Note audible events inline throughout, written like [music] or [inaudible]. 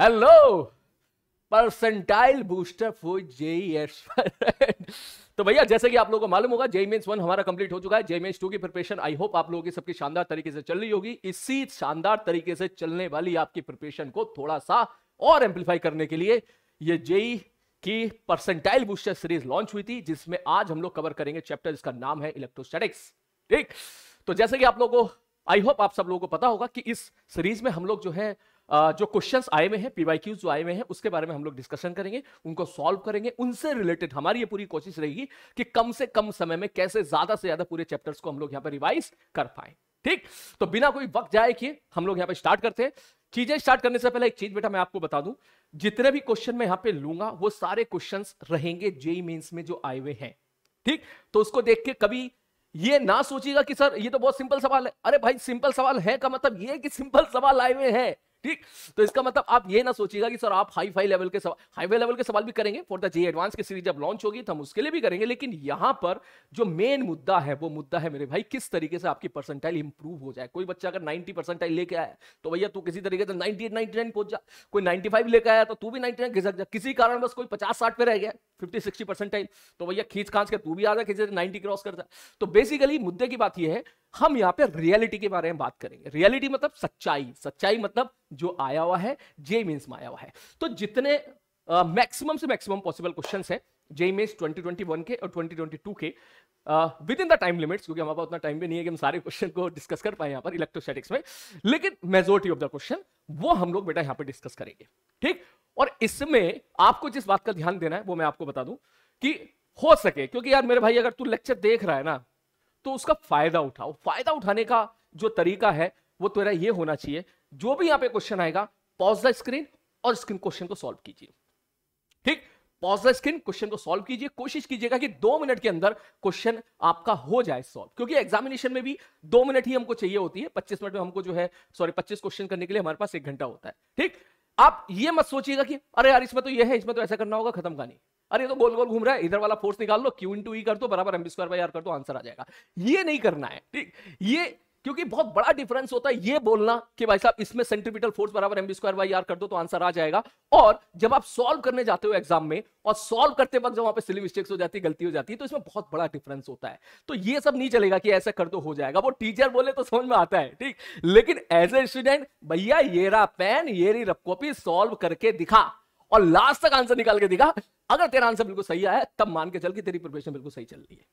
Hello percentile booster for JEE S तो भैया जैसे कि आप लोगों को मालूम होगा जेई मेन्स वन हमारा कंप्लीट हो चुका है जेई मेन्स टू की प्रिपरेशन आई होप आप लोगों की सबकी शानदार तरीके से चल रही होगी इसी शानदार तरीके से चलने वाली आपकी प्रिपरेशन को थोड़ा सा और एम्पलीफाई करने के लिए ये जेई e e की परसेंटाइल बूस्टर सीरीज लॉन्च हुई थी जिसमें आज हम लोग कवर करेंगे चैप्टर जिसका नाम है इलेक्ट्रोस्टैटिक्स ठीक तो जैसे कि आप लोगों को आई होप आप सब लोगों को पता होगा कि इस सीरीज में हम लोग जो है जो क्वेश्चंस आए हुए हैं पीवाई जो आए हुए हैं उसके बारे में हम लोग डिस्कशन करेंगे उनको सॉल्व करेंगे उनसे रिलेटेड हमारी ये पूरी कोशिश रहेगी कि कम से कम समय में कैसे ज्यादा से ज्यादा पूरे चैप्टर्स को हम लोग यहाँ पर रिवाइज कर पाए ठीक तो बिना कोई वक्त जाए कि हम लोग यहाँ पर स्टार्ट करते हैं चीजें स्टार्ट करने से पहले एक चीज बेटा मैं आपको बता दूं जितने भी क्वेश्चन मैं यहाँ पे लूंगा वो सारे क्वेश्चन रहेंगे जेई मेन्स में जो आए हुए हैं ठीक तो उसको देख के कभी ये ना सोचिएगा कि सर ये तो बहुत सिंपल सवाल है अरे भाई सिंपल सवाल है का मतलब ये कि सिंपल सवाल आए हुए हैं ठीक तो इसका मतलब आप ये ना सोचिएगा कि सर आप हाई फाई लेवल के सवाल हाई फाई लेवल के सवाल भी करेंगे फॉर द जे एडवांस की सीरीज जब लॉन्च होगी तो हम उसके लिए भी करेंगे लेकिन यहां पर जो मेन मुद्दा है वो मुद्दा है मेरे भाई किस तरीके से आपकी परसेंटाइल इंप्रूव हो जाए कोई बच्चा अगर नाइन्टी परसेंटाइल लेके आया तो भैया तू किसी तरीके से नाइन्टी एट नाइन्टी नाइन पहुंच जा कोई नाइन्टी फाइव लेके आया तो तू भी नाइन्टी नाइन घिसक जा किसी कारण बस कोई पचास साठ पे रह गया फिफ्टी सिक्सटी परसेंटाइल तो भैया खींच खांच के तू भी आ जा खींच नाइनटी क्रॉस कर करता तो बेसिकली मुद्दे की बात यह है हम यहाँ पे रियलिटी के बारे में बात करेंगे रियलिटी मतलब सच्चाई सच्चाई मतलब जो आया हुआ है जे मीन्स में आया हुआ है तो जितने मैक्सिमम uh, से मैक्सिमम पॉसिबल क्वेश्चन है जे मीन्स 2021 के और 2022 के within the time limits क्योंकि हमारे पास उतना टाइम भी नहीं है कि हम सारे क्वेश्चन को डिस्कस कर पाए यहाँ पर इलेक्ट्रोस्टैटिक्स में लेकिन मेजोरिटी ऑफ द क्वेश्चन वो हम लोग बेटा यहाँ पर डिस्कस करेंगे ठीक और इसमें आपको जिस बात का ध्यान देना है वो मैं आपको बता दूं कि हो सके क्योंकि यार मेरे भाई अगर तू लेक्चर देख रहा है ना तो उसका फायदा उठाओ फायदा उठाने का जो तरीका है वो तेरा तो ये होना चाहिए जो भी यहाँ पे क्वेश्चन आएगा पॉज द स्क्रीन और स्क्रीन क्वेश्चन को सॉल्व कीजिए ठीक पॉज द स्क्रीन क्वेश्चन को सॉल्व कीजिए कोशिश कीजिएगा कि दो मिनट के अंदर क्वेश्चन आपका हो जाए सॉल्व क्योंकि एग्जामिनेशन में भी दो मिनट ही हमको चाहिए होती है पच्चीस मिनट में हमको जो है सॉरी पच्चीस क्वेश्चन करने के लिए हमारे पास एक घंटा होता है ठीक आप ये मत सोचिएगा कि अरे यार इसमें तो ये है इसमें तो ऐसा करना होगा खत्म का नहीं अरे तो गोल गोल घूम रहा है इधर वाला फोर्स निकाल लो क्यू इन टू ई कर दो बराबर एम स्क्वायर बाई आर कर दो आंसर आ जाएगा ये नहीं करना है ठीक ये क्योंकि बहुत बड़ा डिफरेंस होता है ये बोलना कि भाई साहब इसमें सेंट्रीपिटल फोर्स बराबर एमबी स्क्वायर वाई आर कर दो तो आंसर आ जाएगा और जब आप सॉल्व करने जाते हो एग्जाम में और सॉल्व करते वक्त जब वहां पे सिली मिस्टेक्स हो जाती है गलती हो जाती है तो इसमें बहुत बड़ा डिफरेंस होता है तो ये सब नहीं चलेगा कि ऐसा कर दो हो जाएगा वो टीचर बोले तो समझ में आता है ठीक लेकिन एज ए स्टूडेंट भैया ये रा पेन ये री रफ कॉपी सॉल्व करके दिखा और लास्ट तक आंसर निकाल के दिखा अगर तेरा आंसर बिल्कुल सही आया तब मान के चल कि तेरी प्रिपरेशन बिल्कुल सही चल रही है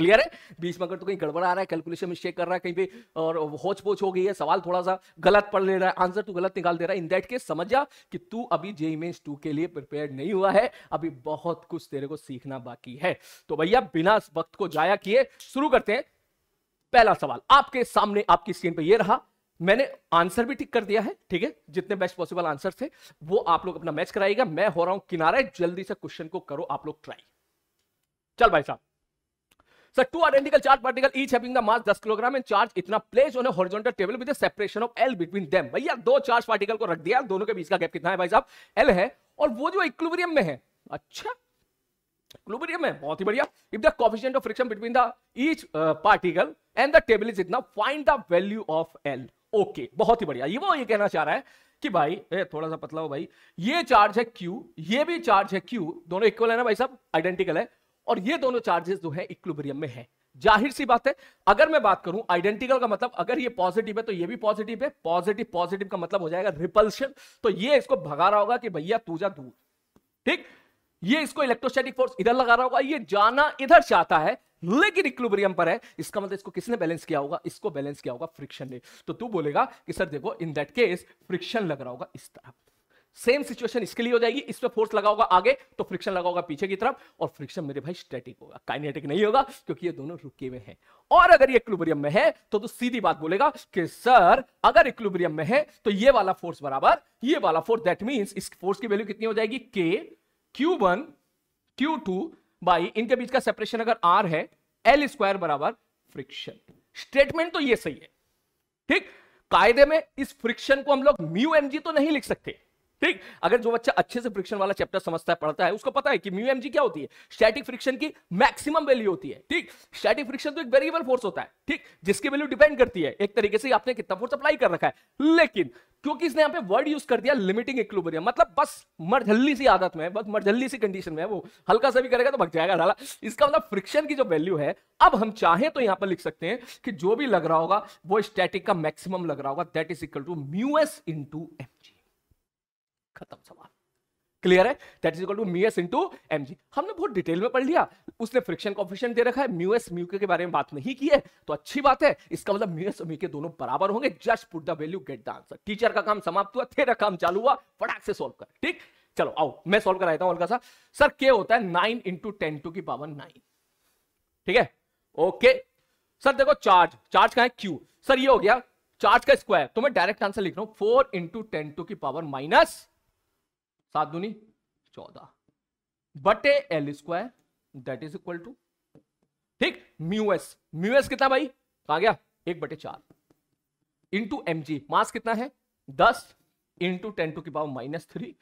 क्लियर है बीच में अगर तो कहीं गड़बड़ आ रहा है कैलकुलेशन मिस्टेक कर रहा है कहीं पे और होच पोच हो गई है सवाल थोड़ा सा गलत पढ़ ले रहा है आंसर तू तो गलत निकाल दे रहा है इन दैट केस समझ जा कि तू अभी जे मेन्स टू के लिए प्रिपेयर नहीं हुआ है अभी बहुत कुछ तेरे को सीखना बाकी है तो भैया बिना वक्त को जाया किए शुरू करते हैं पहला सवाल आपके सामने आपकी स्क्रीन पर यह रहा मैंने आंसर भी टिक कर दिया है ठीक है जितने बेस्ट पॉसिबल आंसर थे वो आप लोग अपना मैच कराएगा मैं हो रहा हूं किनारे जल्दी से क्वेश्चन को करो आप लोग ट्राई चल भाई साहब So two identical charge particle each having the mass 10 kilogram and charge इतना placed on a horizontal table with a separation of L between them. भैया दो चार्ज पार्टिकल को रख दिया दोनों के बीच का गैप कितना है भाई साहब L है और वो जो इक्विलिब्रियम में है अच्छा इक्विलिब्रियम में बहुत ही बढ़िया if the coefficient of friction between the each particle and the table is इतना find the value of L. Okay okay, बहुत ही बढ़िया ये वो ये कहना चाह रहा है कि भाई ए, थोड़ा सा पतला हो भाई ये चार्ज है क्यू ये भी चार्ज है क्यू दोनों इक्वल है ना भाई साहब आइडेंटिकल है और ये दोनों चार्जेस जो है इक्विलिब्रियम में है जाहिर सी बात है अगर मैं बात करूं आइडेंटिकल का मतलब अगर ये पॉजिटिव है तो ये भी पॉजिटिव है पॉजिटिव पॉजिटिव का मतलब हो जाएगा रिपल्शन तो ये इसको भगा रहा होगा कि भैया तू जा दूर ठीक ये इसको इलेक्ट्रोस्टैटिक फोर्स इधर लगा रहा होगा ये जाना इधर चाहता है लेकिन इक्विलिब्रियम पर है इसका मतलब इसको किसने बैलेंस किया होगा इसको बैलेंस किया होगा फ्रिक्शन ने तो तू बोलेगा कि सर देखो इन दैट केस फ्रिक्शन लग रहा होगा इस तरह सेम सिचुएशन इसके लिए हो जाएगी इस पर फोर्स लगा होगा आगे तो फ्रिक्शन लगा होगा पीछे की तरफ और फ्रिक्शन मेरे भाई स्टैटिक होगा काइनेटिक नहीं होगा क्योंकि ये दोनों रुके हुए हैं और अगर ये इक्लुबरियम में है तो तो सीधी बात बोलेगा कि सर अगर इक्लुबरियम में है तो ये वाला फोर्स बराबर ये वाला फोर्स दैट मीन्स इस फोर्स की वैल्यू कितनी हो जाएगी K Q one Q two by इनके बीच का सेपरेशन अगर आर है एल स्क्वायर बराबर फ्रिक्शन स्टेटमेंट तो ये सही है ठीक कायदे में इस फ्रिक्शन को हम लोग म्यू एम जी तो नहीं लिख सकते ठीक अगर जो बच्चा अच्छे से फ्रिक्शन वाला चैप्टर समझता है पढ़ता है उसको पता है कि म्यू एमजी क्या होती है स्टैटिक फ्रिक्शन की मैक्सिमम वैल्यू होती है ठीक स्टैटिक फ्रिक्शन तो एक वेरिएबल फोर्स होता है ठीक जिसकी वैल्यू डिपेंड करती है एक तरीके से आपने कितना फोर्स अप्लाई कर रखा है लेकिन क्योंकि इसने यहाँ पे वर्ड यूज कर दिया लिमिटिंग इक्लुबरियम मतलब बस मरझल्ली सी आदत में बस मरझल्ली सी कंडीशन में वो हल्का सा भी करेगा तो भग जाएगा डाला इसका मतलब फ्रिक्शन की जो वैल्यू है अब हम चाहें तो यहाँ पर लिख सकते हैं कि जो भी लग रहा होगा वो स्टैटिक का मैक्सिमम लग रहा होगा that is equal to mu S to M खत्म सवाल क्लियर है that is equal to mu s into MG हमने बहुत डिटेल में पढ़ लिया उसने फ्रिक्शन कॉफिशिएंट दे रखा है म्यू एस म्यू के बारे में बात नहीं की है तो अच्छी बात है इसका मतलब म्यू एस और म्यू के दोनों बराबर होंगे just put the value get the answer teacher का काम समाप्त हुआ तेरा काम चालू हुआ फटाक से सॉल्व कर ठीक चलो आओ मैं सॉल्व कराता हूं हल्का सा सर के होता है नाइन इंटू टेन टू की पावर नाइन ठीक है ओके सर देखो चार्ज चार्ज का है क्यू सर ये हो गया चार्ज का स्क्वायर तो मैं डायरेक्ट आंसर लिख रहा हूं फोर इंटू टेन टू की पावर माइनस सात दूनी चौदह बटे L square that is equal to ठीक म्यूएस म्यूएस कितना भाई कहा गया एक बटे चार इंटू एम जी मास कितना है दस इंटू टेन टू की power minus three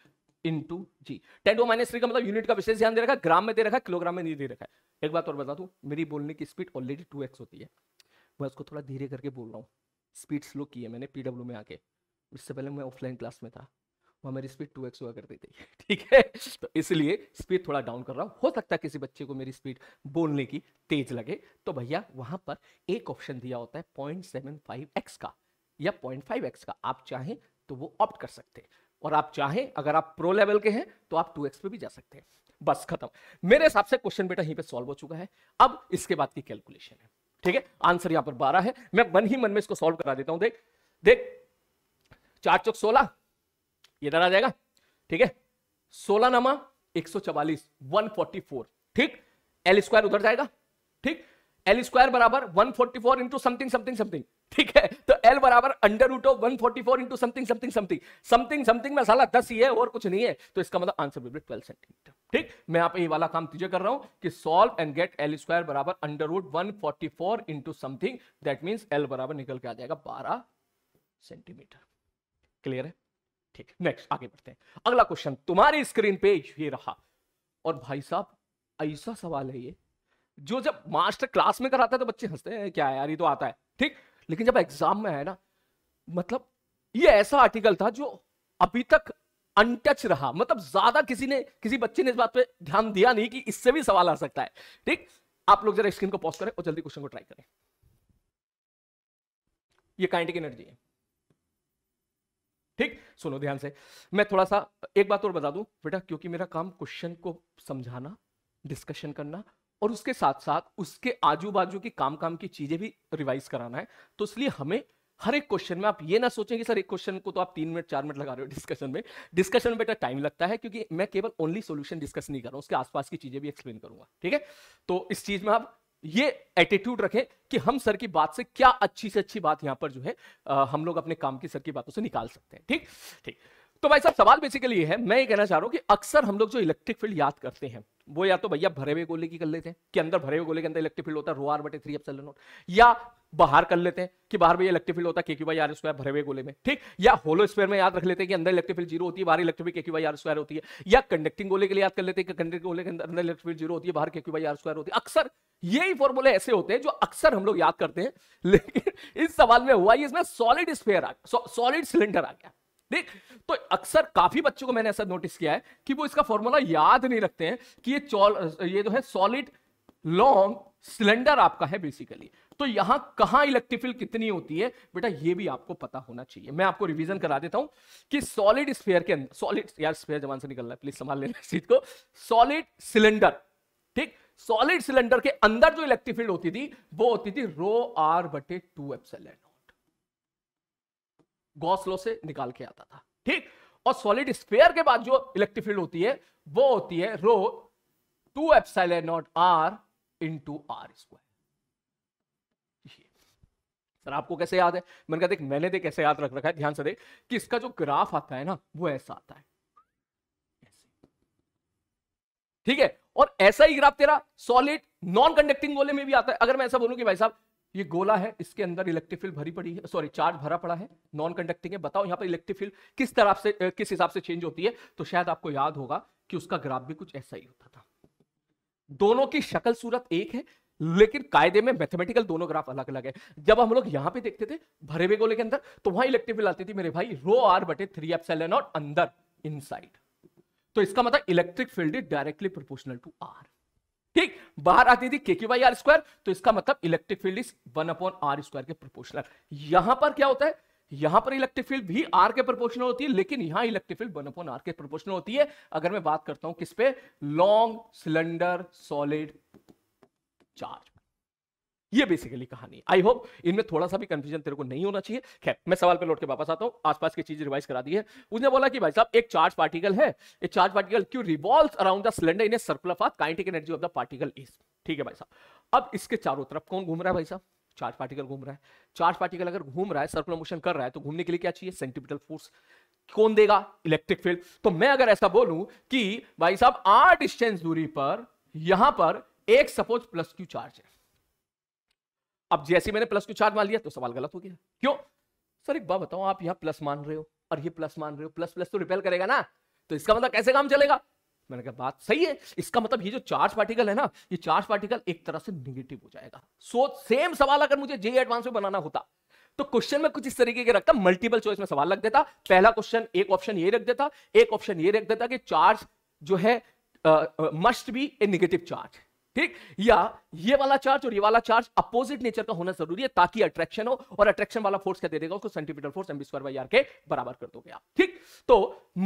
into G ten to minus three का मतलब यूनिट का विशेष ध्यान दे रखा ग्राम में दे रखा किलोग्राम में नहीं दे रखा है एक बात और बता दू मेरी बोलने की स्पीड ऑलरेडी टू एक्स होती है मैं उसको थोड़ा धीरे करके बोल रहा हूँ स्पीड स्लो की है मैंने पीडब्ल्यू में आके उससे पहले मैं ऑफलाइन क्लास में था मेरी स्पीड टू एक्स हुआ करती थी [laughs] ठीक है तो इसलिए स्पीड थोड़ा डाउन कर रहा हूँ हो सकता है किसी बच्चे को मेरी स्पीड बोलने की तेज लगे तो भैया वहां पर एक ऑप्शन दिया होता है पॉइंट सेवन फाइव एक्स का या पॉइंट फाइव एक्स का आप चाहें तो वो ऑप्ट कर सकते हैं और आप चाहें अगर आप प्रो लेवल के हैं तो आप टू एक्स पे भी जा सकते हैं बस खत्म मेरे हिसाब से क्वेश्चन बेटा यहीं पे सॉल्व हो चुका है अब इसके बाद की कैलकुलेशन है ठीक है आंसर यहां पर बारह है मैं मन ही मन में इसको सॉल्व करा देता हूं देख देख चार चौक सोलह ये इधर आ जाएगा ठीक है सोलह नमा एक सौ चवालीस वन फोर्टी फोर ठीक एल स्क्वायर उधर जाएगा ठीक एल स्क्वायर बराबर one forty four into something something something ठीक है तो एल बराबर under root of one forty four into something something something something something में साला दस ही है और कुछ नहीं है तो इसका मतलब answer will be twelve centimetre ठीक मैं आप पे ये वाला काम तुझे कर रहा हूं कि solve and get L square बराबर under root one forty four into something that means L बराबर निकल के आ जाएगा बारह सेंटीमीटर क्लियर है ठीक नेक्स्ट आगे बढ़ते हैं अगला क्वेश्चन तुम्हारी स्क्रीन पे ये रहा और भाई साहब ऐसा सवाल है ये जो जब मास्टर क्लास में कराता है तो बच्चे हंसते हैं क्या यार ये तो आता है ठीक लेकिन जब एग्जाम में है ना मतलब ये ऐसा आर्टिकल था जो अभी तक अनटच रहा मतलब ज्यादा किसी ने किसी बच्चे ने इस बात पे ध्यान दिया नहीं कि इससे भी सवाल आ सकता है ठीक आप लोग जरा स्क्रीन को पॉज करें और जल्दी क्वेश्चन को ट्राई करें ये काइनेटिक एनर्जी है ठीक सुनो ध्यान से मैं थोड़ा सा एक बात और बता दूं बेटा क्योंकि मेरा काम क्वेश्चन को समझाना डिस्कशन करना और उसके साथ साथ उसके आजू बाजू की काम काम की चीजें भी रिवाइज कराना है तो इसलिए हमें हर एक क्वेश्चन में आप ये ना सोचें कि सर एक क्वेश्चन को तो आप तीन मिनट चार मिनट लगा रहे हो डिस्कशन में डिस्कशन में बेटा टाइम लगता है क्योंकि मैं केवल ओनली सोल्यूशन डिस्कस नहीं कर रहा हूँ उसके आसपास की चीजें भी एक्सप्लेन करूंगा ठीक है तो इस चीज में आप ये एटीट्यूड रखें कि हम सर की बात से क्या अच्छी से अच्छी बात यहां पर जो है आ, हम लोग अपने काम की सर की बातों से निकाल सकते हैं ठीक ठीक तो भाई साहब सवाल बेसिकली है मैं ये कहना चाह रहा हूं कि अक्सर हम लोग जो इलेक्ट्रिक फील्ड याद करते हैं वो या तो भैया भरे हुए गोले की कर लेते हैं कि अंदर भरे हुए गोले के अंदर इलेक्ट्रिक फील्ड होता है रो आर बटे थ्री एप्सिलॉन नॉट या बाहर कर लेते हैं कि बाहर भैया इलेक्ट्रिक फील्ड होता है k Q by are square भरे हुए गोले में ठीक या होलो स्क्वायर में याद रख लेते हैं कि अंदर इलेक्ट्रिक फील्ड जीरो होती है बाहर इलेक्ट्रिक फील्ड के क्यू बाई आर स्क्वायर होती है या कंडक्टिंग गोले के लिए याद कर लेते हैं कि कंडक्टिंग गोले के अंदर इलेक्ट्रिक फील्ड जीरो होती है बाहर के क्यू बाई आर स्क्वायर होती है अक्सर यही फॉर्मूले ऐसे होते हैं जो अक्सर हम लोग याद करते हैं लेकिन इस सवाल में हुआ इसमें सॉलिड स्पेयर आ गया सॉलिड सिलेंडर आ गया देख तो अक्सर काफी बच्चों को मैंने ऐसा नोटिस किया है कि वो इसका फॉर्मूला याद नहीं रखते हैं कि ये चौल ये जो है सॉलिड लॉन्ग सिलेंडर आपका है बेसिकली तो यहां कहां इलेक्ट्रिफिल कितनी होती है बेटा ये भी आपको पता होना चाहिए मैं आपको रिवीजन करा देता हूं कि सॉलिड स्फेयर के अंदर सॉलिड यार स्फेयर जवान से निकल रहा है प्लीज संभाल लेना इस चीज को सॉलिड सिलेंडर ठीक सॉलिड सिलेंडर के अंदर जो इलेक्ट्रिक फील्ड होती थी वो होती थी रो आर बटे टू एप्सलन गौसलो से निकाल के आता था ठीक और सॉलिड स्पेयर के बाद जो इलेक्ट्रिक फील्ड होती है वो होती है rho two epsilon naught R two R square आपको कैसे याद है मैंने कहा देख मैंने देख कैसे याद रख रखा है ध्यान से देख कि इसका जो ग्राफ आता है ना वो ऐसा आता है ठीक है और ऐसा ही ग्राफ तेरा सॉलिड नॉन कंडक्टिंग गोले में भी आता है अगर मैं ऐसा बोलूं कि भाई साहब ये गोला है इसके अंदर इलेक्ट्रिक फील्ड भरी पड़ी है सॉरी चार्ज भरा पड़ा है नॉन कंडक्टिंग है बताओ यहाँ पर इलेक्ट्रिक फील्ड किस तरफ से किस हिसाब से चेंज होती है तो शायद आपको याद होगा कि उसका ग्राफ भी कुछ ऐसा ही होता था दोनों की शक्ल सूरत एक है लेकिन कायदे में मैथमेटिकल दोनों ग्राफ अलग अलग है जब हम लोग यहां पे देखते थे भरे हुए गोले के अंदर तो वहां इलेक्ट्रिक फील्ड आती थी मेरे भाई रो आर बटे थ्री एफ सेल अंदर इनसाइड तो इसका मतलब electric field is directly proportional to R ठीक बाहर आती थी केके बाई आर स्क्वायर तो इसका मतलब electric field is one upon R square के प्रोपोर्शनल यहां पर क्या होता है यहां पर इलेक्ट्रिक फील्ड भी आर के प्रोपोर्शनल होती है लेकिन यहां electric field one upon R के प्रोपोर्शनल होती है अगर मैं बात करता हूं किस पे लॉन्ग सिलेंडर सॉलिड चार्ज ये बेसिकली कहानी आई होप इनमें थोड़ा सा भी कंफ्यूजन तेरे को नहीं होना चाहिए खैर मैं सवाल पे लौट के वापस आता हूँ आसपास की चीज रिवाइज करा दी है उसने बोला कि भाई साहब एक चार्ज पार्टिकल है ये चार्ज पार्टिकल क्यों revolve around the cylinder in a circular path kinetic energy of the particle is ठीक है भाई साहब अब इसके चारों तरफ कौन घूम रहा है भाई साहब चार्ज पार्टिकल घूम रहा है चार्ज पार्टिकल अगर घूम रहा है सर्कुलर मोशन कर रहा है तो घूमने के लिए क्या चाहिए सेंटीमीटर फोर्स कौन देगा इलेक्ट्रिक फील्ड तो मैं अगर ऐसा बोलूं कि भाई साहब आर डिस्टेंस दूरी पर यहां पर एक सपोज प्लस क्यू चार्ज है अब जैसे मैंने प्लस टू चार्ज मान लिया तो सवाल गलत हो गया क्यों सर एक बात बताओ आप यहाँ प्लस मान रहे हो और ये प्लस मान रहे हो प्लस प्लस तो रिपेल करेगा ना तो इसका मतलब कैसे काम चलेगा मैंने कहा बात सही है इसका मतलब ये जो चार्ज पार्टिकल है ना ये चार्ज पार्टिकल एक तरह से निगेटिव हो जाएगा सो सेम सवाल अगर मुझे जे एडवांस में बनाना होता तो क्वेश्चन में कुछ इस तरीके के रखता मल्टीपल चॉइस में सवाल रख देता पहला क्वेश्चन एक ऑप्शन ये रख देता एक ऑप्शन ये रख देता कि चार्ज जो है must be a negative charge ठीक या ये वाला चार्ज और ये वाला चार्ज अपोजिट नेचर का होना जरूरी है ताकि अट्रैक्शन हो और अट्रैक्शन वाला फोर्स क्या दे देगा उसको centimetre force M square by R के बराबर कर दोगे आप ठीक तो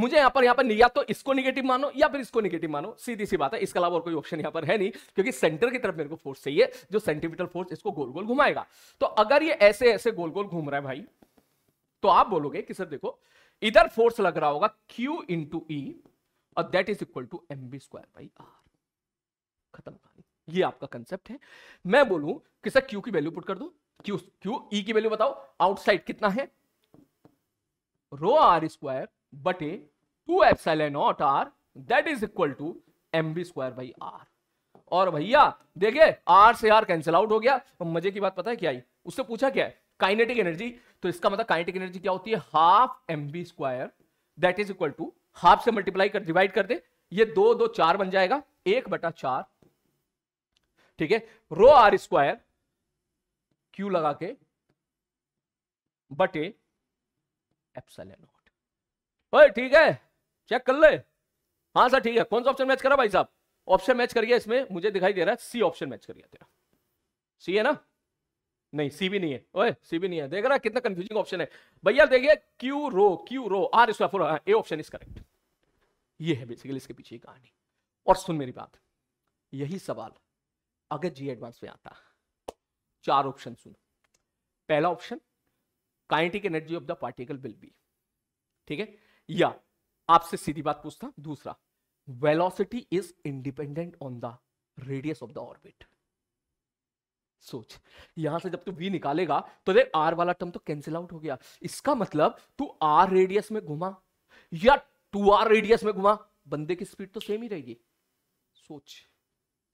मुझे यहां पर यहां पर या तो इसको निगेटिव मानो या फिर इसको निगेटिव मानो सीधी सी बात है इसके अलावा और कोई ऑप्शन यहां पर है नहीं क्योंकि सेंटर की तरफ मेरे को फोर्स चाहिए जो सेंटीमीटर फोर्स इसको गोल गोल घुमाएगा तो अगर ये ऐसे ऐसे गोल गोल घूम रहा है भाई तो आप बोलोगे कि सर देखो इधर फोर्स लग रहा होगा क्यू इंटू ई और that is equal to M V square by R खत्म कहानी ये आपका कंसेप्ट है मैं बोलूं कि सर क्यू की वैल्यू पुट कर दो क्यू क्यू ई की वैल्यू बताओ आउटसाइड कितना है रो आर स्क्वायर बटे two epsilon naught R that is equal to M V square by R और भैया देखिए आर से आर कैंसिल आउट हो गया तो मजे की बात पता है क्या आई उससे पूछा क्या है काइनेटिक एनर्जी तो इसका मतलब काइनेटिक एनर्जी क्या होती है half M V square that is equal to half से मल्टीप्लाई कर डिवाइड कर दे ये दो दो चार बन जाएगा एक बटा चार ठीक है रो आर स्क्वायर क्यू लगा के बटे ओए ठीक है चेक कर ले हाँ सर ठीक है कौन सा ऑप्शन मैच करा भाई साहब ऑप्शन मैच कर गया इसमें मुझे दिखाई दे रहा है सी ऑप्शन मैच कर गया तेरा सी है ना नहीं सी भी नहीं है ओए सी भी नहीं है देख रहा कितना कंफ्यूजिंग ऑप्शन है भैया देखिए Q rho Q rho R square A option is correct ये है बेसिकली इसके पीछे कहानी और सुन मेरी बात यही सवाल अगर जी एडवांस में आता चार ऑप्शन सुनो पहला option kinetic energy of the particle will be ठीक है या आपसे सीधी बात पूछता दूसरा velocity is independent on the radius of the orbit सोच यहां से जब तू वी निकालेगा तो देख आर वाला टर्म तो कैंसिल आउट हो गया इसका मतलब तू आर रेडियस में घुमा या टू आर रेडियस में घुमा बंदे की स्पीड तो सेम ही रहेगी सोच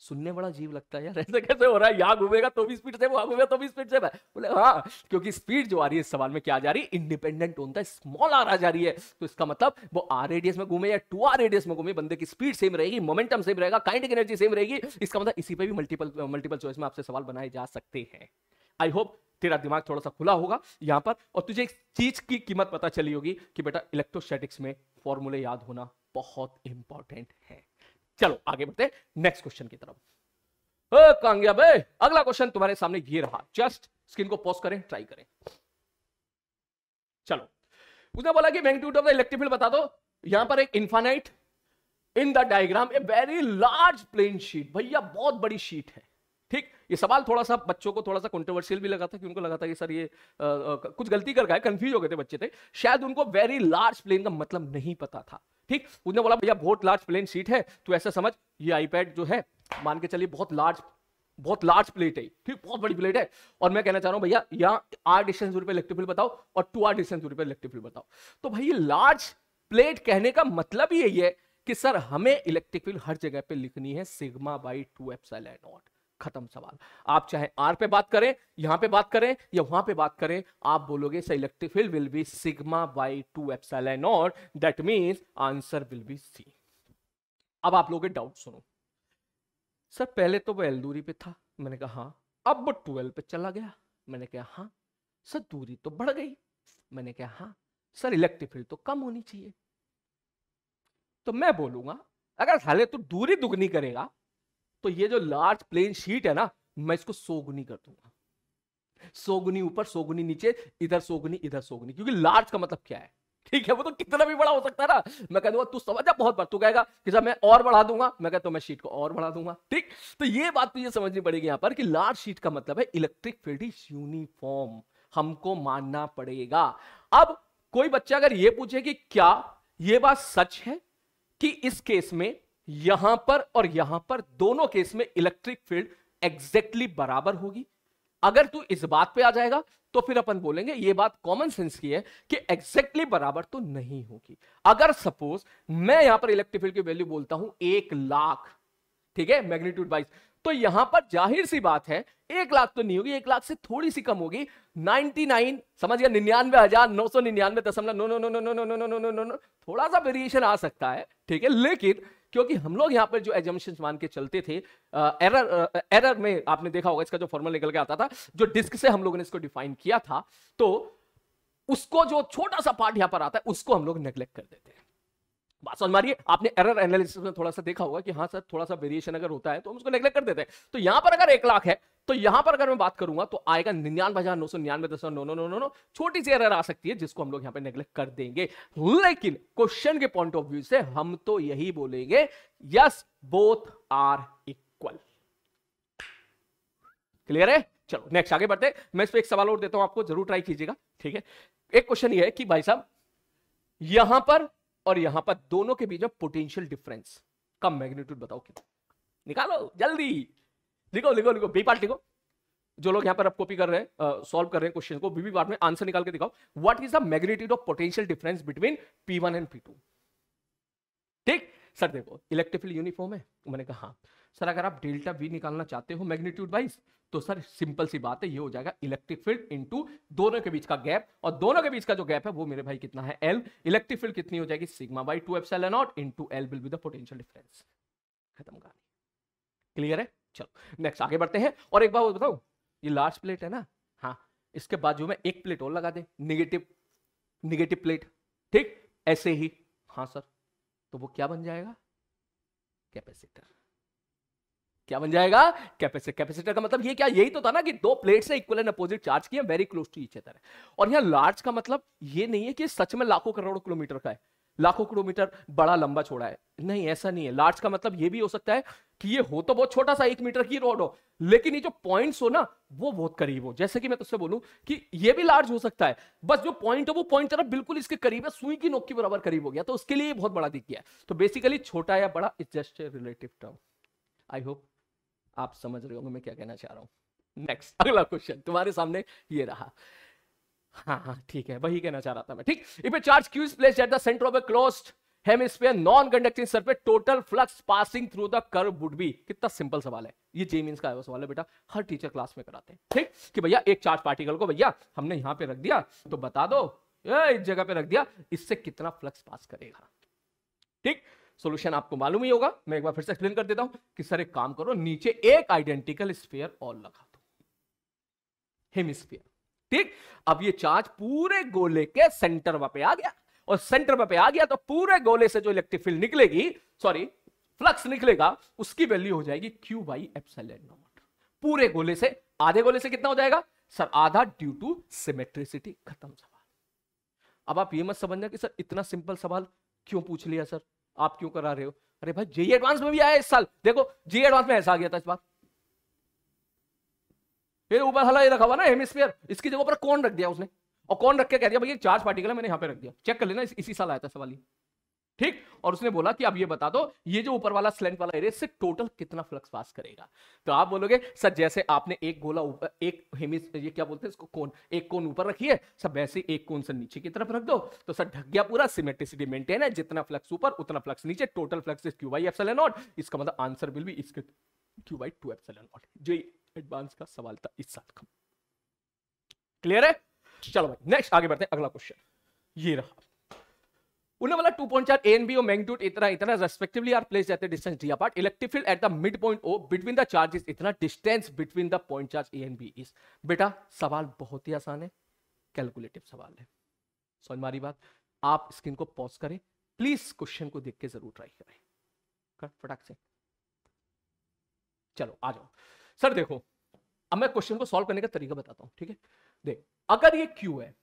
सुनने वाला जीव लगता है यार ऐसा कैसे हो रहा है यहाँ घूमेगा तो भी स्पीड से वहां घूमेगा तो भी स्पीड से बोले हाँ क्योंकि स्पीड जो आ रही है इस सवाल में क्या जा रही है इंडिपेंडेंट होता है स्मॉल आर आ जा रही है तो इसका मतलब वो आर रेडियस में घूमे या टू आर रेडियस में घूमे बंदे की स्पीड सेम रहेगी मोमेंटम सेम रहेगा काइंडिक एनर्जी सेम रहेगी इसका मतलब इसी पर भी मल्टीपल मल्टीपल चॉइस में आपसे सवाल बनाए जा सकते हैं आई होप तेरा दिमाग थोड़ा सा खुला होगा यहाँ पर और तुझे एक चीज की कीमत पता चली होगी कि बेटा इलेक्ट्रोस्टैटिक्स में फॉर्मूले याद होना बहुत इंपॉर्टेंट है चलो आगे बढ़ते नेक्स्ट क्वेश्चन की तरफ कांग्या भाई अगला क्वेश्चन तुम्हारे सामने ये रहा जस्ट स्क्रीन को पॉज करें ट्राई करें चलो उसने बोला कि magnitude of the electric field बता दो यहां पर एक infinite in the diagram a very large plane sheet भैया बहुत बड़ी शीट है ठीक ये सवाल थोड़ा सा बच्चों को थोड़ा सा कंट्रोवर्शियल भी लगा था कि उनको लगा था कि सर ये आ, आ, कुछ गलती कर गए कंफ्यूज हो गए थे बच्चे थे शायद उनको वेरी लार्ज प्लेन का मतलब नहीं पता था ठीक उसने बोला भैया बहुत लार्ज प्लेन शीट है तो ऐसा समझ ये आईपैड जो है मान के चलिए बहुत लार्ज बहुत लार्ज प्लेट है ठीक बहुत बड़ी प्लेट है और मैं कहना चाह रहा हूँ भैया यहाँ आठ डिस्टेंस दूरी पर इलेक्ट्रिक बताओ और टू आर डिस्टेंस दूरी पर फिल बताओ तो भाई लार्ज प्लेट कहने का मतलब ही यही है कि सर हमें इलेक्ट्रिक फिल हर जगह पे लिखनी है सिग्मा बाई टू एफ नॉट खत्म सवाल आप चाहे आर पे बात करें यहां पे बात करें या वहां पे बात करें आप बोलोगे स electric field will be sigma by two epsilon और that mean answer will be C अब आप लोग डाउट सुनो सर पहले तो वो एल दूरी पे था मैंने कहा हाँ अब वो ट्वेल्व पे चला गया मैंने कहा हाँ सर दूरी तो बढ़ गई मैंने कहा हाँ सर इलेक्ट्रिक फील्ड तो कम होनी चाहिए तो मैं बोलूंगा अगर साले तो दूरी दुगनी करेगा तो ये जो लार्ज प्लेन शीट है ना मैं इसको सोगुनी कर दूंगा सोगुनी ऊपर सोगुनी नीचे इधर सोगुनी इधर सोगुनी क्योंकि लार्ज का मतलब क्या है ठीक है वो तो कितना भी बड़ा हो सकता है ना मैं कह दूंगा तू समझ बहुत बार तू कहेगा कि जब मैं और बढ़ा दूंगा मैं कहता तो मैं शीट को और बढ़ा दूंगा ठीक तो ये बात तुझे समझनी पड़ेगी यहां पर कि लार्ज शीट का मतलब है इलेक्ट्रिक फील्ड इज यूनिफॉर्म हमको मानना पड़ेगा अब कोई बच्चा अगर ये पूछे कि क्या ये बात सच है कि इस केस में यहां पर और यहां पर दोनों केस में इलेक्ट्रिक फील्ड एग्जैक्टली बराबर होगी अगर तू इस बात पे आ जाएगा तो फिर अपन बोलेंगे ये बात कॉमन सेंस की है कि एग्जैक्टली बराबर तो नहीं होगी अगर सपोज मैं यहां पर इलेक्ट्रिक फील्ड की वैल्यू बोलता हूं एक लाख ठीक है मैग्नीट्यूड वाइज तो यहां पर जाहिर सी बात है एक लाख तो नहीं होगी एक लाख से थोड़ी सी कम होगी नाइन समझ गया निन्यानवे हजार नौ सौ निन्यानवे दशमलव नो नो नो नो नो नो नो नो नो नो थोड़ा सा वेरिएशन आ सकता है ठीक है लेकिन क्योंकि हम लोग यहाँ पर जो एजम्पन मान के चलते थे आ, एरर आ, एरर में आपने देखा होगा इसका जो फॉर्मल निकल के आता था जो डिस्क से हम लोगों ने इसको डिफाइन किया था तो उसको जो छोटा सा पार्ट यहाँ पर आता है उसको हम लोग नेग्लेक्ट कर देते हैं बात समझ मारिए आपने एरर एनालिसिस में थोड़ा सा देखा होगा कि हाँ सर थोड़ा सा वेरिएशन अगर होता है तो हम उसको नेग्लेक्ट कर देते हैं तो यहाँ पर अगर एक लाख है तो यहां पर अगर मैं बात करूंगा तो आएगा निन्यानवे हजार नौ सौ निन्यानवे दशमलव नो नो नो नो नो छोटी सी एरर आ सकती है जिसको हम लोग यहां पर नेग्लेक्ट कर देंगे लेकिन क्वेश्चन के पॉइंट ऑफ व्यू से हम तो यही बोलेंगे yes both are equal clear है चलो नेक्स्ट आगे बढ़ते मैं इस पर एक सवाल और देता हूं आपको जरूर ट्राई कीजिएगा ठीक है एक क्वेश्चन ये है कि भाई साहब यहां पर और यहां पर दोनों के बीच में पोटेंशियल डिफरेंस का मैग्नीट्यूड बताओ कितना निकालो जल्दी लिखो लिखो लिखो बी पार्ट लिखो जो लोग यहाँ पर आप कॉपी कर रहे हैं सॉल्व कर रहे हैं क्वेश्चन को बीबी पार्ट में आंसर निकाल के दिखाओ what is the magnitude of potential difference between P one and P two ठीक सर देखो इलेक्ट्रिकल यूनिफॉर्म है मैंने कहा हाँ सर अगर आप डेल्टा वी निकालना चाहते हो मैग्नीट्यूड वाइज तो सर सिंपल सी बात है ये हो जाएगा इलेक्ट्रिक फील्ड इनटू दोनों के बीच का गैप और दोनों के बीच का जो गैप है वो मेरे भाई कितना है एल इलेक्ट्रिक फील्ड कितनी हो जाएगी सिग्मा बाई टू एफ naught into L will be the potential difference खत्म कहानी क्लियर है चलो नेक्स्ट आगे बढ़ते हैं और एक बात बताओ ये लार्ज प्लेट है ना हाँ इसके बाजू में एक प्लेट और लगा दे निगेटिव निगेटिव प्लेट ठीक ऐसे ही हाँ सर तो वो क्या बन जाएगा कैपेसिटर क्या बन जाएगा कैपेसिटर कैपेसिटर का मतलब ये क्या यही तो था ना कि दो प्लेट से इक्वल एंड अपोजिट चार्ज किए very close to each other और यहां लार्ज का मतलब ये नहीं है कि सच में लाखों करोड़ किलोमीटर का है लाखों किलोमीटर बड़ा लंबा छोड़ा है नहीं ऐसा नहीं है लार्ज का मतलब ये भी हो सकता है कि ये हो तो बहुत छोटा सा एक मीटर की रोड हो लेकिन ये जो पॉइंट्स हो ना वो बहुत करीब हो जैसे कि मैं तुझसे बोलूं कि ये भी लार्ज हो सकता है बस जो पॉइंट हो वो पॉइंट तरफ बिल्कुल इसके करीब है सुई की नोक के बराबर करीब हो गया तो उसके लिए बहुत बड़ा दिख गया तो बेसिकली छोटा या बड़ा is just a relative term I hope आप समझ रहे होंगे मैं क्या कहना चाह रहा हूं नेक्स्ट अगला क्वेश्चन तुम्हारे सामने ये रहा हाँ हाँ ठीक है वही कहना चाह रहा था मैं ठीक if a charge Q is place at the centre of a closed hemisphere non conducting sir total flux passing through the curve would be कितना सिंपल सवाल है ये जे मींस का सवाल है बेटा हर टीचर क्लास में कराते हैं ठीक कि भैया एक चार्ज पार्टिकल को भैया हमने यहाँ पे रख दिया तो बता दो ए, इस जगह पे रख दिया इससे कितना फ्लक्स पास करेगा ठीक सोल्यूशन आपको मालूम ही होगा मैं एक बार फिर से एक्सप्लेन कर देता हूं कि सर एक काम करो नीचे एक आइडेंटिकल स्पेयर और लगा दो हेमिस्फीयर ठीक अब ये चार्ज पूरे गोले के सेंटर पे आ गया और सेंटर पे आ गया तो पूरे गोले से जो इलेक्ट्रिक फील्ड निकलेगी सॉरी फ्लक्स निकलेगा उसकी वैल्यू हो जाएगी क्यू बाई एप्सलन नॉट पूरे गोले से आधे गोले से कितना हो जाएगा सर आधा ड्यू टू सिमेट्रिसिटी खत्म सवाल अब आप ये मत समझना कि सर इतना सिंपल सवाल क्यों पूछ लिया सर आप क्यों करा रहे हो अरे भाई जेई एडवांस में भी आया इस साल देखो जेई एडवांस में ऐसा आ गया था इस बार फिर ऊपर हला ये रखा हुआ ना हेमिस्फीयर इसकी जगह पर कौन रख दिया उसने और कौन रख के कह दिया भाई चार्ज पार्टिकल है मैंने यहाँ पे रख दिया चेक कर लेना इसी साल आया था सवाल ठीक और उसने बोला कि अब ये बता दो ये जो ऊपर वाला स्लेंट वाला एरिया इससे टोटल कितना फ्लक्स पास करेगा तो आप बोलोगे सर जैसे आपने एक गोला ऊपर एक हेमिस ये क्या बोलते हैं इसको कोन एक कोन ऊपर रखिए सब वैसे एक कोन से नीचे की तरफ रख दो तो सर ढक गया पूरा सिमेट्रिसिटी मेंटेन है जितना फ्लक्स ऊपर उतना फ्लक्स नीचे total flux is Q by एफ नॉट इसका मतलब आंसर विल बी इसके क्यू बाई टू एफ नॉट जो एडवांस का सवाल था इस साल का क्लियर है चलो भाई नेक्स्ट आगे बढ़ते हैं अगला क्वेश्चन ये रहा उन्हें वाला 2.4 ए और इतना इतना respectively are place distance D apart electric field at the mid point O between the charges इतना distance between the point charge A is बेटा सवाल बहुत ही आसान है कैलकुलेटिव सवाल है समझ मारी बात आप स्क्रीन को पॉज करें प्लीज क्वेश्चन को देख के जरूर ट्राई करें फटाक से चलो आ जाओ सर देखो अब मैं क्वेश्चन को सॉल्व करने का तरीका बताता हूं ठीक है देख अगर ये क्यू है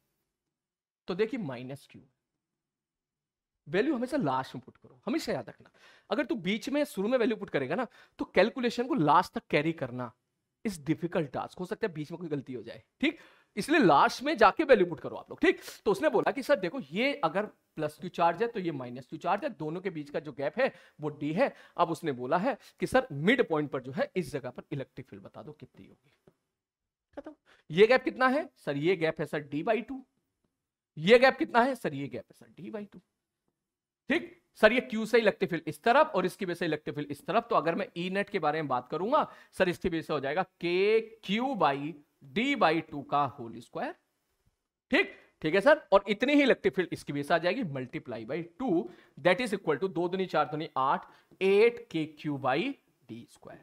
तो देखिए माइनस क्यू वैल्यू हमेशा लास्ट में पुट करो हमेशा याद रखना अगर तू बीच में शुरू में वैल्यू पुट करेगा ना तो कैलकुलेशन को लास्ट तक कैरी करना इस डिफिकल्ट टास्क हो सकता है बीच में कोई गलती हो जाए ठीक इसलिए लास्ट में जाके वैल्यू पुट करो आप लोग ठीक तो उसने बोला कि सर देखो ये अगर प्लस क्यू चार्ज है तो ये माइनस क्यू चार्ज है दोनों के बीच का जो गैप है वो डी है अब उसने बोला है कि सर मिड पॉइंट पर जो है इस जगह पर इलेक्ट्रिक फील्ड बता दो कितनी होगी खत्म ये गैप कितना है सर ये गैप है सर डी बाई टू ये गैप कितना है सर ये गैप है सर डी बाई टू ठीक सर ये क्यू से इलेक्ट्रिक फील्ड इस तरफ और इसकी वजह से इलेक्ट्रिक फील्ड इस तरफ तो अगर मैं ई नेट के बारे में बात करूंगा सर इसकी वजह से हो जाएगा के Q by D by two का होल स्क्वायर ठीक ठीक है सर और इतनी ही इलेक्ट्रिक फील्ड इसकी वजह आ जाएगी multiply by two that is equal to दो दुनी चार दुनी आठ एट के क्यू बाई डी स्क्वायर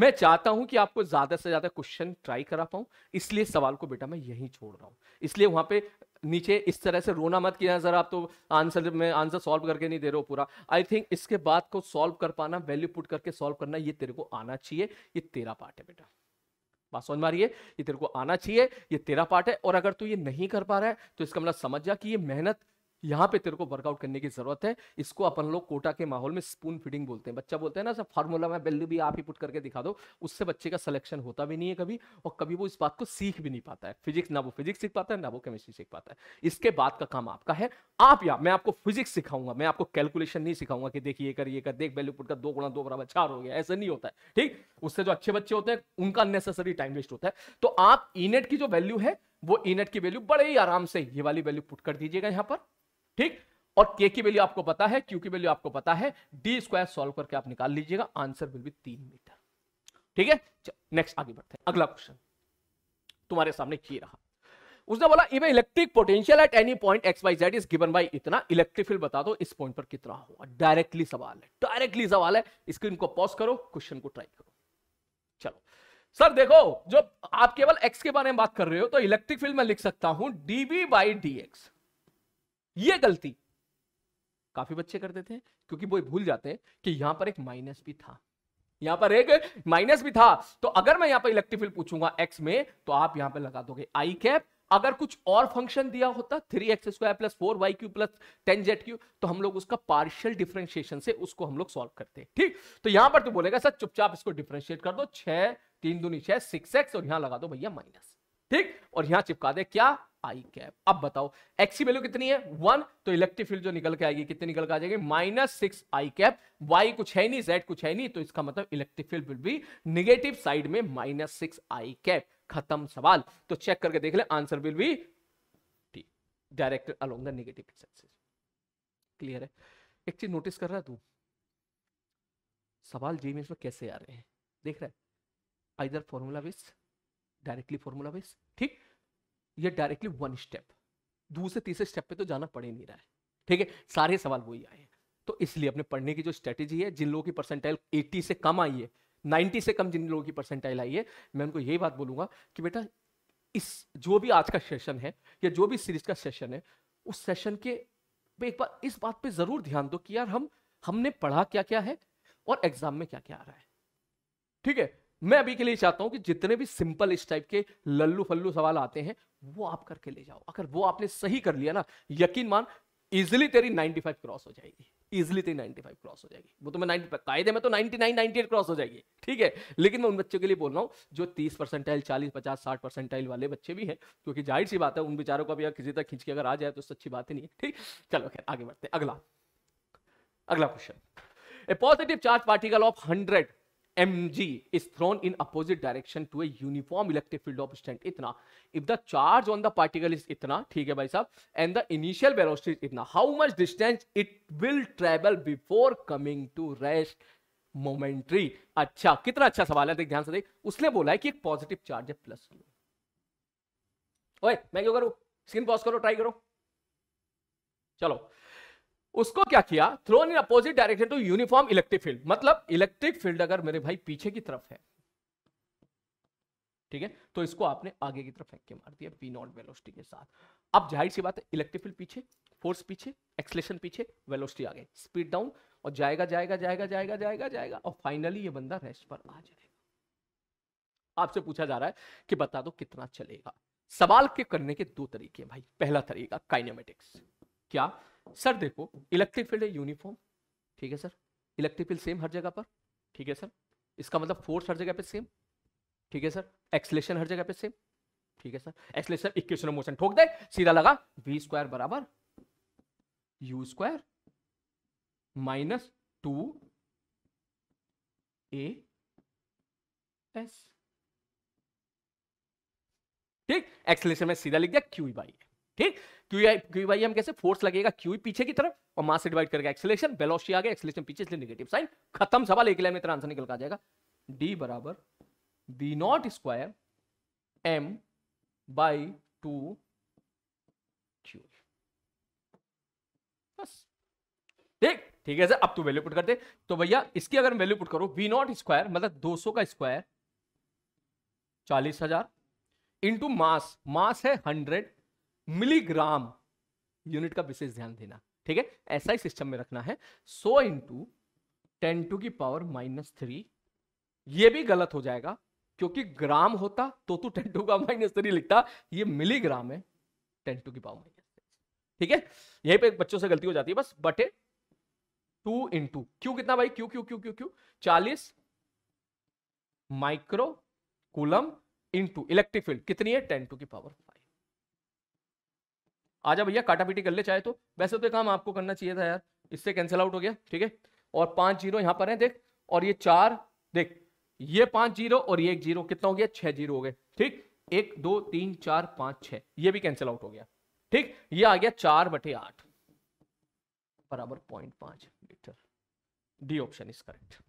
मैं चाहता हूं कि आपको ज्यादा से ज्यादा क्वेश्चन ट्राई करा पाऊं इसलिए सवाल को बेटा मैं यही छोड़ रहा हूं इसलिए वहां पे नीचे इस तरह से रोना मत किया जरा आप तो आंसर में आंसर सॉल्व करके नहीं दे रहे हो पूरा आई थिंक इसके बाद को सॉल्व कर पाना वैल्यू पुट करके सॉल्व करना ये तेरे को आना चाहिए ये तेरा पार्ट है बेटा बात समझ मारिए ये तेरे को आना चाहिए ये तेरा पार्ट है और अगर तू ये नहीं कर पा रहा है तो इसका मतलब समझ जा कि ये मेहनत यहाँ पे तेरे को वर्कआउट करने की जरूरत है इसको अपन लोग कोटा के माहौल में स्पून फीडिंग बोलते हैं बच्चा बोलते हैं ना सर फार्मूला में वैल्यू भी आप ही पुट करके दिखा दो उससे बच्चे का सिलेक्शन होता भी नहीं है कभी और कभी वो इस बात को सीख भी नहीं पाता है फिजिक्स ना वो फिजिक्स सीख पाता है ना वो केमिस्ट्री सीख पाता है इसके बाद का काम आपका है आप या मैं आपको फिजिक्स सिखाऊंगा मैं आपको कैलकुलेशन नहीं सिखाऊंगा कि देखिए ये कर ये कर देख वैल्यू पुट कर दो गुणा दो बराबर चार हो गया ऐसा नहीं होता है ठीक उससे जो अच्छे बच्चे होते हैं उनका अननेसेसरी टाइम वेस्ट होता है तो आप इनेट e की जो वैल्यू है वो इनेट e की वैल्यू बड़े ही आराम से ये वाली वैल्यू पुट कर दीजिएगा यहाँ पर ठीक और के की वैल्यू आपको पता है क्यू की वैल्यू आपको पता है डी स्क्वायर सॉल्व करके आप निकाल लीजिएगा आंसर विल बी तीन मीटर ठीक है नेक्स्ट आगे बढ़ते हैं अगला क्वेश्चन तुम्हारे सामने ये रहा उसने बोला इवे electric potential at any point X Y Z is given by इतना इलेक्ट्रिक फील्ड बता दो इस पॉइंट पर कितना होगा डायरेक्टली सवाल है डायरेक्टली सवाल है स्क्रीन को पॉज करो क्वेश्चन को ट्राई करो चलो सर देखो जब आप केवल एक्स के बारे में बात कर रहे हो तो इलेक्ट्रिक फील्ड में लिख सकता हूं डीवी बाई डी एक्स ये गलती काफी बच्चे करते थे क्योंकि वो भूल जाते हैं कि यहां पर एक माइनस भी था यहां पर एक माइनस भी था तो अगर मैं यहां पर इलेक्ट्रिक फील्ड पूछूंगा एक्स में तो आप यहां पर लगा दोगे आई कैप अगर कुछ और फंक्शन दिया होता three X square plus four Y Q plus ten Z Q तो हम लोग उसका पार्शियल डिफरेंशिएशन से उसको हम लोग सॉल्व करते हैं ठीक तो यहां पर तो बोलेगा सर चुपचाप इसको डिफरेंशिएट कर दो छह तीन दूनी छह सिक्स एक्स और यहां लगा दो भैया माइनस ठीक और यहां चिपका दे क्या आई कैप अब बताओ एक्स की वैल्यू कितनी है वन तो इलेक्ट्रिक फील्ड जो निकल के आएगी कितनी निकल के आ जाएगी minus six I cap Y कुछ है नहीं जेड कुछ है नहीं तो इसका मतलब electric field will be negative side में माइनस सिक्स आई कैप खत्म सवाल तो चेक करके देख ले answer will be T directed along the negative axis clear है एक चीज नोटिस कर रहा तू सवाल जी में इसमें कैसे आ रहे हैं देख रहा है either formula with directly formula base ठीक ये डायरेक्टली वन स्टेप दूसरे तीसरे स्टेप पे तो जाना पड़े नहीं रहा है ठीक है सारे सवाल वही आए हैं तो इसलिए अपने पढ़ने की जो स्ट्रेटेजी है जिन लोगों की परसेंटाइल 80 से कम आई है 90 से कम जिन लोगों की परसेंटाइल आई है मैं उनको यही बात बोलूंगा कि बेटा इस जो भी आज का सेशन है या जो भी सीरीज का सेशन है उस सेशन के पे एक बार इस बात पे जरूर ध्यान दो कि यार हम हमने पढ़ा क्या क्या है और एग्जाम में क्या क्या आ रहा है ठीक है मैं अभी के लिए चाहता हूं कि जितने भी सिंपल इस टाइप के लल्लू फल्लू सवाल आते हैं वो आप करके ले जाओ अगर वो आपने सही कर लिया ना यकीन मान इजिली तेरी 95 क्रॉस हो जाएगी इजिली तेरी 95 क्रॉस हो जाएगी वो तो मैं 90 कायदे में तो 99 98 क्रॉस हो जाएगी ठीक है लेकिन मैं उन बच्चों के लिए बोल रहा हूँ जो 30 परसेंटाइल 40 50 60 परसेंटाइल वाले बच्चे भी हैं क्योंकि जाहिर सी बात है उन बेचारों का भी किसी तक खींच के अगर आ जाए तो सच्ची बात ही नहीं है ठीक चलो खैर आगे बढ़ते हैं अगला अगला question a positive charge particle of hundred mg is thrown in opposite direction to a uniform electric field of strength itna if the charge on the particle is itna theek hai bhai sahab and the initial velocity is itna how much distance it will travel before coming to rest momentary acha कितना अच्छा सवाल है देख ध्यान से देख उसने बोला है कि एक पॉजिटिव चार्ज है plus oye main kya karu screen pause karo try karo chalo उसको क्या किया thrown in opposite direction to uniform electric field मतलब इलेक्ट्रिक फील्ड अगर मेरे भाई पीछे की तरफ है ठीक है तो इसको आपने आगे की तरफ फेंक के मार दिया पी नॉट वेलोसिटी के साथ अब जाहिर सी बात है इलेक्ट्रिक फील्ड पीछे फोर्स पीछे एक्सलेशन पीछे वेलोसिटी आगे स्पीड डाउन और जाएगा जाएगा जाएगा जाएगा जाएगा जाएगा और फाइनली ये बंदा रेस्ट पर आ जाएगा आपसे पूछा जा रहा है कि बता दो कितना चलेगा सवाल के करने के दो तरीके भाई पहला तरीका काइनेमेटिक्स क्या सर देखो इलेक्ट्रिक फील्ड है यूनिफॉर्म ठीक है सर इलेक्ट्रिक फील्ड सेम हर जगह पर ठीक है सर इसका मतलब फोर्स हर जगह पे सेम ठीक है सर एक्सलेशन हर जगह पे सेम ठीक है sir acceleration equation of motion ठोक दे सीधा लगा वी स्क्वायर बराबर U square minus two A S ठीक एक्सलेशन में सीधा लिख दिया क्यू बाई ठीक क्यू क्यू बाई एम कैसे फोर्स लगेगा क्यू पीछे की तरफ और मास से डिवाइड करके एक्सलेशन बेलोशी आ गया एक्सेलेशन पीछे इसलिए निगेटिव साइन खत्म सवाल एक लाइन में तेरा आंसर निकल का जाएगा डी बराबर V naught square M by two Q बस ठीक ठीक है सर अब तू वैल्यू पुट कर दे तो भैया इसकी अगर वैल्यू पुट करो वी नॉट स्क्वायर मतलब 200 का स्क्वायर चालीस हजार इंटू मास मास है हंड्रेड मिलीग्राम यूनिट का विशेष ध्यान देना ठीक है ऐसा ही सिस्टम में रखना है so into ten to की पावर माइनस थ्री ये भी गलत हो जाएगा क्योंकि ग्राम होता तो तू टेन टू का माइनस थ्री लिखता ये मिलीग्राम है टेन टू की पावर माइनस ठीक है यहीं पे बच्चों से गलती हो जाती है बस बटे टू इंटू क्यू कितना भाई क्यू क्यू क्यू क्यों क्यू चालीस माइक्रो कूलम इलेक्ट्रिक फील्ड कितनी है टेन टू की पावर आजा भैया काटा पीटी कर ले चाहे तो वैसे तो काम आपको करना चाहिए था यार इससे कैंसिल आउट हो गया ठीक है और पांच जीरो यहां पर है देख और ये चार देख ये पांच जीरो और ये एक जीरो कितना हो गया छह जीरो हो गए ठीक एक दो तीन चार पांच छह ये भी कैंसिल आउट हो गया ठीक ये आ गया चार बटे आठ बराबर पॉइंट पांच litre D option is correct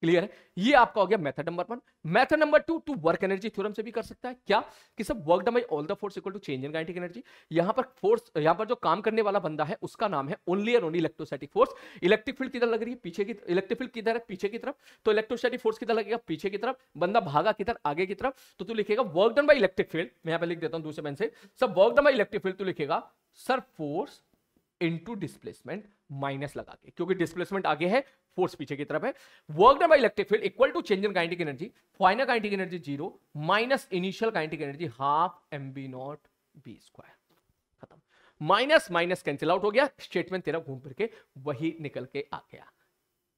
clear है ये आपका हो गया method number one method number two two work energy theorem से भी कर सकता है क्या कि सब work done by all the force equal to change in kinetic energy यहां पर फोर्स यहां पर जो काम करने वाला बंदा है उसका नाम है only and only electrostatic force electric field किधर लग रही है पीछे की इलेक्ट्रिक फील्ड किधर है पीछे की तरफ तो इलेक्ट्रोस्टैटिक फोर्स किधर लगेगा पीछे की तरफ बंदा भागा किधर आगे की तरफ तो तू लिखेगा work done by electric field मैं यहां पर लिख देता हूँ दूसरे पेन से सब work done by electric field तू लिखेगा sir force into displacement minus लगा के क्योंकि डिस्प्लेसमेंट आगे है फोर्स पीछे की तरफ है work done by electric field equal to change in kinetic energy final kinetic energy zero minus initial kinetic energy half M V naught V square खत्म माइनस माइनस कैंसिल आउट हो गया statement तेरा घूम फिर के वही निकल के आ गया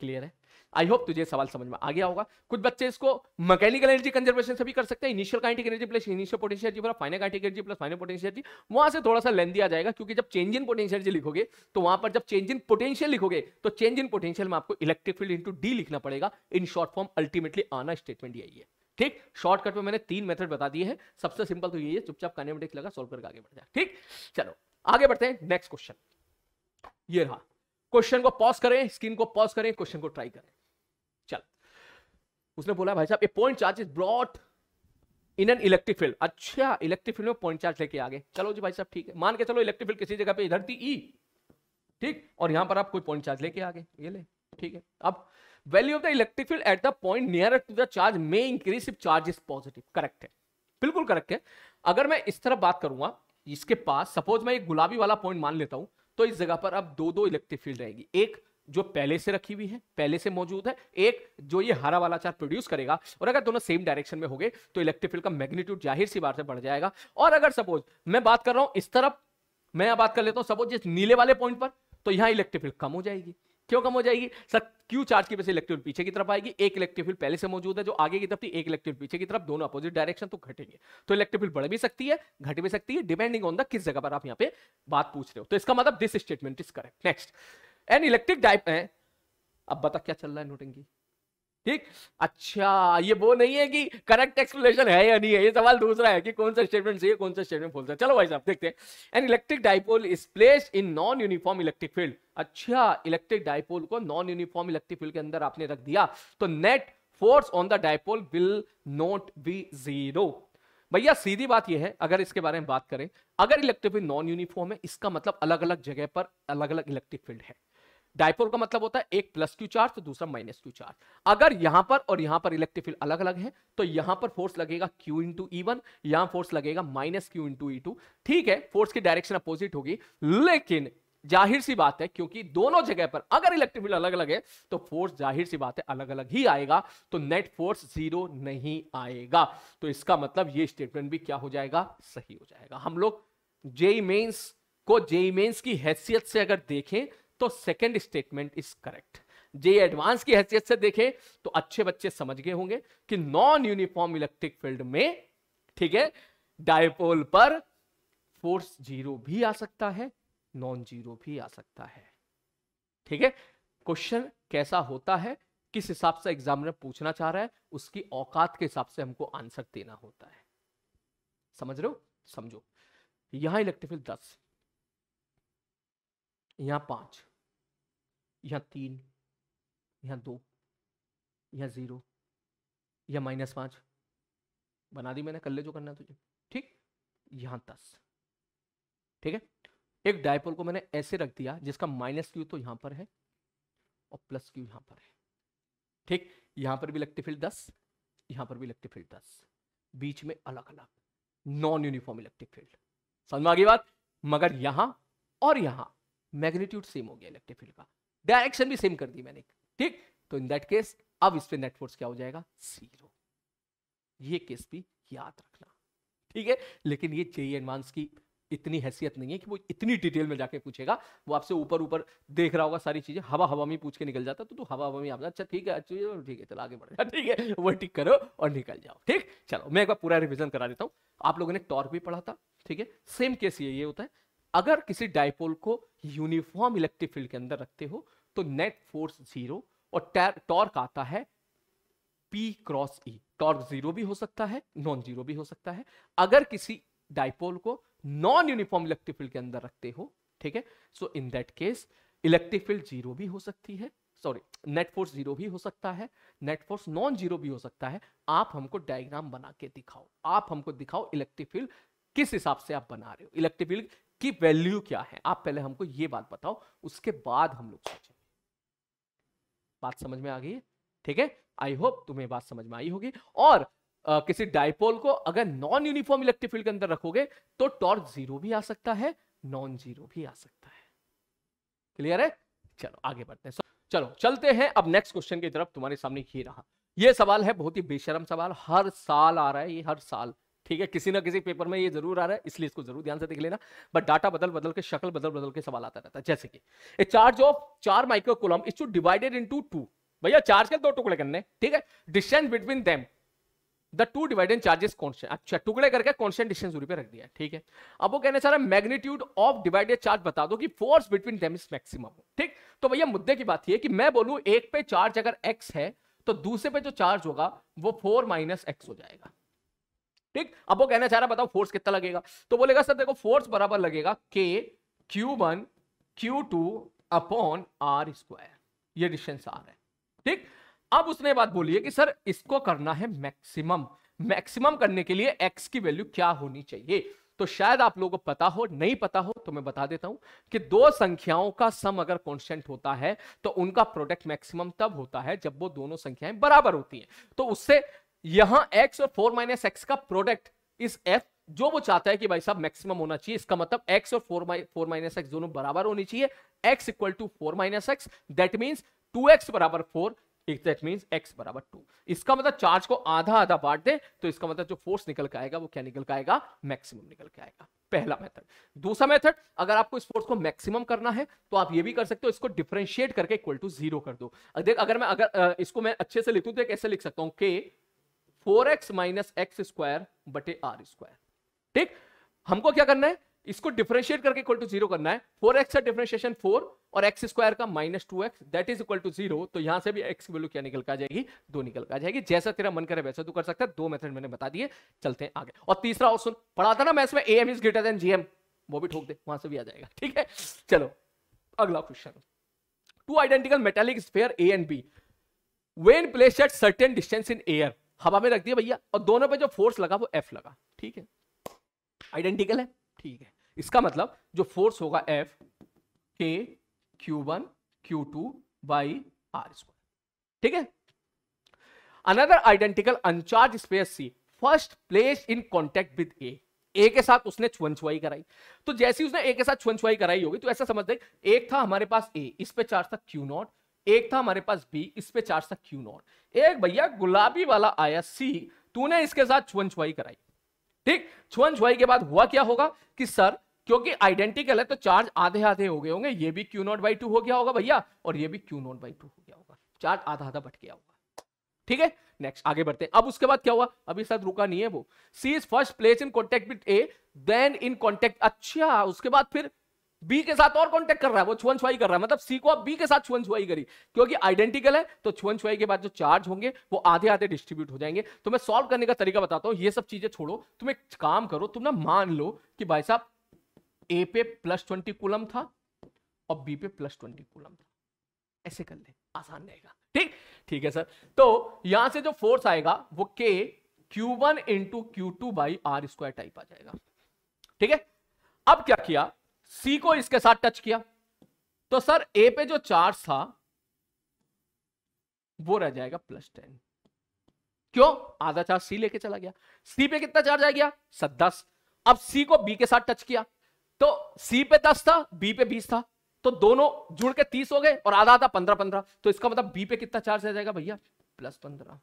क्लियर है आई होप तुझे सवाल समझ में आ गया होगा कुछ बच्चे इसको मैकेनिकल एनर्जी कंजर्वेशन से भी कर सकते हैं initial kinetic energy plus initial potential energy final kinetic energy plus final potential energy वहां से थोड़ा सा लेंदी आ जाएगा क्योंकि जब चेंज इन पोटेंशियल एनर्जी लिखोगे तो वहां पर जब चेंज इन पोटेंशियल लिखोगे तो चेंज इन पोटेंशियल में आपको इलेक्ट्रिक फील्ड इंटू डी लिखना पड़ेगा इन शॉर्ट फॉर्म अल्टीमेटली आना स्टेटमेंट यही है ठीक शॉर्टकट में मैंने तीन मेथड बता दिए हैं सबसे सिंपल तो यही है चुपचाप कानेमेटिक्स लगा सॉल्व करके आगे बढ़ जाए ठीक चलो आगे बढ़ते हैं नेक्स्ट क्वेश्चन ये रहा क्वेश्चन को पॉज करें स्क्रीन को पॉज करें क्वेश्चन को ट्राई करें चल उसने बोला भाई साहब a point charge is brought in an electric field अच्छा इलेक्ट्रिक फील्ड में पॉइंट चार्ज लेके आ गए चलो जी भाई साहब ठीक है मान के चलो इलेक्ट्रिक फील्ड किसी जगह पे इधर थी ई ठीक और यहां पर आप कोई पॉइंट चार्ज लेके आ गए ये ले ठीक है अब value of the electric field at the point near to the charge may increase if charge is positive correct है बिल्कुल करेक्ट है अगर मैं इस तरफ बात करूंगा इसके पास सपोज मैं एक गुलाबी वाला पॉइंट मान लेता हूं तो इस जगह पर अब दो दो इलेक्ट्रिक फील्ड रहेगी एक जो पहले से रखी हुई है पहले से मौजूद है एक जो ये हरा वाला चार प्रोड्यूस करेगा और अगर दोनों सेम डायरेक्शन में हो गए तो इलेक्ट्रिक फील्ड का मैग्नीट्यूड जाहिर सी बात से बढ़ जाएगा और अगर सपोज मैं बात कर रहा हूं इस तरफ मैं बात कर लेता हूं सपोज जिस नीले वाले पॉइंट पर तो यहां इलेक्ट्रिक फील्ड कम हो जाएगी क्यों कम हो जाएगी सर क्यू चार्ज की वजह से इलेक्ट्रॉन पीछे की तरफ आएगी एक इलेक्ट्रोफिल पहले से मौजूद है जो आगे की तरफ थी एक इलेक्ट्रॉन पीछे की तरफ दोनों अपोजिट डायरेक्शन तो घटेंगे तो इलेक्ट्रोफिल बढ़ भी सकती है घट भी सकती है डिपेंडिंग ऑन द किस जगह पर आप यहाँ पे बात पूछ रहे हो तो इसका मतलब this statement is correct next an electric dipole अब बता क्या चल रहा है नोटिंग की ठीक अच्छा ये वो नहीं है कि करेक्ट एक्सप्लेनेशन है या नहीं है ये सवाल दूसरा है कि कौन सा स्टेटमेंट सही है कौन सा स्टेटमेंट फॉल्स है चलो भाई साहब देखते हैं an electric dipole is placed in non uniform electric field अच्छा इलेक्ट्रिक डाइपोल को नॉन यूनिफॉर्म इलेक्ट्रिक फील्ड के अंदर आपने रख दिया तो net force on the dipole will not be zero भैया सीधी बात यह है अगर इसके बारे में बात करें अगर इलेक्ट्रिक फील्ड नॉन यूनिफॉर्म है इसका मतलब अलग अलग जगह पर अलग अलग इलेक्ट्रिक फील्ड है डायपोल का मतलब होता है एक प्लस क्यू चार्ज तो दूसरा माइनस क्यू चार्ज अगर यहां पर और यहां पर इलेक्ट्रिक फील्ड अलग अलग है तो यहां पर फोर्स लगेगा क्यू इंटू ई वन यहां फोर्स लगेगा minus Q into E two ठीक है फोर्स की डायरेक्शन अपोजिट होगी लेकिन जाहिर सी बात है क्योंकि दोनों जगह पर अगर इलेक्ट्रिक फील्ड अलग अलग है तो फोर्स जाहिर सी बात है अलग अलग ही आएगा तो नेट फोर्स जीरो नहीं आएगा तो इसका मतलब ये स्टेटमेंट भी क्या हो जाएगा सही हो जाएगा हम लोग जेई मेन्स को जेई मेन्स की हैसियत से अगर देखें तो second statement is correct J advance की हैसियत से देखें तो अच्छे बच्चे समझ गए होंगे कि नॉन यूनिफॉर्म इलेक्ट्रिक फील्ड में ठीक है डायपोल पर फोर्स जीरो भी आ सकता है नॉन जीरो भी आ सकता है ठीक है क्वेश्चन कैसा होता है किस हिसाब से एग्जामिनर पूछना चाह रहा है उसकी औकात के हिसाब से हमको आंसर देना होता है समझ रहे हो समझो यहां इलेक्ट्रिक फील्ड दस यहां पांच यहाँ तीन यहाँ दो यहाँ ज़ीरो या माइनस पाँच बना दी मैंने कर ले जो करना है तुझे ठीक यहाँ दस ठीक है एक डायपोल को मैंने ऐसे रख दिया जिसका माइनस क्यू तो यहाँ पर है और प्लस क्यू यहाँ पर है ठीक यहाँ पर भी इलेक्ट्रिक फील्ड दस यहाँ पर भी इलेक्ट्रिक फील्ड दस बीच में अलग अलग नॉन यूनिफॉर्म इलेक्ट्रिक फील्ड समझ में आ गई बात मगर यहाँ और यहाँ मैग्नीट्यूड सेम हो गया इलेक्ट्रिक फील्ड का डायरेक्शन भी सेम कर दी मैंने ठीक तो इन दैट केस अब इस पे नेट फोर्स क्या हो जाएगा जीरो ये केस भी याद रखना ठीक है लेकिन ये जेई एडवांस e की इतनी हैसियत नहीं है कि वो इतनी डिटेल में जाके पूछेगा वो आपसे ऊपर ऊपर देख रहा होगा सारी चीजें हवा हवा में पूछ के निकल जाता तो तू हवा हवा में आप अच्छा ठीक है अच्छा ठीक है चलो आगे बढ़ जा ठीक है वो ठीक करो और निकल जाओ ठीक चलो मैं एक बार पूरा रिविजन करा देता हूँ आप लोगों ने टॉर्क भी पढ़ा था ठीक है सेम केस ये ये होता है अगर किसी डायपोल को यूनिफॉर्म इलेक्ट्रिक फील्ड के अंदर रखते हो तो नेट फोर्स जीरो और टॉर्क आता है P cross E torque zero भी हो सकता है नॉन जीरो भी हो सकता है अगर किसी डाइपोल को नॉन यूनिफॉर्म इलेक्ट्रिक फील्ड के अंदर रखते हो ठीक है so in that case electric field zero भी हो सकती है सॉरी नेट फोर्स जीरो भी हो सकता है नेट फोर्स नॉन जीरो भी हो सकता है आप हमको डायग्राम बना के दिखाओ आप हमको दिखाओ इलेक्ट्रिक फील्ड किस हिसाब से आप बना रहे हो इलेक्ट्रिक फील्ड की वैल्यू क्या है आप पहले हमको ये बात बताओ उसके बाद हम लोग सोचें बात समझ में आ गई ठीक है आई होप तुम्हें बात समझ में आई होगी और Uh, किसी डायपोल को अगर नॉन यूनिफॉर्म इलेक्ट्रिक फील्ड के अंदर रखोगे तो टॉर्क जीरो भी आ सकता है नॉन जीरो भी आ सकता है क्लियर है चलो आगे बढ़ते हैं चलो चलते हैं अब नेक्स्ट क्वेश्चन की तरफ तुम्हारे सामने ही रहा यह सवाल है बहुत ही बेशरम सवाल हर साल आ रहा है ये हर साल ठीक है किसी ना किसी पेपर में ये जरूर आ रहा है इसलिए इसको जरूर ध्यान से देख लेना बट डाटा बदल बदल के शक्ल बदल बदल के सवाल आता रहता है जैसे कि ए चार्ज ऑफ चार micro coulomb is to divided into two भैया चार्ज के दो टुकड़े करने ठीक है distance between them the two divided charges constant अच्छा टुकड़े करके कॉन्स्टेंट डिस्टेंस दूरी पे रख दिया ठीक है अब वो कहने सारा मैग्नीट्यूड ऑफ डिवाइडेड चार्ज बता दो कि force between them is maximum ठीक तो भैया मुद्दे की बात यह कि मैं बोलूं एक पे चार्ज अगर एक्स है तो दूसरे पे जो चार्ज होगा वो फोर माइनस एक्स हो जाएगा ठीक अब वो कहना चाह रहा बताओ फोर्स कितना लगेगा तो बोलेगा सर देखो फोर्स बराबर लगेगा के Q one Q two upon R square ये डिस्टेंस आ रहा है ठीक अब उसने बात बोली है कि सर इसको करना है मैक्सिमम मैक्सिमम करने के लिए एक्स की वैल्यू क्या होनी चाहिए तो शायद आप लोगों को पता हो नहीं पता हो तो मैं बता देता हूं कि दो संख्याओं का सम अगर कांस्टेंट होता है तो उनका प्रोडक्ट मैक्सिमम तब होता है जब वो दोनों संख्याएं बराबर होती हैं तो उससे यहां x और 4 माइनस एक्स का प्रोडक्ट इस f जो वो चाहता है कि भाई साहब मैक्सिमम होना चाहिए इसका मतलब x और 4 फोर माइनस एक्स दोनों बराबर होनी चाहिए x equal to four minus X that means two x बराबर फोर दैट मीन्स x बराबर टू इसका मतलब चार्ज को आधा आधा बांट दे तो इसका मतलब जो फोर्स निकल के आएगा वो क्या निकल के आएगा मैक्सिमम निकल के आएगा पहला मेथड दूसरा मेथड अगर आपको इस फोर्स को मैक्सिमम करना है तो आप ये भी कर सकते हो इसको डिफ्रेंशिएट करके इक्वल टू जीरो कर दो देख अगर मैं अगर इसको मैं अच्छे से लिखूं तो कैसे लिख सकता हूं K four X minus X square बटे आर स्क्वायर ठीक हमको क्या करना है इसको डिफरेंशिएट करके इक्वल टू जीरो करना है फोर एक्स का डिफरेंशिएशन फोर और एक्स स्क्वायर का minus two X that is equal to zero तो यहां से भी एक्स की वैल्यू क्या निकल का जाएगी दो निकल का जाएगी जैसा तेरा मन करे वैसा तू कर सकता है दो मेथड मैंने बता दिए चलते हैं आगे और तीसरा ऑप्शन पढ़ा था ना मैथ्स में A M is greater than GM वो भी ठोक दे वहां से भी आ जाएगा ठीक है चलो अगला question two identical metallic sphere A and B when place at certain distance in air हवा में रख दिया भैया और दोनों पे जो फोर्स लगा वो एफ लगा ठीक है आइडेंटिकल है ठीक है इसका मतलब जो फोर्स होगा F K Q one Q two by are square ठीक है another identical uncharge space C first place in contact with A A के साथ उसने छुआई कराई तो जैसी उसने ए के साथ छुआई कराई होगी तो ऐसा समझ दे एक था हमारे पास ए इस पे चार्ज था क्यू नॉट एक था हमारे पास बी इस पे चार्ज था क्यू नॉट एक भैया गुलाबी वाला आया सी तूने इसके साथ छुअन छुआई कराई ठीक छुअन छुआई के बाद हुआ क्या होगा कि सर क्योंकि आइडेंटिकल है तो चार्ज आधे आधे हो गए होंगे ये भी क्यू नॉट बाई टू हो गया होगा भैया और ये भी क्यू नॉट बाई टू हो गया होगा चार्ज आधा आधा बट गया होगा ठीक है नेक्स्ट आगे बढ़ते हैं अब उसके बाद क्या हुआ अभी साथ रुका नहीं है वो C is first place in contact with A then in contact अच्छा उसके बाद फिर बी के साथ और कॉन्टेक्ट कर रहा है वो छुअन छुआई कर रहा है मतलब सी को आप बी के साथ छुअन छुआई करी क्योंकि आइडेंटिकल है तो छुअन छुआई के बाद जो चार्ज होंगे वो आधे आधे डिस्ट्रीब्यूट हो जाएंगे तो मैं सॉल्व करने का तरीका बताता हूँ ये सब चीजें छोड़ो तुम एक काम करो तुम ना मान लो कि भाई साहब ए पे प्लस ट्वेंटी कुलम था और बी पे प्लस ट्वेंटी कुलम था ऐसे कर ले आसान रहेगा ठीक ठीक है सर तो यहां से जो फोर्स आएगा वो K Q one into Q two by are square type आ जाएगा ठीक है अब क्या किया सी को इसके साथ टच किया तो सर ए पे जो चार्ज था वो रह जाएगा प्लस टेन क्यों आधा चार्ज सी लेके चला गया सी पे कितना चार्ज आ गया सर दस अब सी को बी के साथ टच किया तो सी पे दस था बी पे बीस था तो दोनों जुड़ के तीस हो गए और आधा आधा पंद्रह पंद्रह तो इसका मतलब बी पे कितना चार्ज रह जाएगा भैया प्लस पंद्रह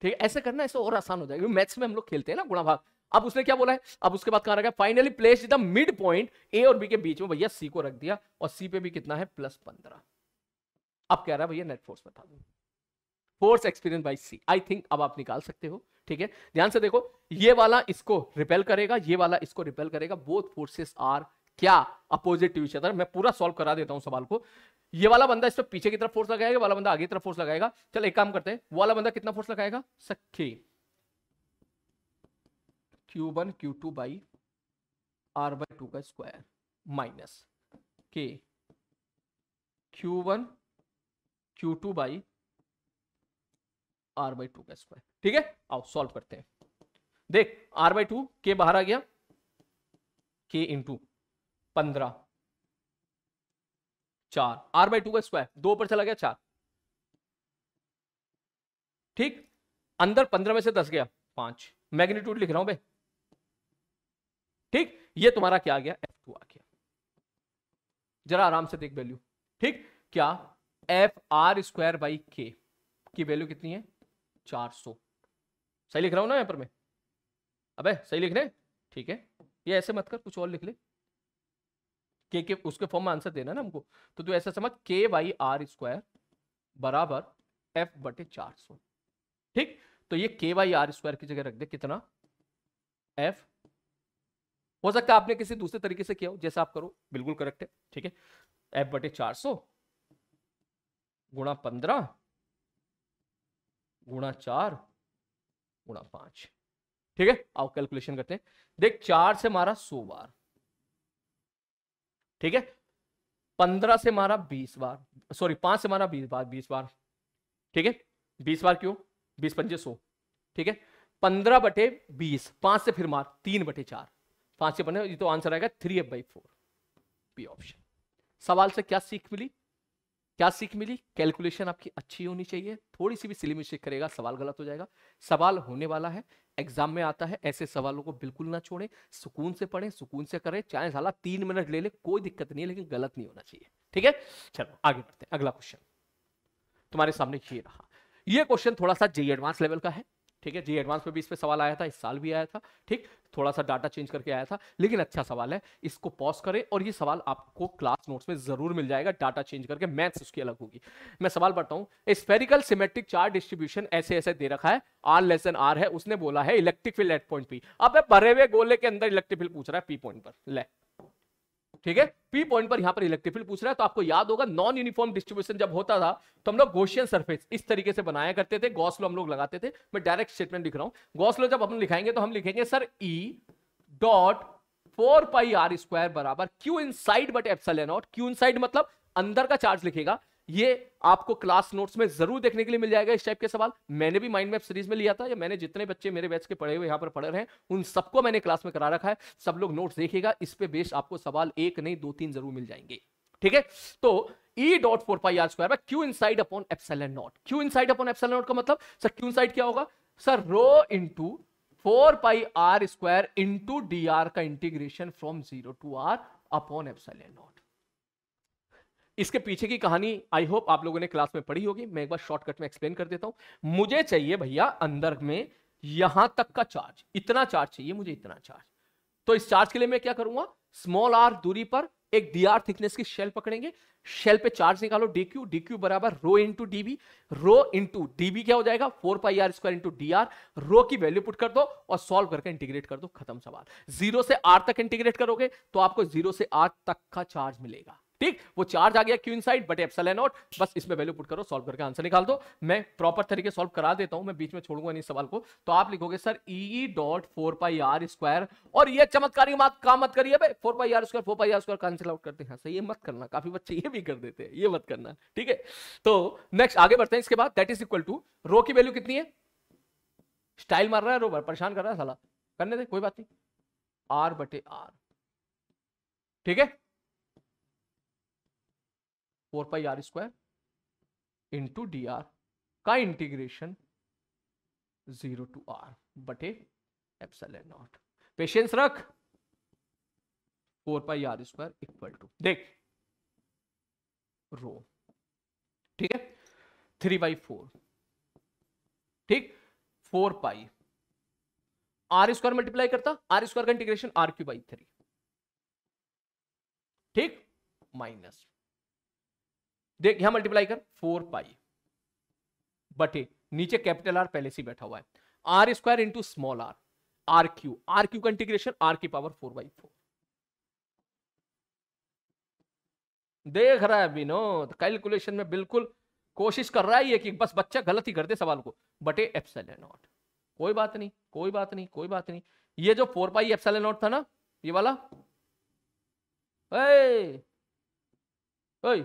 ठीक है ऐसे करना ऐसे और आसान हो जाएगा मैथ्स में हम लोग खेलते हैं ना गुणा भाग अब उसने क्या बोला है अब उसके बाद कहा रखा finally place the mid point A और बी के बीच में भैया सी को रख दिया और सी पे भी कितना है प्लस पंद्रह अब कह रहा है भैया नेट फोर्स बता दो force experience by C I think अब आप निकाल सकते हो ठीक है ध्यान से देखो ये वाला इसको रिपेल करेगा ये वाला इसको रिपेल करेगा बोथ फोर्सेस आर क्या अपोजिट टू अदर मैं पूरा सॉल्व करा देता हूं सवाल को ये वाला बंदा इस पर पीछे की तरफ फोर्स लगाएगा वाला बंदा आगे की तरफ फोर्स लगाएगा चल एक काम करते हैं वाला बंदा कितना फोर्स लगाएगा सखी Q one Q two by R by two का square minus K Q one Q two by R by two का स्क्वायर ठीक है आओ सॉल्व करते हैं देख आर बाई टू के बाहर आ गया के इंटू पंद्रह चार आर बाई टू का स्क्वायर दो पर चला गया चार ठीक अंदर पंद्रह में से दस गया पांच मैग्नीट्यूड लिख रहा हूं भाई ठीक ये तुम्हारा क्या आ गया एफ टू आ गया जरा आराम से देख वैल्यू ठीक क्या एफ आर स्क्वायर बाई के की वैल्यू कितनी है चार सौ सही लिख रहा हूं ना यहां पर मैं अबे सही लिख रहे ठीक है ये ऐसे मत कर कुछ और लिख ले के के उसके फॉर्म में आंसर देना ना हमको तो तू ऐसा समझ के वाई आर स्क्वायर बराबर एफ बटे चार सौ ठीक तो ये के वाई आर स्क्वायर की जगह रख दे कितना एफ हो सकता है आपने किसी दूसरे तरीके से किया हो जैसा आप करो बिल्कुल करेक्ट है ठीक है एफ बटे चार सौ गुणा पंद्रह गुणा चार गुणा पांच ठीक है आओ कैलकुलेशन करते हैं देख चार से मारा सो बार ठीक है पंद्रह से मारा बीस बार सॉरी पांच से मारा बीस बार बीस बार ठीक है बीस बार क्यों बीस पंजे सो ठीक है पंद्रह बटे बीस पांच से फिर मार तीन बटे चार पांच से बने ये तो आंसर आएगा three F by four B option सवाल से क्या सीख मिली क्या सीख मिली कैलकुलेशन आपकी अच्छी होनी चाहिए थोड़ी सी भी सिली मिस्टेक करेगा सवाल गलत हो जाएगा सवाल होने वाला है एग्जाम में आता है ऐसे सवालों को बिल्कुल ना छोड़ें सुकून से पढ़ें सुकून से करें चाहे साला तीन मिनट ले ले कोई दिक्कत नहीं है लेकिन गलत नहीं होना चाहिए ठीक है चलो आगे बढ़ते हैं अगला क्वेश्चन तुम्हारे सामने ये रहा ये क्वेश्चन थोड़ा सा जे एडवांस लेवल का है ठीक है जी एडवांस में भी इस पर सवाल आया था इस साल भी आया था ठीक थोड़ा सा डाटा चेंज करके आया था लेकिन अच्छा सवाल है इसको पॉज करें और ये सवाल आपको क्लास नोट्स में जरूर मिल जाएगा डाटा चेंज करके मैथ्स उसकी अलग होगी मैं सवाल पढ़ता हूँ स्पेरिकल सिमेट्रिक चार डिस्ट्रीब्यूशन ऐसे ऐसे दे रखा है आर लेस देन आर है उसने बोला है electric field at point P अब भरे हुए गोले के अंदर इलेक्ट्रिक फील्ड पूछ रहा है पी पॉइंट पर ले ठीक है पी पॉइंट पर यहां पर इलेक्ट्रिक फील्ड पूछ रहा है तो आपको याद होगा नॉन यूनिफॉर्म डिस्ट्रीब्यूशन जब होता था तो हम लोग गोशियन सरफेस इस तरीके से बनाया करते थे गौसलो हम लोग लगाते थे मैं डायरेक्ट स्टेटमेंट लिख रहा हूं गौसलो जब हम लिखाएंगे तो हम लिखेंगे sir E dot four pi R square बराबर Q inside but epsilon naught Q inside मतलब अंदर का चार्ज लिखेगा ये आपको क्लास नोट्स में जरूर देखने के लिए मिल जाएगा इस टाइप के सवाल मैंने भी माइंड मैप सीरीज में लिया था या मैंने जितने बच्चे मेरे बैच के पढ़े हुए यहाँ पर पढ़ रहे हैं उन सबको मैंने क्लास में करा रखा है सब लोग नोट्स देखेगा इस पे बेस्ट आपको सवाल एक नहीं दो तीन जरूर मिल जाएंगे ठीक है तो E dot four pi R square Q inside upon epsilon naught Q inside upon epsilon naught का मतलब सर क्यू इन साइड क्या होगा sir rho two four pi R square into D R का integration from zero to R upon epsilon naught इसके पीछे की कहानी I hope आप लोगों ने क्लास में पढ़ी होगी मैं एक बार शॉर्टकट में एक्सप्लेन कर देता हूं मुझे चाहिए भैया अंदर में यहां तक का चार्ज इतना चार्ज चाहिए मुझे इतना चार्ज तो इस चार्ज के लिए मैं क्या करूंगा स्मॉल आर दूरी पर एक डी आर थिकनेस की शेल पकड़ेंगे शेल पे चार्ज निकालो डी क्यू डी क्यू बराबर rho into DB rho into DB क्या हो जाएगा four pi R square into D R rho की वैल्यू पुट कर दो और सॉल्व करके इंटीग्रेट कर दो खत्म सवाल जीरो से आर तक इंटीग्रेट करोगे तो आपको जीरो से आर तक का चार्ज मिलेगा ठीक वो चार्ज आ गया Q inside but epsilon naught बस इसमें वैल्यू पुट करो सॉल्व करके आंसर निकाल दो मैं प्रॉपर तरीके सॉल्व करा देता हूं मैं बीच में छोड़ूंगा नहीं सवाल को तो आप लिखोगे sir E dot four pi R square और ये चमत्कारी बात काम मत करिए भाई four pi R square four pi R square cancel out करते हैं सही ये मत करना काफी बच्चे ये भी कर देते हैं ये मत करना ठीक है तो नेक्स्ट आगे बढ़ते हैं इसके बाद that is equal to rho की वैल्यू कितनी है स्टाइल मार रहा है रो परेशान कर रहा है साला करने दे कोई बात नहीं आर बटे आर ठीक है four pi R square into D R का इंटीग्रेशन जीरो टू आर बटे एप्सल नॉट पेशेंस रख four pi R square equal to देख रो ठीक है थ्री बाई फोर ठीक four pi R square multiply करता आर स्क्वायर का integration R Q by three ठीक माइनस देख यहां मल्टीप्लाई कर फोर पाई बटे नीचे कैपिटल आर पहले से बैठा हुआ है R square into small R R Q R Q का इंटीग्रेशन आर की पावर फोर बाई फोर देख रहा है विनोद कैलकुलेशन में बिल्कुल कोशिश कर रहा है कि बस बच्चा गलत ही कर दे सवाल को बटे एप्सल नॉट कोई बात नहीं कोई बात नहीं कोई बात नहीं ये जो फोर पाई एप्सल नॉट था ना ये वाला ए, ए,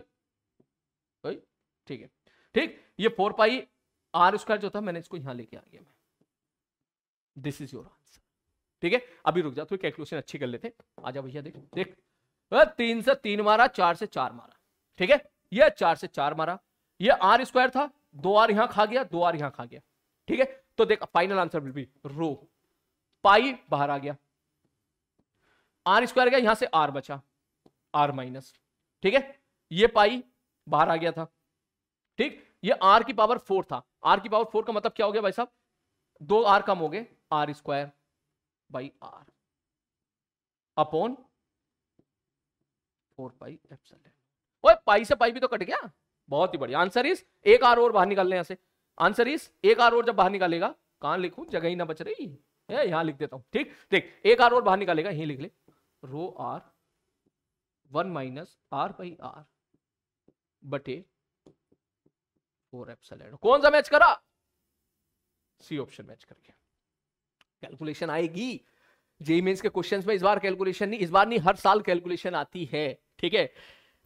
ठीक है ठीक ये फोर पाई आर स्क्वायर जो था मैंने इसको यहां लेके आ गया दिस इज योर आंसर ठीक है अभी रुक जा तो कैलकुलेशन अच्छी कर लेते आ आजा भैया देख देख तीन से तीन मारा चार से चार मारा ठीक है ये चार से चार मारा ये आर स्क्वायर था दो आर यहां खा गया दो आर यहां खा गया ठीक है तो देख final answer will be rho pi बाहर आ गया आर स्क्वायर गया यहां से आर बचा आर माइनस ठीक है ये पाई बाहर आ गया था ठीक ये आर की पावर फोर था आर की पावर फोर का मतलब क्या हो गया भाई साहब दो आर कम हो गए R square by R upon four pi epsilon ओए पाई से पाई भी तो कट गया बहुत ही बढ़िया आंसर इस एक आर और बाहर निकालने यहां से आंसर इस एक आर और जब बाहर निकालेगा कहां लिखू जगह ही ना बच रही है यहां लिख देता हूं ठीक देख एक आर और बाहर निकालेगा यही लिख ले rho R one minus R by R बटे फोर एप्सलेट कौन सा मैच करा सी ऑप्शन मैच करके कैलकुलेशन आएगी जेई मीन के क्वेश्चन में इस बार कैलकुलेशन नहीं इस बार नहीं हर साल कैलकुलेशन आती है ठीक है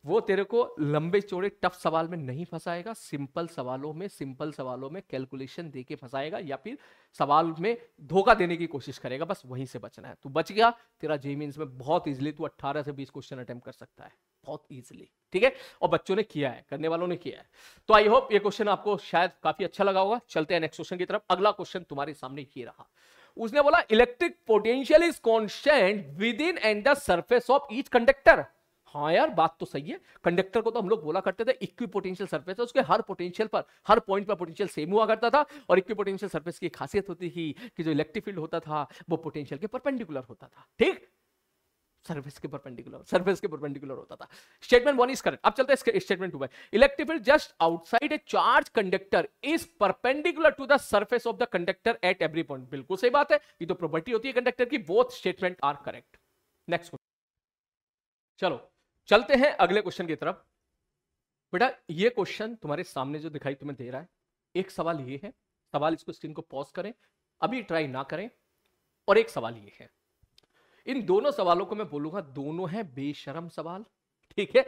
वो तेरे को लंबे चौड़े टफ सवाल में नहीं फंसाएगा सिंपल सवालों में सिंपल सवालों में कैलकुलेशन देके फंसाएगा या फिर सवाल में धोखा देने की कोशिश करेगा बस वहीं से बचना है तू बच गया तेरा जेई मीन में बहुत इजिली तू 18 से 20 क्वेश्चन अटेम्प्ट कर सकता है बहुत ईजिली ठीक है और बच्चों ने किया है करने वालों ने किया है तो आई होप ये क्वेश्चन आपको शायद काफी अच्छा लगा होगा चलते हैं नेक्स्ट क्वेश्चन की तरफ अगला क्वेश्चन तुम्हारे सामने ये रहा उसने बोला electric potential is constant within and the surface of each conductor हाँ यार बात तो सही है कंडक्टर को तो हम लोग बोला करते थे इक्वी पोटेंशियल सर्फेस उसके हर पोटेंशियल पर हर पॉइंट पर पोटेंशियल सेम हुआ करता था और इक्वी पोटेंशियल सर्फेस की खासियत होती थी कि जो इलेक्ट्रिक फील्ड होता था वो पोटेंशियल के परपेंडिकुलर होता था ठीक सर्फेस के परपेंडिकुलर सर्फेस के परपेंडिकुलर होता था स्टेटमेंट वन इज करेक्ट अब चलते हैं स्टेटमेंट टू में electric field just outside a charge conductor is perpendicular to the surface of the conductor at every point बिल्कुल सही बात है ये तो प्रॉपर्टी होती है कंडक्टर की both statement are correct next question चलो चलते हैं अगले क्वेश्चन की तरफ बेटा ये क्वेश्चन तुम्हारे सामने जो दिखाई तुम्हें दे रहा है एक सवाल ये है सवाल इसको स्क्रीन को पॉज करें अभी ट्राई ना करें और एक सवाल ये है इन दोनों सवालों को मैं बोलूंगा दोनों हैं बेशरम सवाल ठीक है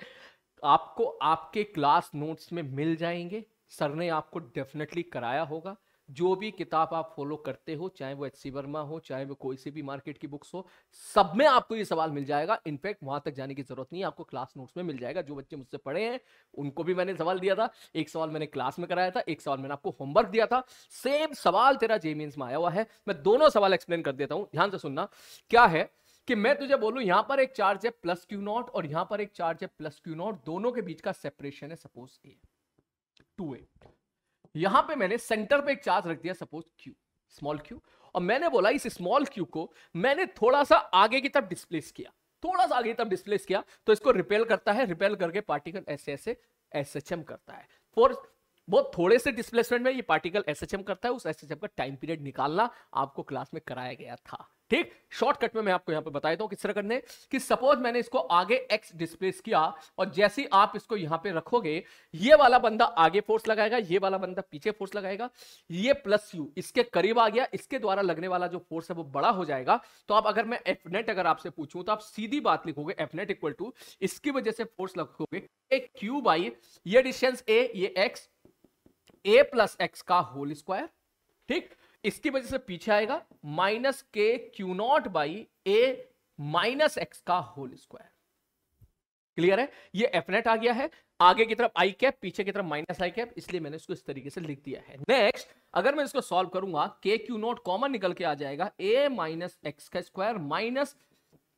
आपको आपके क्लास नोट्स में मिल जाएंगे सर ने आपको डेफिनेटली कराया होगा जो भी किताब आप फॉलो करते हो चाहे वो एच सी वर्मा हो चाहे वो कोई सी भी मार्केट की बुक्स हो सब में आपको ये सवाल मिल जाएगा इनफैक्ट वहां तक जाने की जरूरत नहीं है आपको क्लास नोट्स में मिल जाएगा जो बच्चे मुझसे पढ़े हैं उनको भी मैंने सवाल दिया था एक सवाल मैंने क्लास में कराया था एक सवाल मैंने आपको होमवर्क दिया था सेम सवाल तेरा जेमीन में आया हुआ है मैं दोनों सवाल एक्सप्लेन कर देता हूँ ध्यान से सुनना क्या है कि मैं तुझे बोलूं यहां पर एक चार्ज है प्लस क्यू नॉट और यहां पर एक चार्ज है प्लस क्यू नॉट दोनों के बीच का सेपरेशन है सपोज ए टू ए यहां पे मैंने सेंटर पे एक चार्ज रख दिया सपोज क्यू स्मॉल क्यू और मैंने बोला इस स्मॉल क्यू को मैंने थोड़ा सा आगे की तरफ डिस्प्लेस किया थोड़ा सा आगे की तरफ डिस्प्लेस किया तो इसको रिपेल करता है रिपेल करके पार्टिकल ऐसे ऐसे एसएचएम करता है फोर्स बहुत थोड़े से डिस्प्लेसमेंट में ये पार्टिकल एस करता है उस एस का टाइम पीरियड निकालना आपको क्लास में कराया गया था ठीक शॉर्टकट में मैं आपको यहां पर बता देता हूं किस तरह करने कि सपोज मैंने इसको आगे एक्स डिस्प्लेस किया और जैसे आप इसको यहां पे रखोगे ये वाला बंदा आगे फोर्स लगाएगा ये वाला बंदा पीछे फोर्स लगाएगा ये प्लस यू इसके करीब आ गया इसके द्वारा लगने वाला जो फोर्स है वो बड़ा हो जाएगा तो आप अगर मैं एफ नेट अगर आपसे पूछूं तो आप सीधी बात लिखोगे एफ नेट इक्वल टू इसकी वजह से फोर्स लगोगे ए क्यू बाई ये डिस्टेंस ए ये एक्स ए प्लस एक्स का होल स्क्वायर ठीक इसकी वजह से पीछे आएगा minus K Q naught by A minus X का होल स्क्वायर क्लियर है ये एफनेट आ गया है आगे की तरफ आई कैप पीछे की तरफ माइनस आई कैप इसलिए मैंने इसको इस तरीके से लिख दिया है नेक्स्ट अगर मैं इसको सॉल्व करूंगा के क्यू नॉट कॉमन निकल के आ जाएगा ए माइनस एक्स का square minus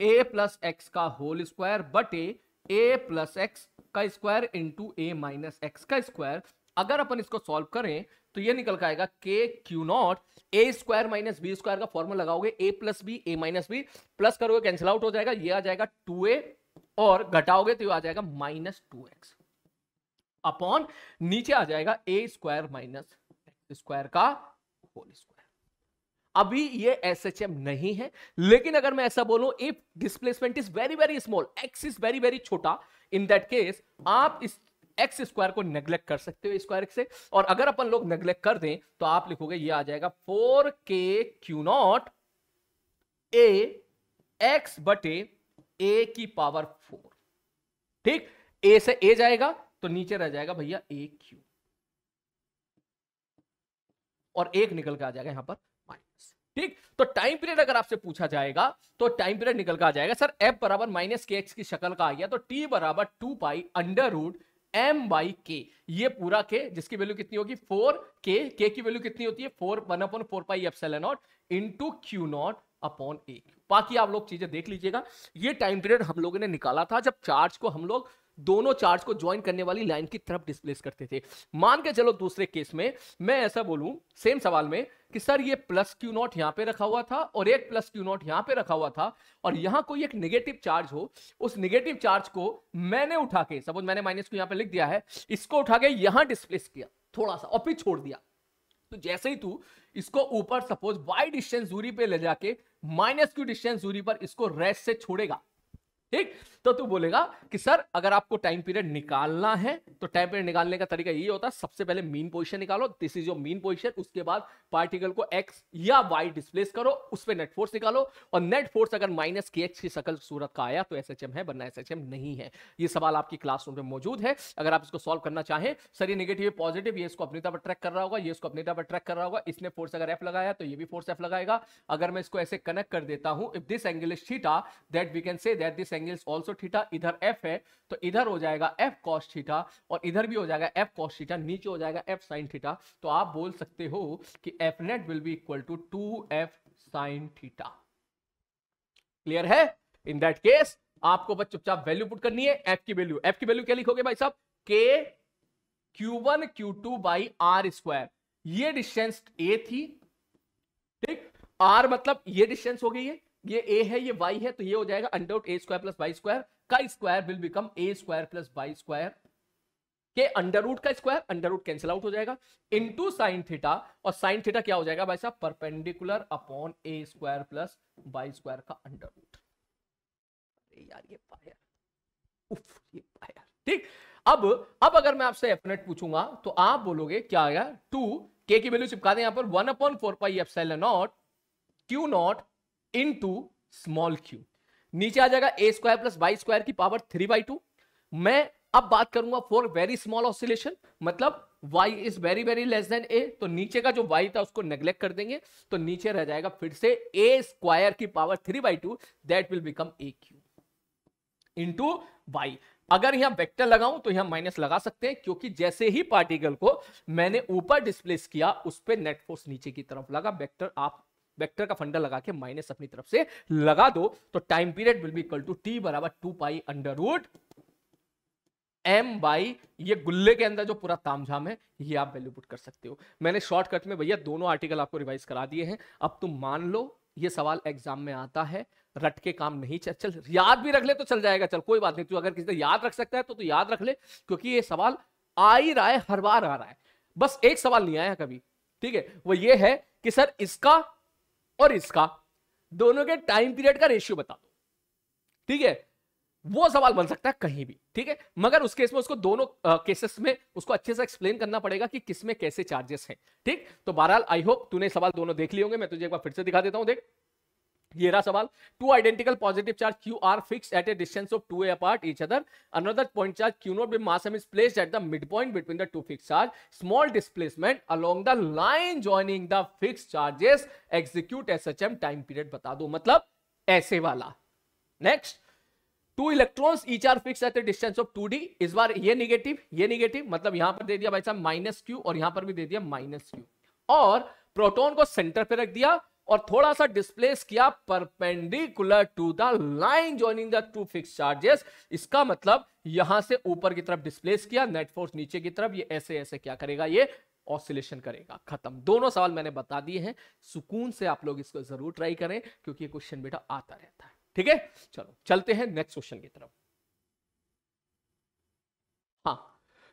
A plus x का होल स्क्वायर बटे ए प्लस एक्स का square into A minus X का स्क्वायर अगर अपन इसको सॉल्व करें तो ये निकल के आएगा K Q naught A square minus B square का फॉर्मूल लगाओगे A plus B A minus B plus करोगे कैंसिल आउट हो जाएगा ये आ जाएगा टू ए और घटाओगे तो ये आ जाएगा माइनस टू एक्स अपॉन नीचे आ जाएगा ए स्क्वायर माइनस स्क्वायर का होल स्क्वायर अभी ये एस एच एम नहीं है लेकिन अगर मैं ऐसा बोलूं if displacement is very very small X is very very छोटा इन दैट केस आप इस एक्स स्क्वायर को नेग्लेक्ट कर सकते हो स्क्वायर से और अगर अपन लोग नेग्लेक्ट कर दें तो आप लिखोगे ये आ जाएगा फोर के क्यू नॉट ए एक्स बटे ए की पावर फोर ठीक ए से ए जाएगा तो नीचे रह जाएगा भैया ए क्यू और एक निकल के आ जाएगा यहां पर माइनस ठीक तो टाइम पीरियड अगर आपसे पूछा जाएगा तो टाइम पीरियड निकल के आ जाएगा सर एफ बराबर माइनस के एक्स की शक्ल का आ गया तो टी बराबर two pi under root M by K ये पूरा के जिसकी वैल्यू कितनी होगी फोर के के की वैल्यू कितनी होती है four one upon four pi epsilon into q naught upon a बाकी आप लोग चीजें देख लीजिएगा ये टाइम पीरियड हम लोगों ने निकाला था जब चार्ज को हम लोग दोनों चार्ज को ज्वाइन करने वाली लाइन की तरफ डिस्प्लेस करते थे मान के चलो दूसरे केस में मैं ऐसा बोलूं सेम सवाल में कि सर ये प्लस क्यू नॉट यहां पे रखा हुआ था और एक प्लस क्यू नॉट यहां पे रखा हुआ था और यहां कोई एक नेगेटिव चार्ज हो उस नेगेटिव चार्ज को मैंने उठा के सपोज मैंने माइनस को यहां पर लिख दिया है इसको उठा के यहां डिस्प्लेस किया थोड़ा सा और फिर छोड़ दिया तो जैसे ही तू इसको ऊपर सपोज वाई डिस्टेंस दूरी पे ले जाके माइनस क्यू डिस्टेंस दूरी पर इसको रेस्ट से छोड़ेगा ठीक तो तू बोलेगा कि सर अगर आपको टाइम पीरियड निकालना है तो टाइम पीरियड निकालने का तरीका ये होता है सबसे पहले मीन पोजीशन निकालो this is your mean position उसके बाद पार्टिकल को एक्स या वाई डिस्प्लेस करो उस पर नेट फोर्स निकालो और नेट फोर्स अगर माइनस के एक्स की सकल सूरत का आया तो एस एच एम है वरना एस एच एम नहीं है ये सवाल आपकी क्लासरूम में मौजूद है अगर आप इसको सॉल्व करना चाहें सर ये निगेटिव है पॉजिटिव ये इसको अपनी तरफ ट्रैक कर रहा होगा ये इसको अपनी तरफ ट्रैक कर रहा होगा इसने फोर्स अगर एफ लगाया तो ये भी फोर्स एफ लगाएगा अगर मैं इसको ऐसे कनेक्ट कर देता हूं if this angle is theta that we can say that this angles also theta इधर एफ है तो इधर हो जाएगा एफ कॉस थीटा और इधर भी हो जाएगा एफ कॉस थीटा नीचे हो जाएगा एफ साइन थीटा तो आप बोल सकते हो कि F net will be equal to two F sine theta clear है इन दैट केस आपको बस चुपचाप वैल्यू पुट करनी है एफ की वैल्यू एफ की वैल्यू क्या लिखोगे भाई साहब k Q one Q two by are square ये डिस्टेंस ए थी ठीक आर मतलब ये डिस्टेंस हो गई है ये ए है ये वाई है तो ये हो जाएगा under a square plus y square का square will become a square plus y square के अंडर रूट का square under root cancel out हो जाएगा इनटू साइन थीटा और साइन थीटा क्या हो जाएगा भाई साहब perpendicular upon a square plus y square का अंडर रूट अरे यार ये पाया उफ ये पाया ठीक अब अब अगर मैं आपसे एफनेट पूछूंगा तो आप बोलोगे क्या आएगा टू के की वैल्यू चिपका दें यहां पर one upon four pi f naught q naught into small q नीचे आ जाएगा ए स्क्वायर प्लस वाई स्क्वायर की पावर थ्री बाई टू मैं अब बात करूंगा फॉर वेरी स्मॉल ऑसिलेशन मतलब y is very very less than a तो नीचे का जो y था उसको नेग्लेक्ट कर देंगे तो नीचे रह जाएगा फिर से a स्क्वायर की power three by two that will become a q into y अगर यहां वेक्टर लगाऊं तो यहां माइनस लगा सकते हैं क्योंकि जैसे ही पार्टिकल को मैंने ऊपर डिस्प्लेस किया उस पर नेट फोर्स नीचे की तरफ लगा वेक्टर आप वेक्टर का फंडा लगा के माइनस अपनी तरफ से लगा दो तो time period will be equal to t बराबर two pi under root M by ये गुल्ले के अंदर जो पूरा तामझाम है ये आप वैल्यू पुट कर सकते हो मैंने शॉर्टकट में भैया दोनों आर्टिकल आपको रिवाइज करा दिए हैं अब तुम मान लो ये सवाल एग्जाम में आता है रट के काम नहीं चल चल याद भी रख ले तो चल जाएगा चल कोई बात नहीं तू अगर किसी ने याद रख सकता है तो तू याद रख ले क्योंकि ये सवाल आ ही रहा है हर बार आ रहा है बस एक सवाल नहीं आया कभी ठीक है वो ये है कि सर इसका और इसका दोनों के टाइम पीरियड का रेशियो बता दो ठीक है वो सवाल बन सकता है कहीं भी ठीक है मगर उस केस में उसको दोनों केसेस में उसको अच्छे से एक्सप्लेन करना पड़ेगा कि किसमें कैसे चार्जेस हैं ठीक तो बहरहाल आई होप तूने सवाल दोनों देख लिए होंगे मैं तुझे एक बार फिर से दिखा देता हूं देख ये रहा सवाल two identical positive charge q are fix at a distance of two a apart each other another point charge q naught b mass m is placed at the mid point between the two fix charge small displacement along the line joining the fix charges execute s h m time period बता दो मतलब ऐसे वाला next two electrons each are fix at a distance of to D इस बार ये negative ये negative मतलब यहां पर दे दिया भाई साहब माइनस क्यू और यहां पर भी दे दिया माइनस क्यू और प्रोटोन को सेंटर पे रख दिया और थोड़ा सा डिस्प्लेस किया perpendicular to the line joining the two fix charges इसका मतलब यहां से ऊपर की तरफ डिस्प्लेस किया नेट फोर्स नीचे की तरफ ये ऐसे ऐसे क्या करेगा ये ऑसिलेशन करेगा खत्म दोनों सवाल मैंने बता दिए हैं सुकून से आप लोग इसको जरूर ट्राई करें क्योंकि ये क्वेश्चन बेटा आता रहता है ठीक है चलो चलते हैं नेक्स्ट क्वेश्चन की तरफ हाँ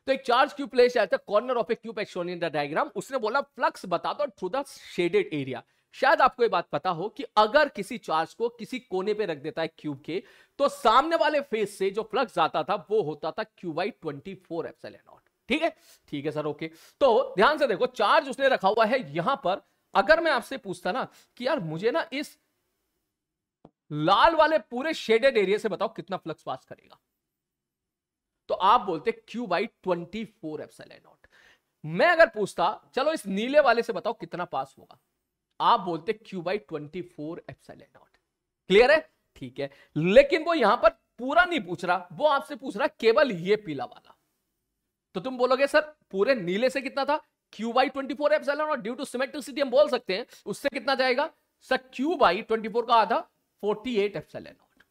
तो एक charge cube place corner of a cube at in the diagram उसने बोला फ्लक्स बता दो थ्रू द शेडेड एरिया शायद आपको ये बात पता हो कि अगर किसी चार्ज को किसी कोने पे रख देता है क्यूब के तो सामने वाले फेस से जो फ्लक्स आता था वो होता था q by twenty four epsilon ठीक है ठीक है सर ओके तो ध्यान से देखो चार्ज उसने रखा हुआ है यहां पर अगर मैं आपसे पूछता ना कि यार मुझे ना इस लाल वाले पूरे शेडेड एरिया से बताओ कितना फ्लक्स पास करेगा तो आप बोलते q by twenty four epsilon naught मैं अगर पूछता चलो इस नीले वाले से बताओ कितना पास होगा आप बोलते q by twenty four naught clear है ठीक है लेकिन वो यहां पर पूरा नहीं पूछ रहा वो आपसे पूछ रहा केवल ये पीला वाला तो तुम बोलोगे सर पूरे नीले से कितना था q by twenty four naught due to symmetricity हम बोल सकते हैं उससे कितना जाएगा sir q by twenty four का आधा फोर्टी एट नॉट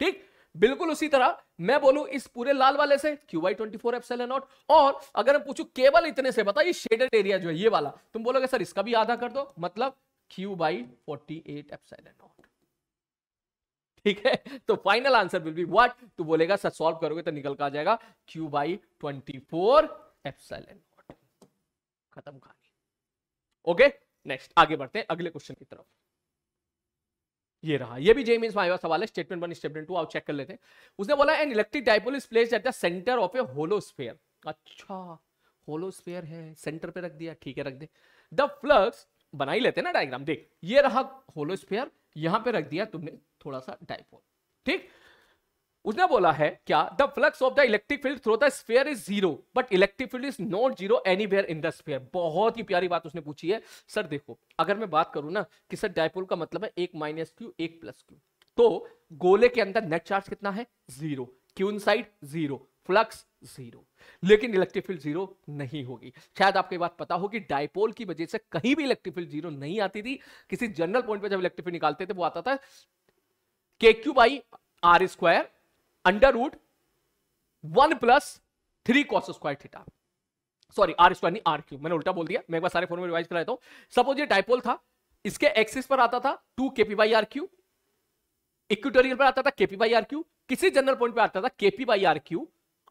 ठीक बिल्कुल उसी तरह मैं बोलूं इस पूरे लाल वाले से q i twenty four naught और अगर मैं पूछूं केवल इतने से बताइए शेडेड एरिया जो है ये वाला तुम बोलोगे सर इसका भी आधा कर दो मतलब q by forty eight naught ठीक है तो final answer will be what तू बोलेगा सर सॉल्व करोगे तो निकल का आ जाएगा क्यू बाई ट्वेंटी फोर खत्म कहानी ओके नेक्स्ट आगे बढ़ते हैं अगले क्वेश्चन की तरफ ये रहा ये भी जेमिन सवाल है स्टेटमेंट वन स्टेटमेंट टू आप चेक कर लेते हैं उसने बोला an electric dipole is place at the centre of a hollow sphere अच्छा होलोस्फेयर है सेंटर पे रख दिया ठीक है रख दे द फ्लक्स बना ही लेते ना डायग्राम देख ये रहा होलोस्फेयर यहां पे रख दिया तुमने थोड़ा सा डायपोल ठीक उसने बोला है क्या the flux of the electric field through the sphere is zero but electric field is not zero anywhere in the sphere बहुत ही प्यारी बात उसने पूछी है सर देखो अगर मैं बात करूं ना कि सर डायपोल का मतलब है एक माइनस क्यू एक प्लस क्यू तो गोले के अंदर नेट चार्ज कितना है जीरो क्यून साइड जीरो फ्लक्स जीरो लेकिन इलेक्ट्रिक फील्ड जीरो नहीं होगी शायद आपको बात पता हो कि डायपोल की वजह से कहीं भी इलेक्ट्रिक फील्ड जीरो नहीं आती थी किसी जनरल पॉइंट पर जब इलेक्ट्रिक फील्ड निकालते थे वो आता था k Q by are square under root one plus three cos square theta sorry r square नहीं आर क्यू मैंने उल्टा बोल दिया मैं एक बार सारे फॉर्मूले रिवाइज कर लेता सपोज ये टाइपोल था इसके एक्सिस पर आता था two k p by r cube equatorial पर आता था केपी बाई आर क्यू किसी जनरल पॉइंट पर आता था k p by r cube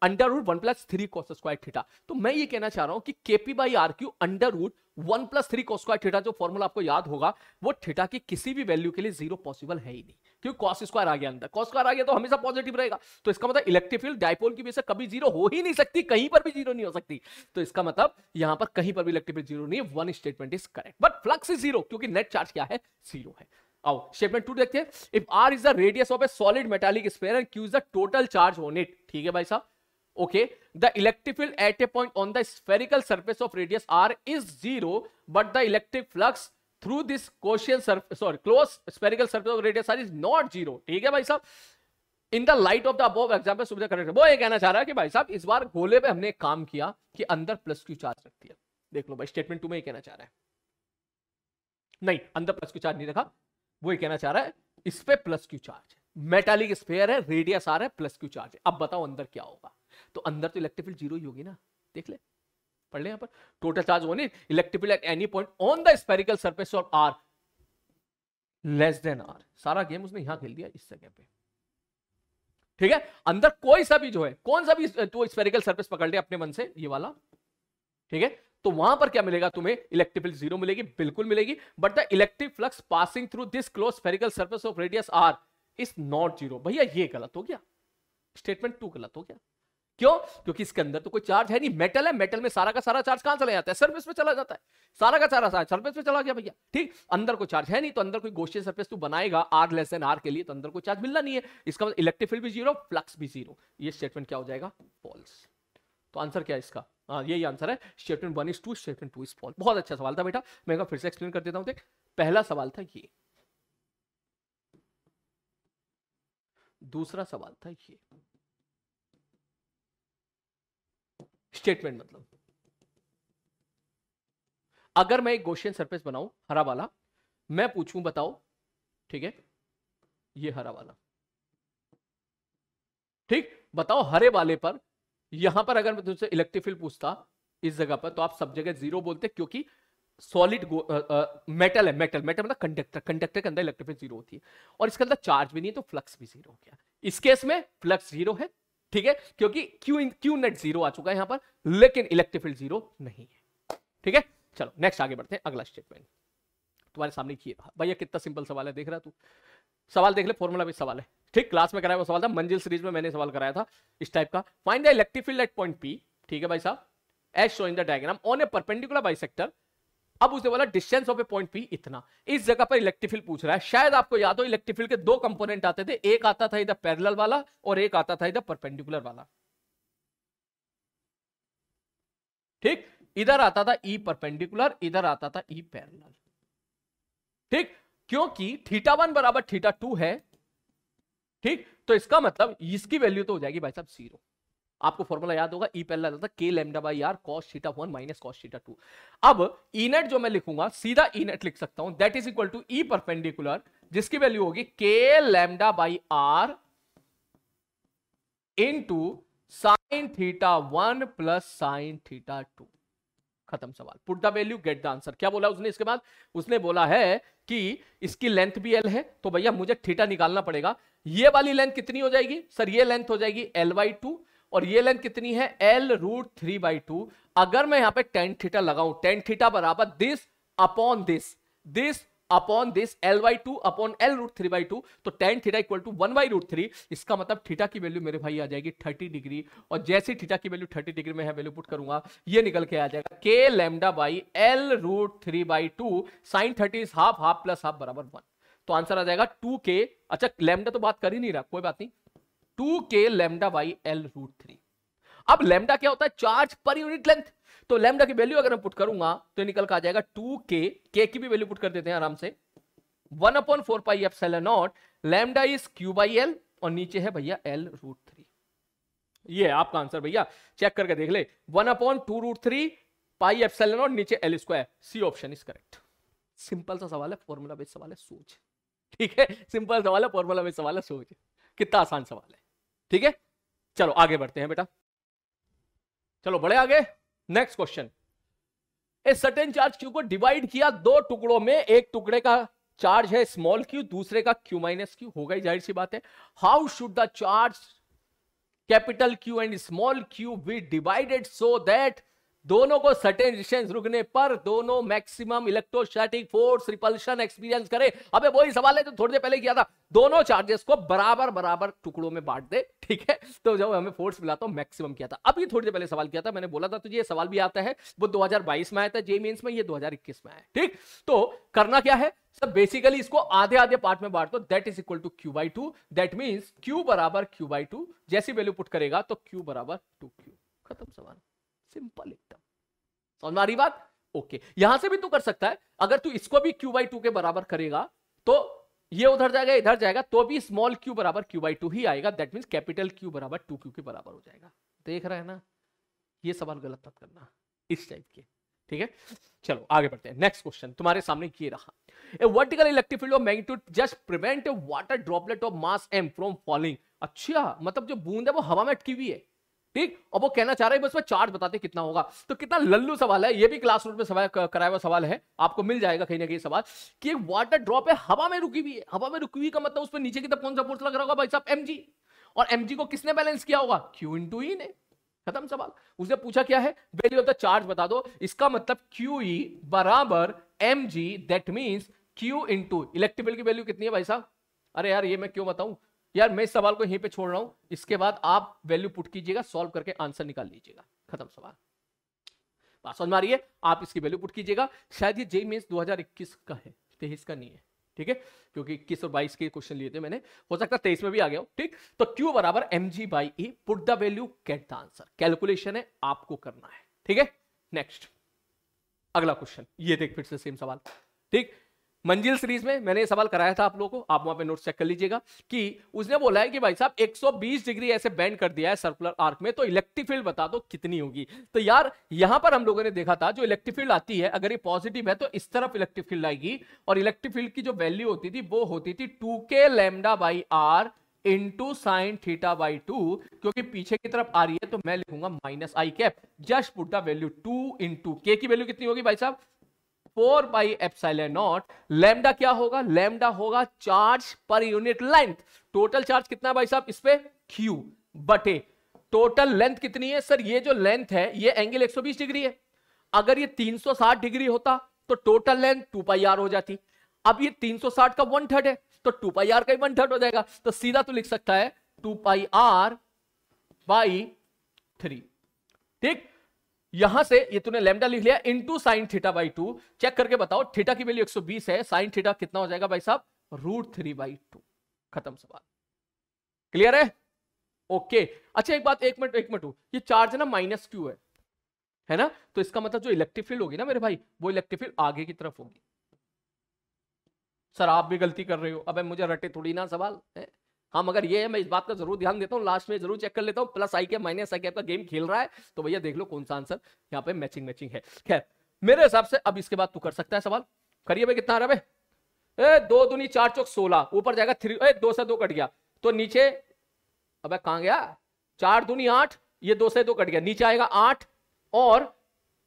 under root one plus three cos square theta तो मैं ये कहना चाह रहा हूं कि k p by r cube under root one plus three square theta जो फॉर्मूला आपको याद होगा वो थीटा की किसी भी वैल्यू के लिए जीरो पॉसिबल है ही नहीं क्योंकि कॉस स्क्वायर आ गया अंदर कॉस स्क्वायर आ गया तो हमेशा पॉजिटिव रहेगा तो इसका मतलब इलेक्ट्रिक फील्ड डायपोल की वजह से कभी जीरो हो ही नहीं सकती कहीं पर भी जीरो नहीं हो सकती तो इसका मतलब यहां पर कहीं पर भी इलेक्ट्रिक फील्ड जीरो नहीं one statement is correct but flux is zero क्योंकि नेट चार्ज क्या है जीरो है आओ स्टेटमेंट टू देखते हैं if r is the radius of a solid metallic sphere and q is the total charge on it ठीक है भाई साहब okay the electric field at a point on the spherical surface of radius r is zero but the electric flux through this question surface sorry closed spherical surface of radius r is not zero ठीक है भाई साहब in the light of the above example सुविधा correct वो ये कहना चाह रहा है कि भाई साहब इस बार गोले पे हमने काम किया कि अंदर प्लस क्यू चार्ज रख दिया देख लो भाई स्टेटमेंट टू में ये कहना चाह रहा है नहीं अंदर प्लस क्यू चार्ज नहीं रखा वो ये कहना चाह रहा है इस पे plus q charge metallic sphere है रेडियस आर है प्लस क्यू चार्ज अब बताओ अंदर क्या होगा तो अंदर तो इलेक्ट्रिक फील्ड जीरो ही होगी ना देख ले पढ़ ले यहां पर total charge one electric field at any point on the spherical surface of r less than r सारा गेम उसने यहां खेल दिया इस जगह पे ठीक है अंदर कोई सा भी जो है कौन सा भी तो स्पेरिकल सर्फेस पकड़ ले अपने मन से ये वाला ठीक है तो वहां पर क्या मिलेगा तुम्हें इलेक्ट्रिक फील्ड जीरो मिलेगी बिल्कुल मिलेगी but the electric flux passing through this close spherical surface of radius r is not zero भैया ये गलत हो गया स्टेटमेंट टू गलत हो गया क्यों क्योंकि इसके अंदर तो कोई चार्ज है नहीं मेटल है मेटल में सारा का सारा चार्ज कहां चला जाता है सर्फेस में चला जाता है सारा का सारा चार्ज सर्फेस में चला गया भैया ठीक अंदर कोई चार्ज है नहीं तो अंदर कोई गोशे सर्फेस तू बनाएगा आर लेस एन आर के लिए तो अंदर कोई चार्ज मिलना नहीं है इसका मतलब इलेक्ट्रिक फील्ड भी जीरो फ्लक्स भी जीरो ये स्टेटमेंट क्या हो जाएगा फॉल्स तो आंसर क्या है इसका हाँ, यही आंसर है statement one is true statement two is false बहुत अच्छा सवाल था बेटा मैं फिर से एक्सप्लेन कर देता हूँ देख पहला सवाल था ये दूसरा सवाल था ये स्टेटमेंट मतलब अगर मैं एक गोशियन सरफेस बनाऊं हरा वाला मैं पूछूं बताओ ठीक है ये हरा वाला ठीक बताओ हरे वाले पर यहां पर अगर मैं तुमसे फील्ड पूछता इस जगह पर तो आप सब जगह जीरो बोलते क्योंकि सॉलिड मेटल है मेटल मेटल मतलब कंडक्टर कंडक्टर के अंदर फील्ड जीरो होती है और इसके अंदर चार्ज भी नहीं है तो फ्लक्स भी जीरो हो गया इस केस में फ्लक्स जीरो है ठीक है क्योंकि क्यू क्यू नेट जीरो आ चुका है यहां पर लेकिन इलेक्ट्रिक फील्ड जीरो नहीं है ठीक है चलो नेक्स्ट आगे बढ़ते हैं अगला स्टेटमेंट तुम्हारे सामने ये भैया कितना सिंपल सवाल है देख रहा तू सवाल देख ले फॉर्मूला भी सवाल है ठीक क्लास में कराया हुआ सवाल था मंजिल सीरीज में मैंने सवाल कराया था इस टाइप का find the electric field at point p ठीक है भाई साहब as show in the diagram on a perpendicular bisector अब उसे बोला distance of a point p इतना इस जगह पर इलेक्ट्रिफिल पूछ रहा है शायद आपको याद हो इलेक्ट्रिफिल के दो कंपोनेंट आते थे एक आता था इधर पैरल वाला और एक आता था इधर परपेंडिकुलर वाला ठीक इधर आता था ई e परपेंडिकुलर इधर आता था ई e पैरल ठीक क्योंकि थीटा वन बराबर थीटा टू है ठीक तो इसका मतलब इसकी वैल्यू तो हो जाएगी भाई साहब जीरो आपको फॉर्मूला याद होगा ई e पहला था के lambda by r cos theta one minus cos theta two अब ईनेट e जो मैं लिखूंगा सीधा ईनेट e लिख सकता हूं that is equal to e perpendicular जिसकी वैल्यू होगी के lambda by r into sine theta one plus sine theta two खत्म सवाल put the value get the answer क्या बोला उसने इसके बाद उसने बोला है कि इसकी लेंथ भी एल है तो भैया मुझे थीटा निकालना पड़ेगा ये वाली लेंथ कितनी हो जाएगी सर ये लेंथ हो जाएगी एल वाई टू और ये लेंथ कितनी है l root three by two अगर मैं यहां पे टेन थीटा लगाऊं टेन थीटा बराबर this upon this this upon this l by two upon l root three by two तो tan theta equal to one by root three इसका मतलब theta की वैल्यू मेरे भाई आ जाएगी थर्टी डिग्री और जैसे थीटा की वैल्यू थर्टी डिग्री में वैल्यू पुट करूंगा ये निकल के आ जाएगा k lambda by l root three by two sine thirty half half plus half बराबर वन तो आंसर आ जाएगा टू के अच्छा लेमडा तो बात कर ही नहीं रहा कोई बात नहीं two k lambda by l root three अब लेमडा क्या होता है चार्ज पर यूनिट लेंथ तो लेमडा की वैल्यू अगर मैं पुट करूंगा तो निकल का आ जाएगा टू के के की भी वैल्यू पुट कर देते हैं आराम से one upon four pi epsilon naught lambda is Q by l और नीचे है भैया एल रूट थ्री ये है आपका आंसर भैया चेक करके देख ले one upon two root three pi epsilon naught नीचे l square C option is correct simple सा सवाल है फॉर्मूला बेस्ड सवाल है सोच ठीक है सिंपल सवाल है फॉर्मूला बेस्ड सवाल है सोच कितना आसान सवाल है ठीक है चलो आगे बढ़ते हैं बेटा चलो बड़े आगे next question a certain charge q को डिवाइड किया दो टुकड़ों में एक टुकड़े का चार्ज है स्मॉल क्यू दूसरे का क्यू माइनस क्यू होगा ही जाहिर सी बात है how should the charge capital q and small q be divided so that दोनों को सर्टेन डिस्टेंस रुकने पर दोनों maximum electrostatic force repulsion experience करे अबे वही सवाल है जो थोड़ी देर पहले किया था दोनों चार्जेस को बराबर बराबर टुकड़ों में बांट दे ठीक है तो जब हमें फोर्स मिला तो मैक्सिमम किया था अभी थोड़ी देर पहले सवाल किया था मैंने बोला था तुझे तो ये सवाल भी आता है वो 2022 में आया था जे मीन में ये 2021 में आया ठीक तो करना क्या है सर बेसिकली इसको आधे आधे पार्ट में बांट दो that is equal to q by two that mean q बराबर क्यू बाई टू जैसी वैल्यू पुट करेगा तो क्यू बराबर टू क्यू खत्म सवाल सिंपल एकदम समझ मारी बात ओके यहां से भी तू कर सकता है अगर तू इसको भी क्यू बाई टू के बराबर करेगा तो ये उधर जाएगा इधर जाएगा तो भी स्मॉल क्यू बराबर क्यू बाई टू ही आएगा दैट मीन कैपिटल क्यू बराबर टू क्यू के बराबर हो जाएगा देख रहे हैं ना ये सवाल गलत मत करना इस टाइप के ठीक है चलो आगे बढ़ते हैं नेक्स्ट क्वेश्चन तुम्हारे सामने ये रहा a vertical electric field of magnitude just prevent a water droplet of mass m from falling अच्छा मतलब जो बूंद है वो हवा में अटकी हुई है ठीक अब वो कहना चाह रहे हैं बस में चार्ज बताते कितना होगा तो कितना लल्लू सवाल है ये भी क्लास रूट में सवाल कराया हुआ सवाल है आपको मिल जाएगा कहीं ना कहीं सवाल कि एक वाटर ड्रॉप है हवा में रुकी हुई है हवा में रुकी हुई का मतलब उसमें नीचे की तरफ कौन सा फोर्स लग रहा होगा भाई साहब एम और एम को किसने बैलेंस किया होगा क्यू इन टू ने खत्म सवाल उसने पूछा क्या है वैल्यू ऑफ द चार्ज बता दो इसका मतलब क्यू e बराबर m g that means q into electric बिल की वैल्यू कितनी है भाई साहब अरे यार ये मैं क्यों बताऊं यार मैं इस सवाल को यहीं पे छोड़ रहा हूँ इसके बाद आप वैल्यू पुट कीजिएगा सॉल्व करके आंसर निकाल लीजिएगा खत्म सवाल बात समझ में आ रही है आप इसकी वैल्यू पुट कीजिएगा शायद ये जेई मेन्स 2021 का है तेईस का नहीं है ठीक है क्योंकि इक्कीस और बाईस के क्वेश्चन लिए थे मैंने हो सकता है तेईस में भी आ गया ठीक तो क्यू बराबर m g by e put the value get the answer calculation है आपको करना है ठीक है नेक्स्ट अगला क्वेश्चन ये देख फिर से सेम सवाल ठीक मंजिल सीरीज में मैंने ये सवाल कराया था आप लोगों को आप वहां पे नोट चेक कर लीजिएगा कि उसने बोला है कि भाई साहब 120 डिग्री ऐसे बेंड कर दिया है सर्कुलर आर्क में तो इलेक्ट्रिक फील्ड बता दो कितनी होगी तो यार यहां पर हम लोगों ने देखा था जो इलेक्ट्रिक फील्ड आती है अगर ये पॉजिटिव है तो इस तरफ इलेक्ट्रिक फील्ड आएगी और इलेक्ट्रिक फील्ड की जो वैल्यू होती थी वो होती थी two k lambda by r into sine theta by two क्योंकि पीछे की तरफ आ रही है तो मैं लिखूंगा minus i cap just put the value two into k की वैल्यू कितनी होगी भाई साहब four by epsilon naught lambda क्या होगा लेमडा होगा charge per unit length total charge कितना भाई साहब इस पे क्यू बटे टोटल लेंथ कितनी है सर ये जो लेंथ है ये एंगल 120 डिग्री है अगर ये 360 डिग्री होता तो total length two pi r हो जाती अब ये 360 का वन थर्ड है तो टू पाई आर का ही वन थर्ड हो जाएगा तो सीधा तो लिख सकता है two pi r by three ठीक यहां से ये तूने लेमडा लिख लिया into sine theta by two check करके बताओ थीटा की वैल्यू 120 है साइन थीटा कितना हो जाएगा भाई साहब रूट थ्री बाई टू खत्म सवाल क्लियर है ओके अच्छा एक बात एक मिनट एक मिनट ये चार्ज ना माइनस क्यू है है ना तो इसका मतलब जो इलेक्ट्रिक फील्ड होगी ना मेरे भाई वो इलेक्ट्रिक फील्ड आगे की तरफ होगी सर आप भी गलती कर रहे हो अब मुझे रटे थोड़ी ना सवाल है हाँ मगर ये है मैं इस बात का जरूर ध्यान देता हूँ लास्ट में जरूर चेक कर लेता हूँ प्लस आई के माइनस आई के आपका गेम खेल रहा है तो भैया देख लो कौन सा आंसर यहाँ पे मैचिंग मैचिंग है खैर मेरे हिसाब से अब इसके बाद तू कर सकता है सवाल करिए भाई कितना आ रहा है दो दुनी चार चौक सोलह ऊपर जाएगा थ्री ए, दो से दो कट गया तो नीचे अब कहा गया चार दुनी आठ ये दो से दो कट गया नीचे आएगा आठ और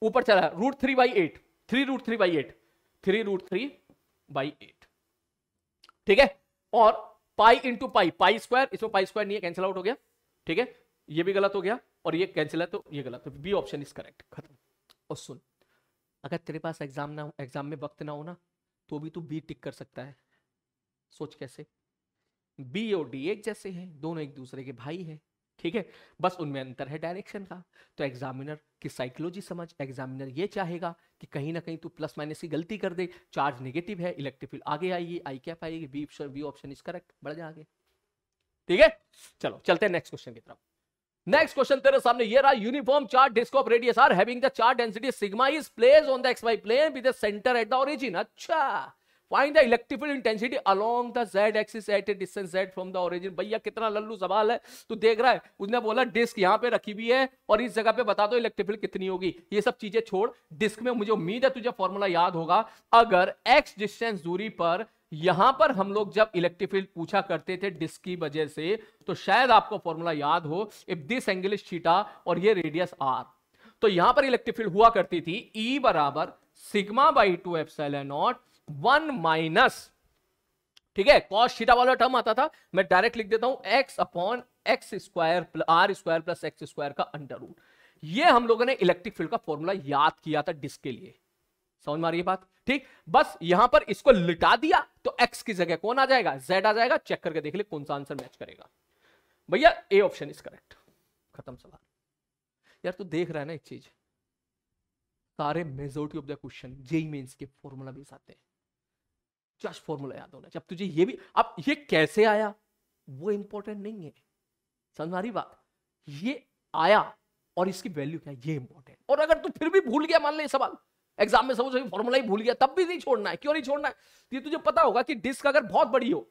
ऊपर चला root three by eight three root three by eight three root three by eight ठीक है और pi into pi pi square इसमें पाई स्क्वायर नहीं है कैंसिल आउट हो गया ठीक है ये भी गलत हो गया और ये कैंसिल है तो ये गलत तो बी ऑप्शन इज करेक्ट खत्म और सुन अगर तेरे पास एग्जाम ना एग्जाम में वक्त ना हो ना तो भी तू बी टिक कर सकता है सोच कैसे बी और डी एक जैसे हैं दोनों एक दूसरे के भाई हैं ठीक है बस उनमें अंतर है डायरेक्शन का तो एग्जामिनर की साइकोलॉजी समझ एग्जामिनर ये चाहेगा कि कहीं ना कहीं तू प्लस माइनस की गलती कर दे चार्ज नेगेटिव है इलेक्ट्रिक फील्ड आगे आएगी आई कैप आएगी B option B option is correct बढ़ जा ठीक है चलो चलते हैं नेक्स्ट क्वेश्चन की तरफ नेक्स्ट क्वेश्चन तेरे सामने ये रहा uniform charge disc of radius r having the charge density sigma is place on the x y plane with the centre at the origin अच्छा find the electrical intensity along the z axis at a distance z from the origin भैया कितना लल्लू सवाल है तू देख रहा है उसने बोला डिस्क यहाँ पे रखी हुई है और इस जगह पे बता दो इलेक्ट्रिकल कितनी होगी ये सब चीजें छोड़ डिस्क में मुझे उम्मीद है तुझे फॉर्मूला याद होगा अगर एक्स डिस्टेंस दूरी पर यहां पर हम लोग जब इलेक्ट्रिक फील्ड पूछा करते थे डिस्क की वजह से तो शायद आपको फॉर्मूला याद हो if this angle is theta और ये रेडियस आर तो यहां पर इलेक्ट्रिक फील्ड हुआ करती थी ई e बराबर sigma by two epsilon naught one minus ठीक है कॉस थीटा वाला टर्म आता था मैं डायरेक्ट लिख देता हूं x upon x square r square plus x square का अंडर रूट ये हम लोगों ने इलेक्ट्रिक फील्ड का फॉर्मूला याद किया था डिस्क के लिए समझ में आ रही है बात ठीक बस यहां पर इसको लिटा दिया तो एक्स की जगह कौन आ जाएगा जेड आ जाएगा चेक करके देख ले कौन सा आंसर मैच करेगा भैया ए ऑप्शन इज करेक्ट खत्म सवाल यार तू देख रहा है ना एक चीज सारे majority of the question JEE Mains के फॉर्मूला बेस आते हैं जस्ट फॉर्मूला याद होना जब तुझे ये भी अब ये कैसे आया वो इंपॉर्टेंट नहीं है समझारी बात ये आया और इसकी वैल्यू क्या है ये इंपॉर्टेंट और अगर तू फिर भी भूल गया मान ले सवाल एग्जाम में समझो फॉर्मूला ही भूल गया तब भी नहीं छोड़ना है क्यों नहीं छोड़ना है ये तुझे पता होगा कि डिस्क अगर बहुत बड़ी हो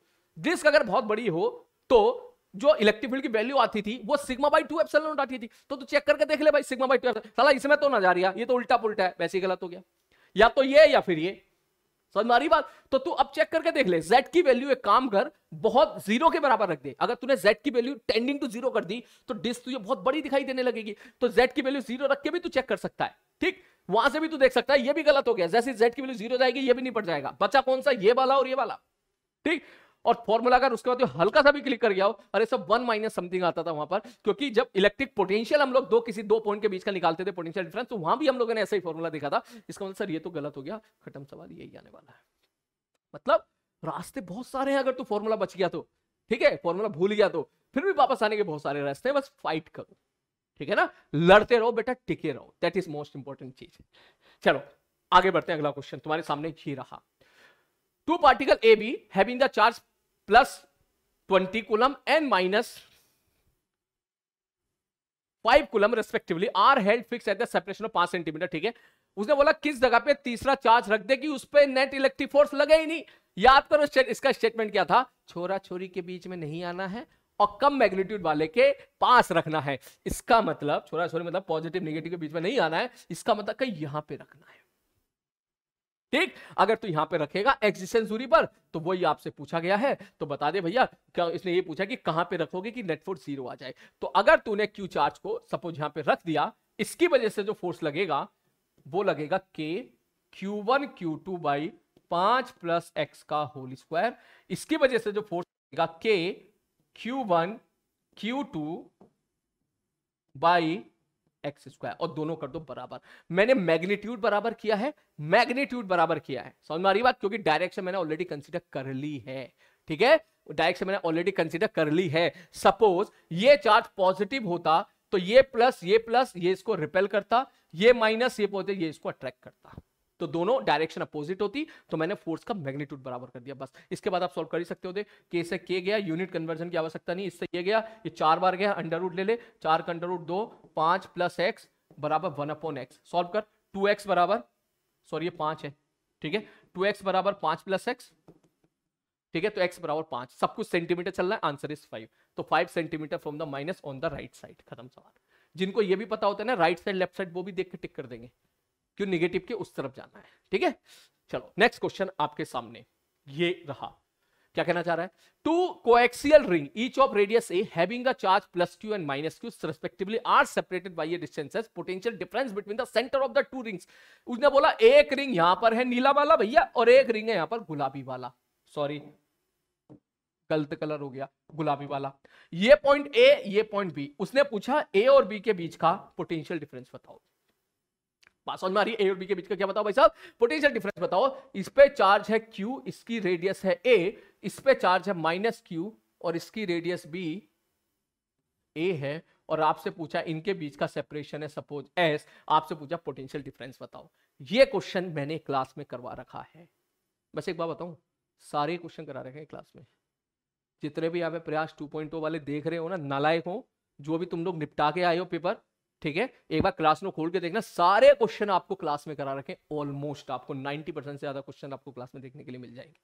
डिस्क अगर बहुत बड़ी हो तो जो इलेक्ट्रिक फील्ड की वैल्यू आती थी वो sigma by two epsilon naught आती थी तो तू चेक करके देख ले भाई सिग्मा बाई टू साला इसमें तो ना जा रहा ये तो उल्टा पुलटा है वैसे गलत हो गया या तो ये या फिर ये समझ मारी बात तो तू अब चेक करके देख ले z की वैल्यू एक काम कर बहुत जीरो के बराबर रख दे अगर तूने z की वैल्यू टेंडिंग टू जीरो कर दी तो डिस्क तुझे बहुत बड़ी दिखाई देने लगेगी तो z की वैल्यू जीरो रख के भी तू चेक कर सकता है ठीक वहां से भी तू देख सकता है ये भी गलत हो गया जैसे जेड की वैल्यू जीरो जाएगी ये भी नहीं पड़ जाएगा बच्चा कौन सा ये वाला और ये वाला ठीक और फॉर्मूला अगर उसके बाद जो हल्का सा भी क्लिक कर गया हो अरे सब वन माइनस समथिंग आता था वहां पर क्योंकि जब इलेक्ट्रिक पोटेंशियल हम लोग दो किसी दो पॉइंट के बीच का निकालते थे पोटेंशियल डिफरेंस तो वहां भी हम लोगों ने ऐसा ही फॉर्मूला देखा था इसका मतलब सर ये तो गलत हो गया खत्म सवाल यही आने वाला है मतलब रास्ते बहुत सारे हैं अगर तू फॉर्मूला बच गया तो ठीक है फॉर्मूला भूल गया तो फिर भी वापस आने के बहुत सारे रास्ते हैं बस फाइट करो ठीक है ना लड़ते रहो बेटा टिके रहो दैट इज मोस्ट इंपॉर्टेंट चीज चलो आगे बढ़ते हैं अगला क्वेश्चन तुम्हारे सामने ही रहा two particle A B having the charge plus twenty coulomb and minus five coulomb respectively are held fix at the separation of पांच सेंटीमीटर ठीक है उसने बोला किस जगह पे तीसरा चार्ज रख दे कि उस पर नेट इलेक्ट्रिक फोर्स लगे ही नहीं याद करो इसका स्टेटमेंट क्या था छोरा छोरी के बीच में नहीं आना है और कम मैग्नीट्यूड वाले के पास रखना है इसका मतलब छोरा छोरी मतलब पॉजिटिव नेगेटिव के बीच में नहीं आना है इसका मतलब कहीं यहां पे रखना है ठीक अगर तू यहां पे रखेगा एग्जिस्टेंस दूरी पर तो वही आपसे पूछा गया है तो बता दे भैया क्या इसने ये पूछा कि कहां पे रखोगे कि नेटफोर्स जीरो आ जाए तो अगर तूने क्यू चार्ज को सपोज यहां पे रख दिया इसकी वजह से जो फोर्स लगेगा वो लगेगा के Q one Q two by पांच प्लस एक्स का होल स्क्वायर इसकी वजह से जो फोर्स लगेगा के Q one Q two by x square और दोनों कर दो बराबर मैंने मैग्नीट्यूड बराबर किया है मैग्नीट्यूड बराबर किया है समझ में आ रही बात क्योंकि डायरेक्शन मैंने ऑलरेडी कंसिडर कर ली है ठीक है डायरेक्शन मैंने ऑलरेडी कंसिडर कर ली है सपोज ये चार्ज पॉजिटिव होता तो ये प्लस ये प्लस ये इसको रिपेल करता ये माइनस ये पॉजिटिव ये इसको अट्रैक्ट करता तो दोनों डायरेक्शन अपोजिट होती तो मैंने फोर्स का मैग्नीट्यूड बराबर कर दिया बस इसके बाद आप सॉल्व कर ही सकते हो दे के से के गया यूनिट कन्वर्जन की आवश्यकता नहीं इससे ये गया ये चार बार गया अंडर रूट ले ले चार का अंडर रूट दो पांच प्लस एक्स बराबर वन अपॉन एक्स सॉल्व कर टू एक्स बराबर सॉरी ये पांच है ठीक है टू एक्स बराबर पांच प्लस एक्स ठीक है तो एक्स बराबर पांच सब कुछ सेंटीमीटर चल रहा है आंसर इज फाइव तो five centimetre from the minus on the right side खत्म सवाल जिनको ये भी पता होता है ना राइट साइड लेफ्ट साइड वो भी देख के टिक कर देंगे क्यों निगेटिव के उस तरफ जाना है ठीक है चलो नेक्स्ट क्वेश्चन आपके सामने ये रहा क्या कहना चाह रहा है two coaxial ring each of radius a having a charge plus q and minus q respectively are separated by a distances potential difference between the centre of the two rings उसने बोला एक रिंग यहां पर है नीला वाला भैया और एक रिंग है यहां पर गुलाबी वाला सॉरी गलत कलर हो गया गुलाबी वाला ये पॉइंट ए ये पॉइंट बी उसने पूछा ए और बी के बीच का पोटेंशियल डिफरेंस बताओ बात समझ में आ रही है ए और बी के बीच का क्या बताओ भाई साहब पोटेंशियल डिफरेंस बताओ इस पे चार्ज है क्यू इसकी रेडियस है ए इस पे चार्ज है माइनस क्यू और इसकी रेडियस बी ए है और आपसे पूछा इनके बीच का सेपरेशन है सपोज एस आपसे पूछा पोटेंशियल डिफरेंस बताओ ये क्वेश्चन मैंने क्लास में करवा रखा है बस एक बार बताऊं सारे क्वेश्चन करा रखे हैं क्लास में जितने भी यहाँ पे प्रयास 2.0 वाले देख रहे हो ना नालायक हो जो भी तुम लोग निपटा के आए हो पेपर ठीक है एक बार क्लास में खोल के देखना सारे क्वेश्चन आपको क्लास में करा रखें ऑलमोस्ट आपको 90 परसेंट से ज्यादा क्वेश्चन आपको क्लास में देखने के लिए मिल जाएंगे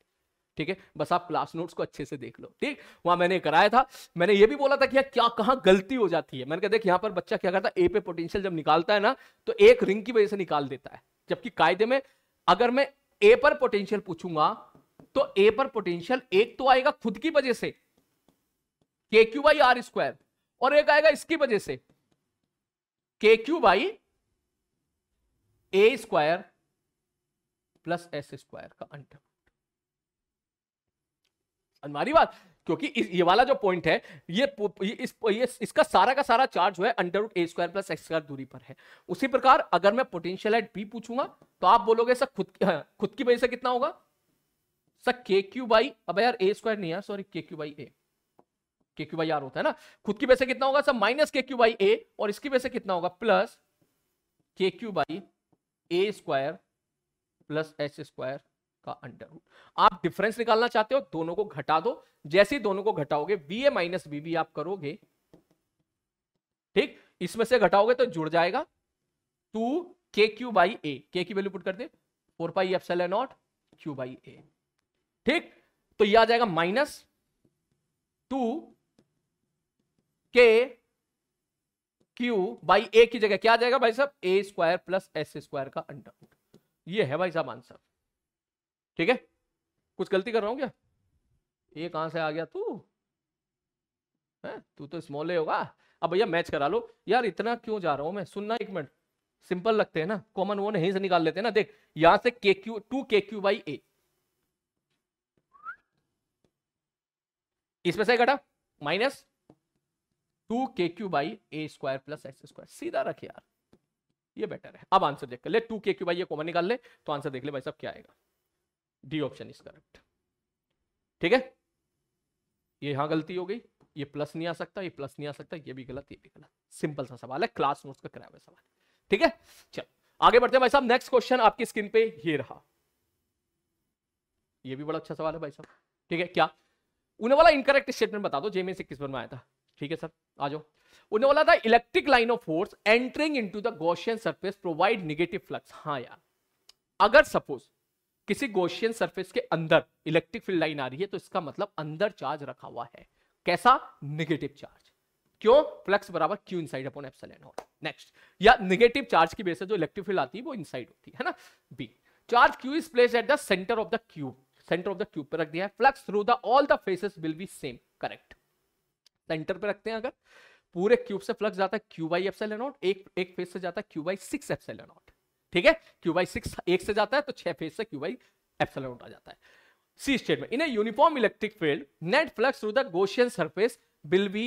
ठीक है बस आप क्लास नोट्स को अच्छे से देख लो ठीक वहां मैंने कराया था मैंने ये भी बोला था कि यहाँ क्या कहाँ गलती हो जाती है मैंने कहा देख यहाँ पर बच्चा क्या करता है ए पे पोटेंशियल जब निकालता है ना तो एक रिंग की वजह से निकाल देता है जबकि कायदे में अगर मैं ए पर पोटेंशियल पूछूंगा तो ए पर पोटेंशियल एक तो आएगा खुद की वजह से k Q by are square और एक आएगा इसकी वजह से k Q by a square plus s square का अंतर अनमारी बात क्योंकि इस, ये वाला जो पॉइंट है ये, ये, इस, ये इसका सारा का सारा चार्ज जो है under root a square plus x square दूरी पर है उसी प्रकार अगर मैं पोटेंशियल एट बी पूछूंगा तो आप बोलोगे सर खुद की हाँ, खुद की वजह से कितना होगा सर के क्यू बाई अब यार ए स्क्वायर नहीं है सॉरी के क्यू बाई ए के क्यू बाई आर होता है ना खुद की वैसे कितना होगा सब माइनस के क्यू बाई ए और इसकी वैसे कितना होगा plus k Q by a square plus h square का अंडर रूट आप डिफरेंस निकालना चाहते हो दोनों को घटा दो जैसे ही दोनों को घटाओगे B A minus B B आप करोगे ठीक इसमें से घटाओगे तो जुड़ जाएगा टू के क्यू बाई ए के की वैल्यू पुट कर दे four pi epsilon naught q by a ठीक तो ये आ जाएगा minus two k Q by a की जगह क्या आ जाएगा भाई साहब a square plus s square का अंडर ये है भाई साहब आंसर ठीक है कुछ गलती कर रहा हूं क्या ये कहां से आ गया तू है तू तो स्मॉल होगा अब भैया मैच करा लो यार इतना क्यों जा रहा हूं मैं सुनना एक मिनट सिंपल लगते हैं ना कॉमन वो नहीं से निकाल लेते हैं ना देख यहां से k q two k Q by a इसमें से घटा minus two k Q by a square plus x square सीधा रख यार ये बेटर है अब आंसर देख कर ले टू के क्यू बाई ये कॉमन निकाल ले तो आंसर देख ले भाई सब क्या आएगा डी ऑप्शन इज करेक्ट ठीक है ये यहां गलती हो गई ये प्लस नहीं आ सकता ये प्लस नहीं आ सकता ये भी गलत ये भी गलत सिंपल सा सवाल है क्लास नोट्स का कराया हुआ सवाल ठीक है चलो आगे बढ़ते हैं भाई साहब नेक्स्ट क्वेश्चन आपकी स्क्रीन पे ये रहा ये भी बड़ा अच्छा सवाल है भाई साहब ठीक है क्या उन्हें वाला इनकरेक्ट स्टेटमेंट बता दो जेमे से किस पर में आया था ठीक है सर आ जाओ उन्होंने बोला था electric line of force entering into the Gaussian surface provide negative flux हाँ यार अगर सपोज किसी गोशियन सरफेस के अंदर इलेक्ट्रिक फील्ड लाइन आ रही है तो इसका मतलब अंदर चार्ज रखा हुआ है कैसा निगेटिव चार्ज क्यों फ्लक्स बराबर क्यू इनसाइड अपॉन एप्सिलॉन हो नेक्स्ट या निगेटिव चार्ज की बेस से जो इलेक्ट्रिक फील्ड आती है वो इनसाइड होती है ना B charge q is place at the centre of the cube centre of the cube पर रख दिया है flux through the all the faces will be same correct centre पे रखते हैं अगर पूरे क्यूब से फ्लक्स जाता है क्यू बाई एफसेल नॉट एक एक फेज से जाता है q by six epsilon naught ठीक है क्यू बाई सिक्स एक से जाता है तो छह फेज से क्यू बाई एफसेल नॉट आ जाता है सी स्टेट में in uniform electric field net flux through the Gaussian surface will be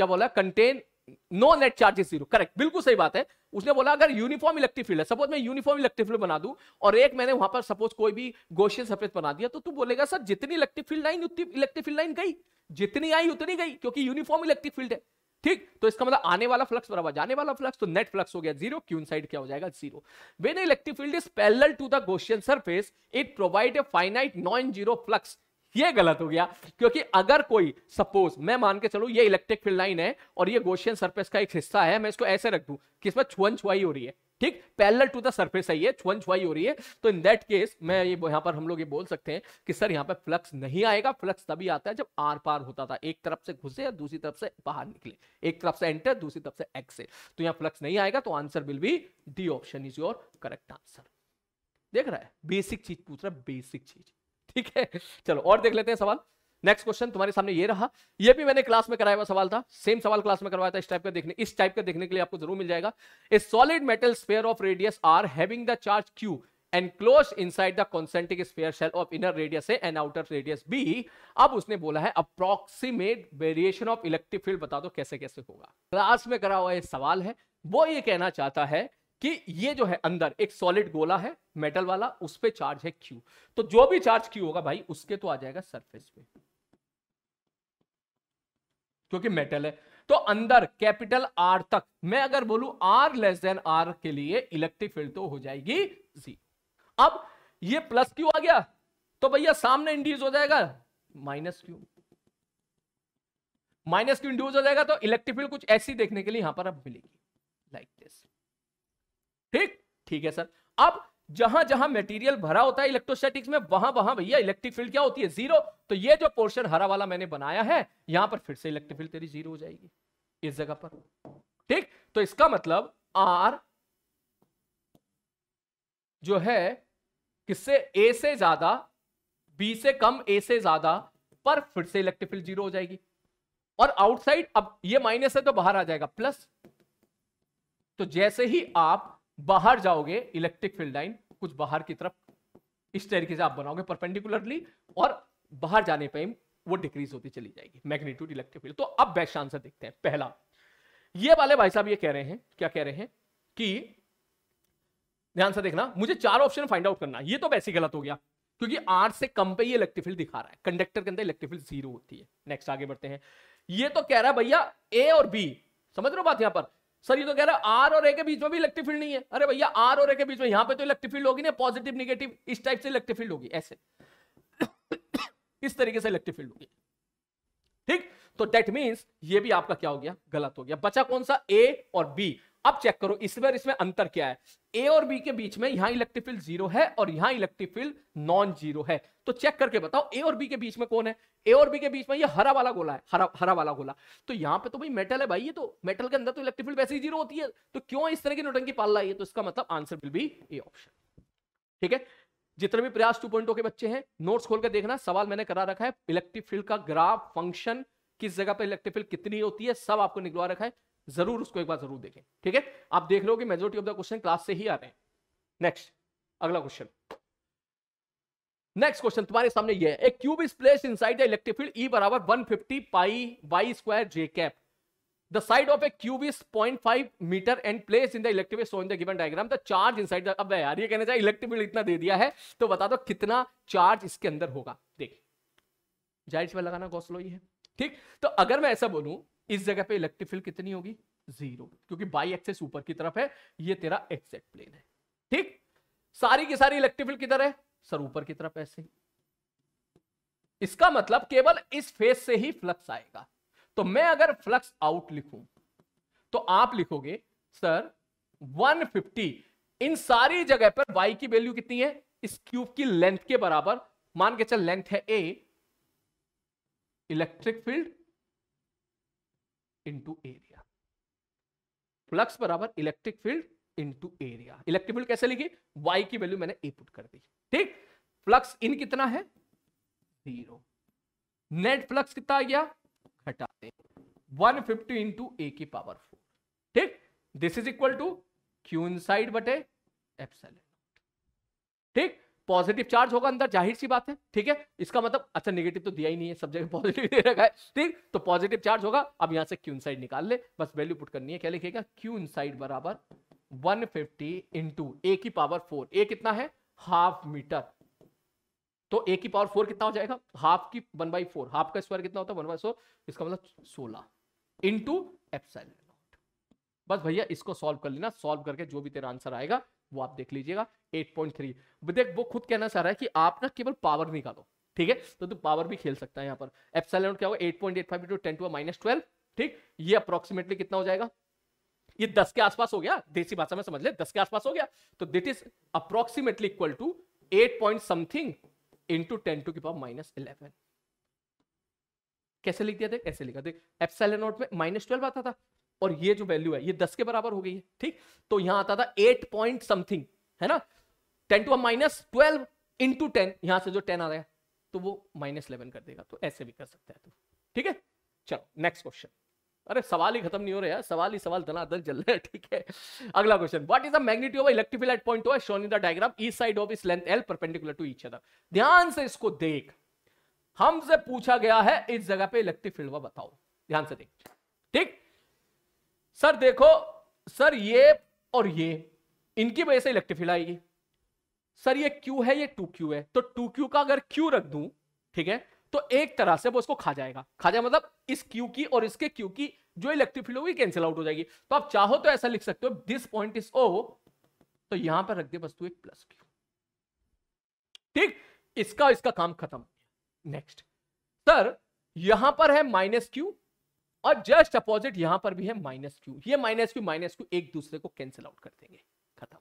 क्या बोला contain no net charges zero correct बिल्कुल सही बात है उसने बोला अगर यूनिफॉर्म इलेक्ट्रिक फील्ड है सपोज मैं यूनिफॉर्म इलेक्ट्रिक फील्ड बना दूं और एक मैंने वहां पर सपोज कोई भी गोशियन सफेद बना दिया तो तू बोलेगा सर जितनी इलेक्ट्रिक फील्ड लाइन उतनी इलेक्ट्रिक फील्ड लाइन गई जितनी आई उतनी गई क्योंकि यूनिफॉर्म इलेक्ट्रिक फील्ड है ठीक तो इसका मतलब आने वाला फ्लक्स बराबर जाने वाला फ्लक्स तो नेट फ्लक्स हो गया जीरो क्यून साइड क्या हो जाएगा zero when electric field is parallel to the Gaussian surface it provide a finite non zero flux ये गलत हो गया क्योंकि अगर कोई सपोज मैं मान के चलू ये इलेक्ट्रिक फील्ड लाइन है और ये गोशियन सरफेस का एक हिस्सा है मैं इसको ऐसे रख दू कि इसमें छुअन छुआई हो रही है ठीक पैरल टू द सरफेस है ये छुअन छुआई हो रही है तो इन दैट केस मैं ये यहां पर हम लोग ये बोल सकते हैं कि सर यहाँ पर फ्लक्स नहीं आएगा फ्लक्स तभी आता है जब आर पार होता था एक तरफ से घुसे और दूसरी तरफ से बाहर निकले एक तरफ से एंटर दूसरी तरफ से एक्से तो यहाँ फ्लक्स नहीं आएगा तो answer will be D option is your correct answer देख रहा है बेसिक चीज पूछ रहा है बेसिक चीज ठीक है चलो और देख लेते हैं सवाल नेक्स्ट क्वेश्चन तुम्हारे सामने ये रहा ये भी मैंने क्लास में कराया हुआ सवाल था सेम सवाल क्लास में करवाया था इस टाइप का देखने इस टाइप का देखने के लिए आपको जरूर मिल जाएगा a solid metal sphere of radius r having the charge q enclosed inside the concentric sphere shell of inner radius A and outer radius B अब उसने बोला है approximate variation of electric field बता दो कैसे कैसे होगा क्लास में करा हुआ सवाल है वो ये कहना चाहता है कि ये जो है अंदर एक सॉलिड गोला है मेटल वाला उस पर चार्ज है क्यू तो जो भी चार्ज क्यू होगा भाई उसके तो आ जाएगा सरफेस पे क्योंकि मेटल है तो अंदर कैपिटल आर तक मैं अगर बोलू आर लेस देन आर के लिए इलेक्ट्रिक फील्ड तो हो जाएगी जी अब ये प्लस क्यू आ गया तो भैया सामने इंड्यूस हो जाएगा minus q minus q induce हो जाएगा तो इलेक्ट्रिक फील्ड कुछ ऐसी देखने के लिए यहां पर अब मिलेगी लाइक like दिस ठीक ठीक है सर अब जहां जहां मेटीरियल भरा होता है इलेक्ट्रोस्टैटिक्स में वहां वहां भैया इलेक्ट्रिक फील्ड क्या होती है जीरो तो ये जो पोर्शन हरा वाला मैंने बनाया है यहां पर फिर से इलेक्ट्रिक फील्ड तेरी जीरो हो जाएगी इस जगह पर ठीक तो इसका मतलब आर जो है किससे ए से ज्यादा बी से कम ए से ज्यादा पर फिर से इलेक्ट्रिक फील्ड जीरो हो जाएगी और आउटसाइड अब ये माइनस है तो बाहर आ जाएगा प्लस तो जैसे ही आप बाहर जाओगे इलेक्ट्रिक फील्ड लाइन कुछ बाहर की तरफ इस तरीके से आप बनाओगे परपेंडिकुलरली और बाहर जाने पर वो डिक्रीज होती चली जाएगी मैग्नीट्यूड इलेक्ट्रिक फील्ड तो अब बेस्ट आंसर देखते हैं पहला ये वाले भाई साहब ये कह रहे हैं क्या कह रहे हैं कि ध्यान से देखना मुझे चार ऑप्शन फाइंड आउट करना ये तो वैसे गलत हो गया क्योंकि आठ से कम पे ये इलेक्ट्रिक फील्ड दिखा रहा है कंडक्टर के अंदर इलेक्ट्रिक फील्ड जीरो होती है नेक्स्ट आगे बढ़ते हैं ये तो कह रहा है भैया ए और बी समझ रहे हो बात यहां पर सर ये तो कह रहा है आर और ए के बीच में भी इलेक्ट्रिक फील्ड नहीं है अरे भैया आर और ए के बीच में यहां पे तो इलेक्ट्रिक फील्ड होगी ना पॉजिटिव निगेटिव इस टाइप से इलेक्ट्रिक फील्ड होगी ऐसे इस तरीके से इलेक्ट्रिक फील्ड होगी ठीक तो डेट मीन ये भी आपका क्या हो गया गलत हो गया बचा कौन सा ए और बी अब चेक करो इस बार इसमें अंतर क्या है ए और बी के बीच में यहां इलेक्ट्रिक फील्ड जीरो है और यहां इलेक्ट्रिक फील्ड नॉन जीरो है तो चेक करके बताओ ए और बी के बीच में कौन है ए और बी के बीच में ये हरा वाला गोला है हरा हरा वाला गोला तो यहां पे तो भाई मेटल है भाई ये तो मेटल के अंदर तो इलेक्ट्रिक फील्ड वैसे ही जीरो होती है तो क्यों इस तरह की नोटंकी पाल रही है तो इसका मतलब answer will be A option ठीक है जितने भी प्रयास टू पॉइंट oh के बच्चे हैं नोट्स खोल देखना सवाल मैंने करा रखा है इलेक्ट्रिक फील्ड का ग्राफ फंक्शन किस जगह पर इलेक्ट्रिक फील्ड कितनी होती है सब आपको निकलवा रखा है जरूर उसको एक बार जरूर देखें ठीक है आप देख रहे हो कि majority of the question class से ही आ रहे हैं नेक्स्ट अगला क्वेश्चन नेक्स्ट क्वेश्चन तुम्हारे सामने ये है a cube is place inside electric field E बराबर 150 pi y square j cap the side of a cube is point meter and placed in the electric field shown in the given diagram the charge inside the अब यार ये कहना चाहिए electric field इतना दे दिया है तो बता दो कितना चार्ज इसके अंदर होगा देख जाहिर सी लगाना गौसलो ही है ठीक तो अगर मैं ऐसा बोलूं इस जगह पे इलेक्ट्रिक फील्ड कितनी होगी जीरो क्योंकि बाई एक्सेस ऊपर की तरफ है ये तेरा एक्सेट प्लेन है ठीक सारी की सारी इलेक्ट्रिक फील्ड किधर है सर ऊपर की तरफ ऐसे ही इसका मतलब केवल इस फेस से ही फ्लक्स आएगा तो मैं अगर फ्लक्स आउट लिखूं तो आप लिखोगे सर 150 इन सारी जगह पर y की वैल्यू कितनी है इस क्यूब की लेंथ के बराबर मान के चल लेंथ है a electric field into area flux बराबर electric field into area electric field कैसे लिखी वाई की वैल्यू मैंने ए पुट कर दी ठीक फ्लक्स इन कितना है जीरो नेट फ्लक्स कितना आ गया घटा दे 150 फिफ्टी इंटू ए की पावर फोर ठीक this is equal to q inside बटे एप्सलेट ठीक पॉजिटिव चार्ज होगा अंदर जाहिर सी बात है ठीक है इसका मतलब अच्छा नेगेटिव तो दिया ही नहीं है सब जगह पॉजिटिव दे रखा है ठीक तो पॉजिटिव चार्ज होगा अब यहां से क्यू इनसाइड निकाल ले बस वैल्यू पुट करनी है क्या लिखेगा क्यू इनसाइड बराबर 150 फिफ्टी इंटू ए की पावर फोर ए कितना है हाफ मीटर तो ए की पावर फोर कितना हो जाएगा हाफ की वन बाई फोर हाफ का स्क्वायर कितना होता है वन बाई फोर इसका मतलब सोलह इंटू एप्साइल बस भैया इसको सॉल्व कर लेना सॉल्व करके जो भी तेरा आंसर आएगा वो आप देख लीजिएगा 8.3 देख वो खुद कहना चाह रहा है कि आप ना केवल पावर निकालो ठीक है तो तू पावर भी खेल सकता है यहाँ पर एप्सलॉन क्या होगा 8.85 टू 10 टू माइनस ट्वेल्व ठीक ये अप्रोक्सीमेटली कितना हो जाएगा ये 10 के आसपास हो गया देसी भाषा में समझ ले 10 के आसपास हो गया तो that is approximately equal to eight point something into ten to की पावर माइनस इलेवन कैसे लिख दिया देख कैसे लिखा देख एप्सलॉन में माइनस ट्वेल्व आता था और ये जो वैल्यू है ये दस के बराबर हो गई है ठीक तो यहां आता था एट पॉइंट समथिंग है ना ten to minus twelve into ten यहां से जो टेन आ गया तो वो माइनस इलेवन कर देगा तो ऐसे भी कर सकते हैं तो ठीक है चलो नेक्स्ट क्वेश्चन अरे सवाल ही खत्म नहीं हो रहा है सवाल ही सवाल धनाधन चल रहा है ठीक है अगला question what is the magnitude of electric field at point shown in the diagram each side of is length L perpendicular to each other ध्यान से इसको देख हमसे पूछा गया है इस जगह पे इलेक्ट्रिक फील्ड बताओ ध्यान से देख ठीक सर देखो सर ये और ये इनकी वजह से इलेक्ट्रिफिल आएगी सर ये क्यू है ये टू क्यू है तो टू क्यू का अगर क्यू रख दू ठीक है तो एक तरह से वो उसको खा जाएगा खा जाए मतलब इस क्यू की और इसके क्यू की जो इलेक्ट्रिक होगी कैंसिल आउट हो जाएगी तो आप चाहो तो ऐसा लिख सकते हो दिस पॉइंट इज ओ तो यहां पर रख दे वस्तु एक प्लस क्यू ठीक इसका इसका काम खत्म नेक्स्ट सर यहां पर है माइनस क्यू और जस्ट अपोजिट यहां पर भी है माइनस क्यू ये माइनस क्यू माइनस क्यू एक दूसरे को कैंसिल आउट कर देंगे खत्म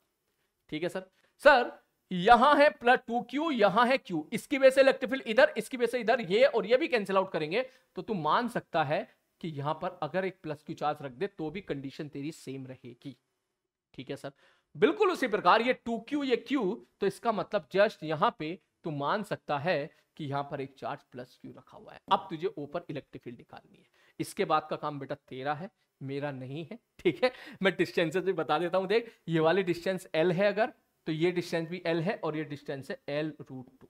ठीक है सर सर यहां है प्लस टू क्यू यहां है क्यू इसकी वजह से इलेक्ट्रिक फील्ड इधर इसकी वजह से इधर ये और ये भी कैंसिल आउट करेंगे तो तू मान सकता है कि यहां पर अगर एक प्लस क्यू चार्ज रख दे तो भी कंडीशन तेरी सेम रहेगी ठीक है सर बिल्कुल उसी प्रकार ये टू क्यू ये क्यू तो इसका मतलब जस्ट यहां पे तू मान सकता है कि यहां पर एक चार्ज प्लस क्यू रखा हुआ है अब तुझे ऊपर इलेक्ट्रिक फील्ड निकालनी है इसके बाद का काम बेटा तेरा है मेरा नहीं है ठीक है मैं डिस्टेंसेज भी बता देता हूँ देख ये वाली डिस्टेंस एल है अगर तो ये डिस्टेंस भी एल है और ये डिस्टेंस है एल रूट टू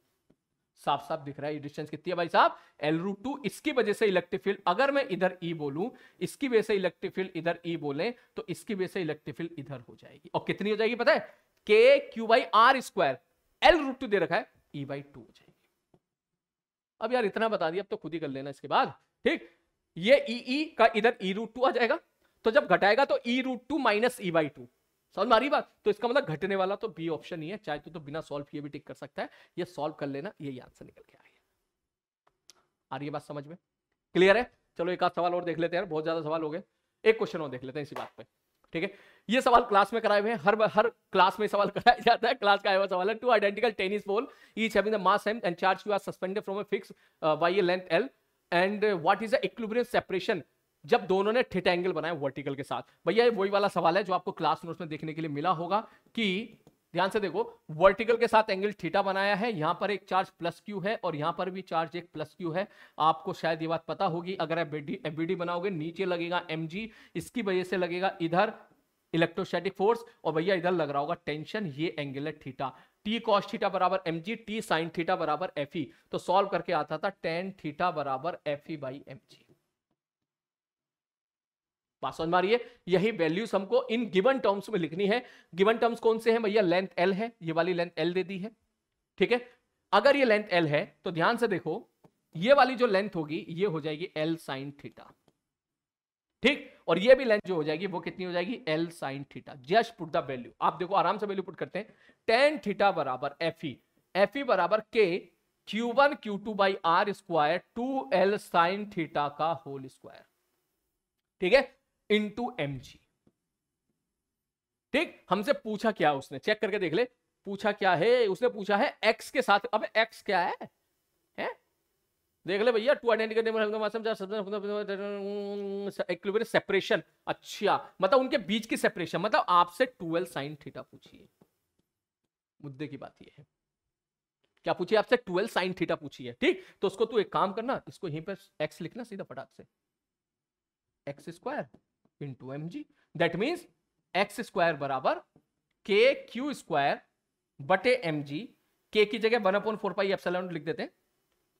साफ साफ दिख रहा है ये डिस्टेंस कितनी है भाई साहब एल रूट टू इसकी वजह से इलेक्ट्रिक फील्ड अगर मैं इधर ई e बोलूं इसकी वजह से इलेक्ट्रिक फील्ड इधर ई e बोले तो इसकी वजह से इलेक्ट्रिक फील्ड इधर हो जाएगी और कितनी हो जाएगी पता है k Q by are square L root two दे रखा है ई बाई टू हो जाएगी अब यार इतना बता दिया अब तो खुद ही कर लेना इसके बाद ठीक ये ई e e का इधर ई रूट टू आ जाएगा तो जब घटाएगा तो E root two minus E by two समझ मारी बात तो इसका मतलब घटने वाला तो बी ऑप्शन ही है चाहे तो, तो बिना सॉल्व किए भी टिक कर सकता है ये सॉल्व कर लेना यही आंसर निकल के आया आ रही है बात समझ में क्लियर है चलो एक आध सवाल और देख लेते हैं बहुत ज्यादा सवाल हो गए एक क्वेश्चन और देख लेते हैं इसी बात पर ठीक है ये सवाल क्लास में कराए हुए हैं हर हर क्लास में सवाल [laughs] कराया जाता है क्लास का आया हुआ सवाल है two identical tennis ball each having the mass and charge you are suspended from a fix by a length L and what is the separation जब दोनों ने थेट एंगल बनाया वर्टिकल के साथ भैया ये वही वाला सवाल है जो आपको क्लास नोट्स में देखने के लिए मिला होगा कि ध्यान से देखो वर्टिकल के साथ एंगल थीटा बनाया है यहां पर एक चार्ज प्लस क्यू है और यहां पर भी चार्ज एक प्लस क्यू है आपको शायद ये बात पता होगी अगर आप एमबीडी बनाओगे नीचे लगेगा एम इसकी वजह से लगेगा इधर इलेक्ट्रोस्टैटिक फोर्स और भैया इधर लग रहा होगा टेंशन ये एंगल है थीटा टी कॉस थीटा बराबर m g T sine theta बराबर एफ ई e. तो सॉल्व करके आता था टेन थीटा बराबर F E by m g बात समझ मारिये यही वैल्यूज हमको इन गिवन टर्म्स में लिखनी है गिवन टर्म्स कौन से हैं भैया लेंथ एल है ये वाली लेंथ एल दे दी है ठीक है अगर ये लेंथ एल है तो ध्यान से देखो ये वाली जो लेंथ होगी ये हो जाएगी एल साइन थीटा ठीक और ये भी लेंथ जो हो जाएगी वो कितनी हो जाएगी L sine theta just put the value आप देखो आराम से वैल्यू पुट करते हैं टेन थीटा बराबर एफ ई एफ ई बराबर k Q one Q two by are square two L sine theta का होल स्क्वायर ठीक है इंटू एम जी ठीक हमसे पूछा क्या उसने चेक करके देख ले पूछा क्या है उसने पूछा है एक्स के साथ अब एक्स क्या है, है? देख ले भैया टू आइडेंटिकल सेपरेशन अच्छा मतलब उनके बीच की सेपरेशन मतलब आपसे ट्वेल्व साइन थीटा पूछिए मुद्दे की बात यह है क्या पूछिए आपसे ट्वेल्व साइन थीटा पूछिए ठीक तो उसको तू एक काम करना इसको यहीं पर एक्स लिखना सीधा पटाख से x square into m g that means x square बराबर के क्यू स्क्वायर बटे एम जी के की जगह one upon four pi epsilon लिख देते हैं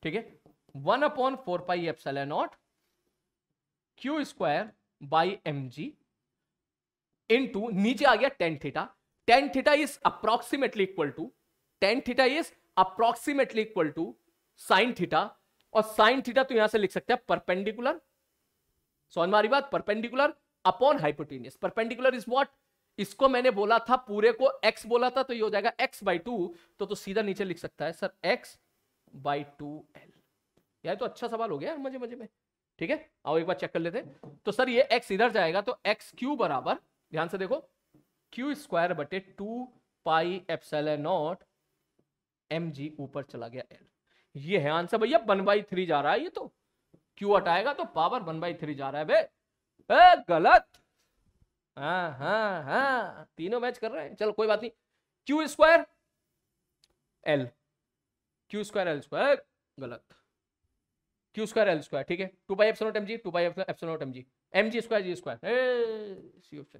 ठीक है one upon four pi epsilon naught q square by m g into नीचे आ गया tan theta tan theta is approximately equal to tan theta is approximately equal to sine theta और sine theta तो यहां से लिख सकते हैं परपेंडिकुलर सोन मारी बात perpendicular upon hypotenuse perpendicular is what इसको मैंने बोला था पूरे को x बोला था तो ये हो जाएगा x बाई टू तो, तो सीधा नीचे लिख सकता है sir x by two L यार तो अच्छा सवाल हो गया यार मजे मजे में ठीक है आओ एक बार चेक कर लेते तो सर ये एक्स इधर जाएगा तो एक्स क्यू बराबर ध्यान से देखो क्यू स्क्वायर बटे two pi epsilon nought M G ऊपर चला गया एल ये है आंसर भैया वन बाई थ्री जा रहा है ये तो क्यू हटाएगा तो पावर वन बाई थ्री जा रहा है बे ए, गलत हाँ हाँ हाँ तीनों मैच कर रहे हैं चलो कोई बात नहीं Q square L Q square L square गलत क्यू स्क्वायर एल स्क्वायर ठीक है two by epsilon nought M G two by epsilon nought M G M G square G square C option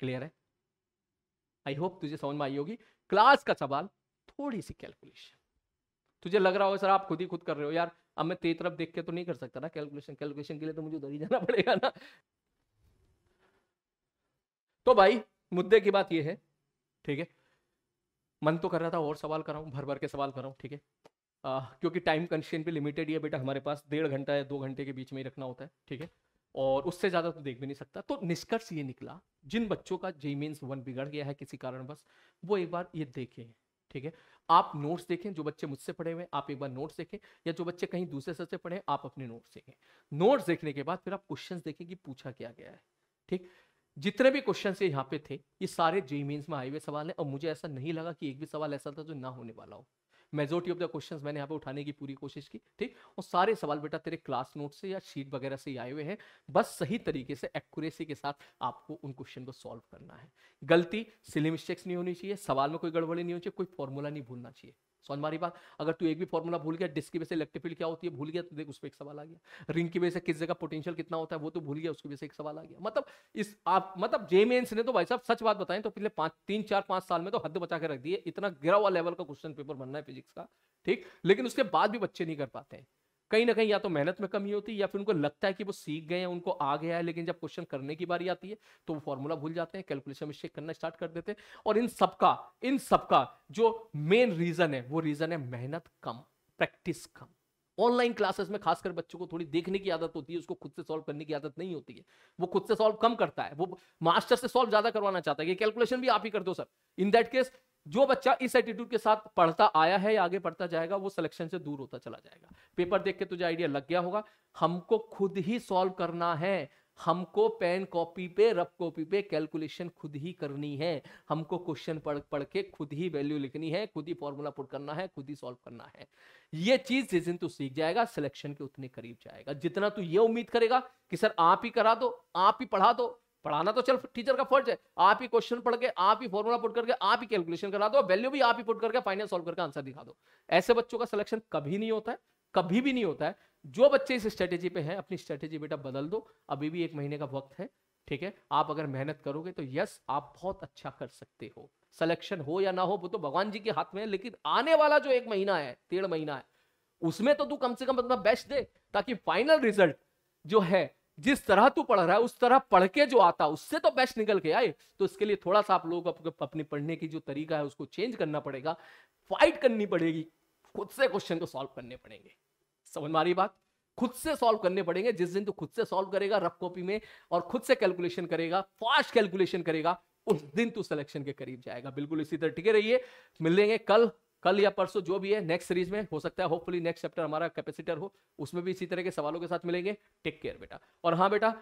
clear है आई होप तुझे समझ में आई होगी class का सवाल थोड़ी सी कैलकुलेशन तुझे लग रहा हो सर आप खुद ही खुद कर रहे हो यार अब मैं तेरी तरफ देख के तो नहीं कर सकता ना कैलकुलेशन कैलकुलेशन के लिए तो मुझे उधर ही जाना [laughs] पड़ेगा ना तो भाई मुद्दे की बात ये है ठीक है मन तो कर रहा था और सवाल कराऊं भर भर के सवाल कराऊं ठीक है आ, क्योंकि टाइम कंस्टेंट भी लिमिटेड है बेटा हमारे पास डेढ़ घंटा या दो घंटे के बीच में ही रखना होता है ठीक है और उससे ज़्यादा तो देख भी नहीं सकता तो निष्कर्ष ये निकला जिन बच्चों का जे मीन्स वन बिगड़ गया है किसी कारण बस वो एक बार ये देखें ठीक है आप नोट्स देखें जो बच्चे मुझसे पढ़े हुए आप एक बार नोट्स देखें या जो बच्चे कहीं दूसरे सर से पढ़े आप अपने नोट्स देखें नोट्स देखने के बाद फिर आप क्वेश्चन देखें कि पूछा क्या गया है ठीक जितने भी क्वेश्चन यहाँ पे थे ये सारे जे मीन्स में आए हुए सवाल हैं और मुझे ऐसा नहीं लगा कि एक भी सवाल ऐसा था जो ना होने वाला हो मेजोरिटी ऑफ द क्वेश्चंस मैंने यहाँ पे उठाने की पूरी कोशिश की ठीक और सारे सवाल बेटा तेरे क्लास नोट से या शीट वगैरह से आए हुए हैं बस सही तरीके से एक्यूरेसी के साथ आपको उन क्वेश्चन को सॉल्व करना है गलती सिली मिस्टेक्स नहीं होनी चाहिए सवाल में कोई गड़बड़ी नहीं होनी चाहिए कोई फॉर्मूला नहीं भूलना चाहिए समझ मारी बात अगर तू एक भी फॉर्मूला भूल गया डिस्क की वजह से इलेक्ट्रिक फील्ड क्या होती है भूल गया तो देख उस पर एक सवाल आ गया रिंग की वजह से किस जगह पोटेंशियल कितना होता है वो तो भूल गया उसकी वजह से एक सवाल आ गया मतलब इस आप मतलब जेमेंस ने तो भाई साहब सच बात बताएं तो पिछले पाँच तीन चार पाँच साल में तो हद बचा के रख दी है इतना गिरा हुआ लेवल का क्वेश्चन पेपर बनना है फिजिक्स का ठीक लेकिन उसके बाद भी बच्चे नहीं कर पाते हैं कहीं ना कहीं या तो मेहनत में कमी होती है या फिर उनको लगता है कि वो सीख गए हैं उनको आ गया है लेकिन जब क्वेश्चन करने की बारी आती है तो वो फॉर्मूला भूल जाते हैं कैलकुलेशन मिस्टेक करना स्टार्ट कर देते हैं और इन सबका इन सबका जो मेन रीजन है वो रीजन है मेहनत कम प्रैक्टिस कम ऑनलाइन क्लासेस में खासकर बच्चों को थोड़ी देखने की आदत होती है उसको खुद से सॉल्व करने की आदत नहीं होती है वो खुद से सॉल्व कम करता है वो मास्टर से सॉल्व ज्यादा करवाना चाहता है ये कैलकुलेशन भी आप ही कर दो सर इन दैट केस जो बच्चा इस एटीट्यूड के साथ पढ़ता आया है या आगे पढ़ता जाएगा वो सिलेक्शन से दूर होता चला जाएगा पेपर देख के तुझे आइडिया लग गया होगा हमको खुद ही सॉल्व करना है हमको पेन कॉपी पे रफ कॉपी पे कैलकुलेशन खुद ही करनी है हमको क्वेश्चन पढ़ पढ़ के खुद ही वैल्यू लिखनी है खुद ही फॉर्मूला पुट करना है खुद ही सॉल्व करना है ये चीज जिस दिन तू सीख जाएगा सिलेक्शन के उतने करीब जाएगा जितना तू ये उम्मीद करेगा कि सर आप ही करा दो आप ही पढ़ा दो पढ़ाना तो चल टीचर का फर्ज है आप ही क्वेश्चन पढ़ के आप ही फॉर्मूला पुट करके आप ही कैलकुलेशन करा दो वैल्यू भी आप ही पुट करके फाइनल सॉल्व करके आंसर दिखा दो ऐसे बच्चों का सिलेक्शन कभी नहीं होता है कभी भी नहीं होता है जो बच्चे इस स्ट्रेटेजी पे हैं अपनी स्ट्रेटेजी बेटा बदल दो अभी भी एक महीने का वक्त है ठीक है आप अगर मेहनत करोगे तो यस आप बहुत अच्छा कर सकते हो सिलेक्शन हो या ना हो वो तो भगवान जी के हाथ में है लेकिन आने वाला जो एक महीना है डेढ़ महीना है उसमें तो तू कम से कम अपना बेस्ट दे ताकि फाइनल रिजल्ट जो है जिस तरह तू पढ़ रहा है उस तरह पढ़ के जो आता उससे तो बेस्ट निकल के आए तो इसके लिए थोड़ा सा आप लोग अपने पढ़ने की जो तरीका है उसको चेंज करना पड़ेगा फाइट करनी पड़ेगी खुद से क्वेश्चन को सॉल्व करने पड़ेंगे समझ मारी बात खुद से सॉल्व करने पड़ेंगे जिस दिन तू खुद से सॉल्व करेगा रफ कॉपी में और खुद से कैलकुलेशन करेगा फास्ट कैलकुलेशन करेगा उस दिन तू सिलेक्शन के करीब जाएगा बिल्कुल इसी तरह टिके रहिए मिलेंगे कल कल या परसों जो भी है नेक्स्ट सीरीज में हो सकता है होपफुली नेक्स्ट चैप्टर हमारा कैपेसिटर हो उसमें भी इसी तरह के सवालों के साथ मिलेंगे टेक केयर बेटा और हाँ बेटा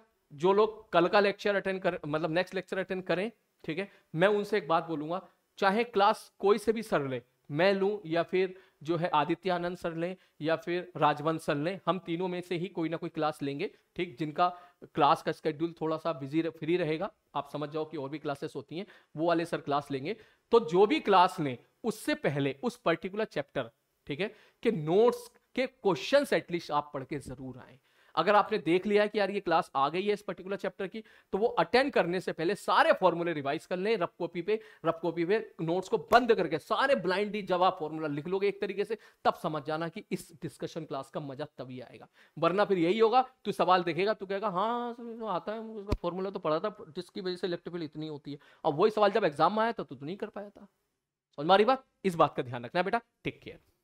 जो लोग कल का लेक्चर अटेंड कर मतलब नेक्स्ट लेक्चर अटेंड करें ठीक है मैं उनसे एक बात बोलूंगा चाहे क्लास कोई से भी सर ले मैं लू या फिर जो है आदित्य आनंद सर लें या फिर राजवंत सर लें हम तीनों में से ही कोई ना कोई क्लास लेंगे ठीक जिनका क्लास का स्केड्यूल थोड़ा सा बिजी फ्री रहेगा आप समझ जाओ कि और भी क्लासेस होती हैं वो वाले सर क्लास लेंगे तो जो भी क्लास ले उससे पहले उस पर्टिकुलर चैप्टर ठीक है कि नोट्स के क्वेश्चन एटलीस्ट आप पढ़ के जरूर आए अगर आपने देख लिया है कि यार ये क्लास आ गई है इस पर्टिकुलर चैप्टर की तो वो अटेंड करने से पहले सारे फॉर्मूले रिवाइज कर लें रफ कॉपी पे रफ कॉपी पे नोट्स को बंद करके सारे ब्लाइंडली जब आप फॉर्मूला लिख लोगे एक तरीके से तब समझ जाना कि इस डिस्कशन क्लास का मजा तभी आएगा वरना फिर यही होगा तू सवाल देखेगा तू कहेगा हाँ आता है उसका फॉर्मूला तो पढ़ा था जिसकी वजह से इलेक्ट्रिकल इतनी होती है और वही सवाल जब एग्जाम में आया था तो तू नहीं कर पाया था और हमारी बात इस बात का ध्यान रखना बेटा टेक केयर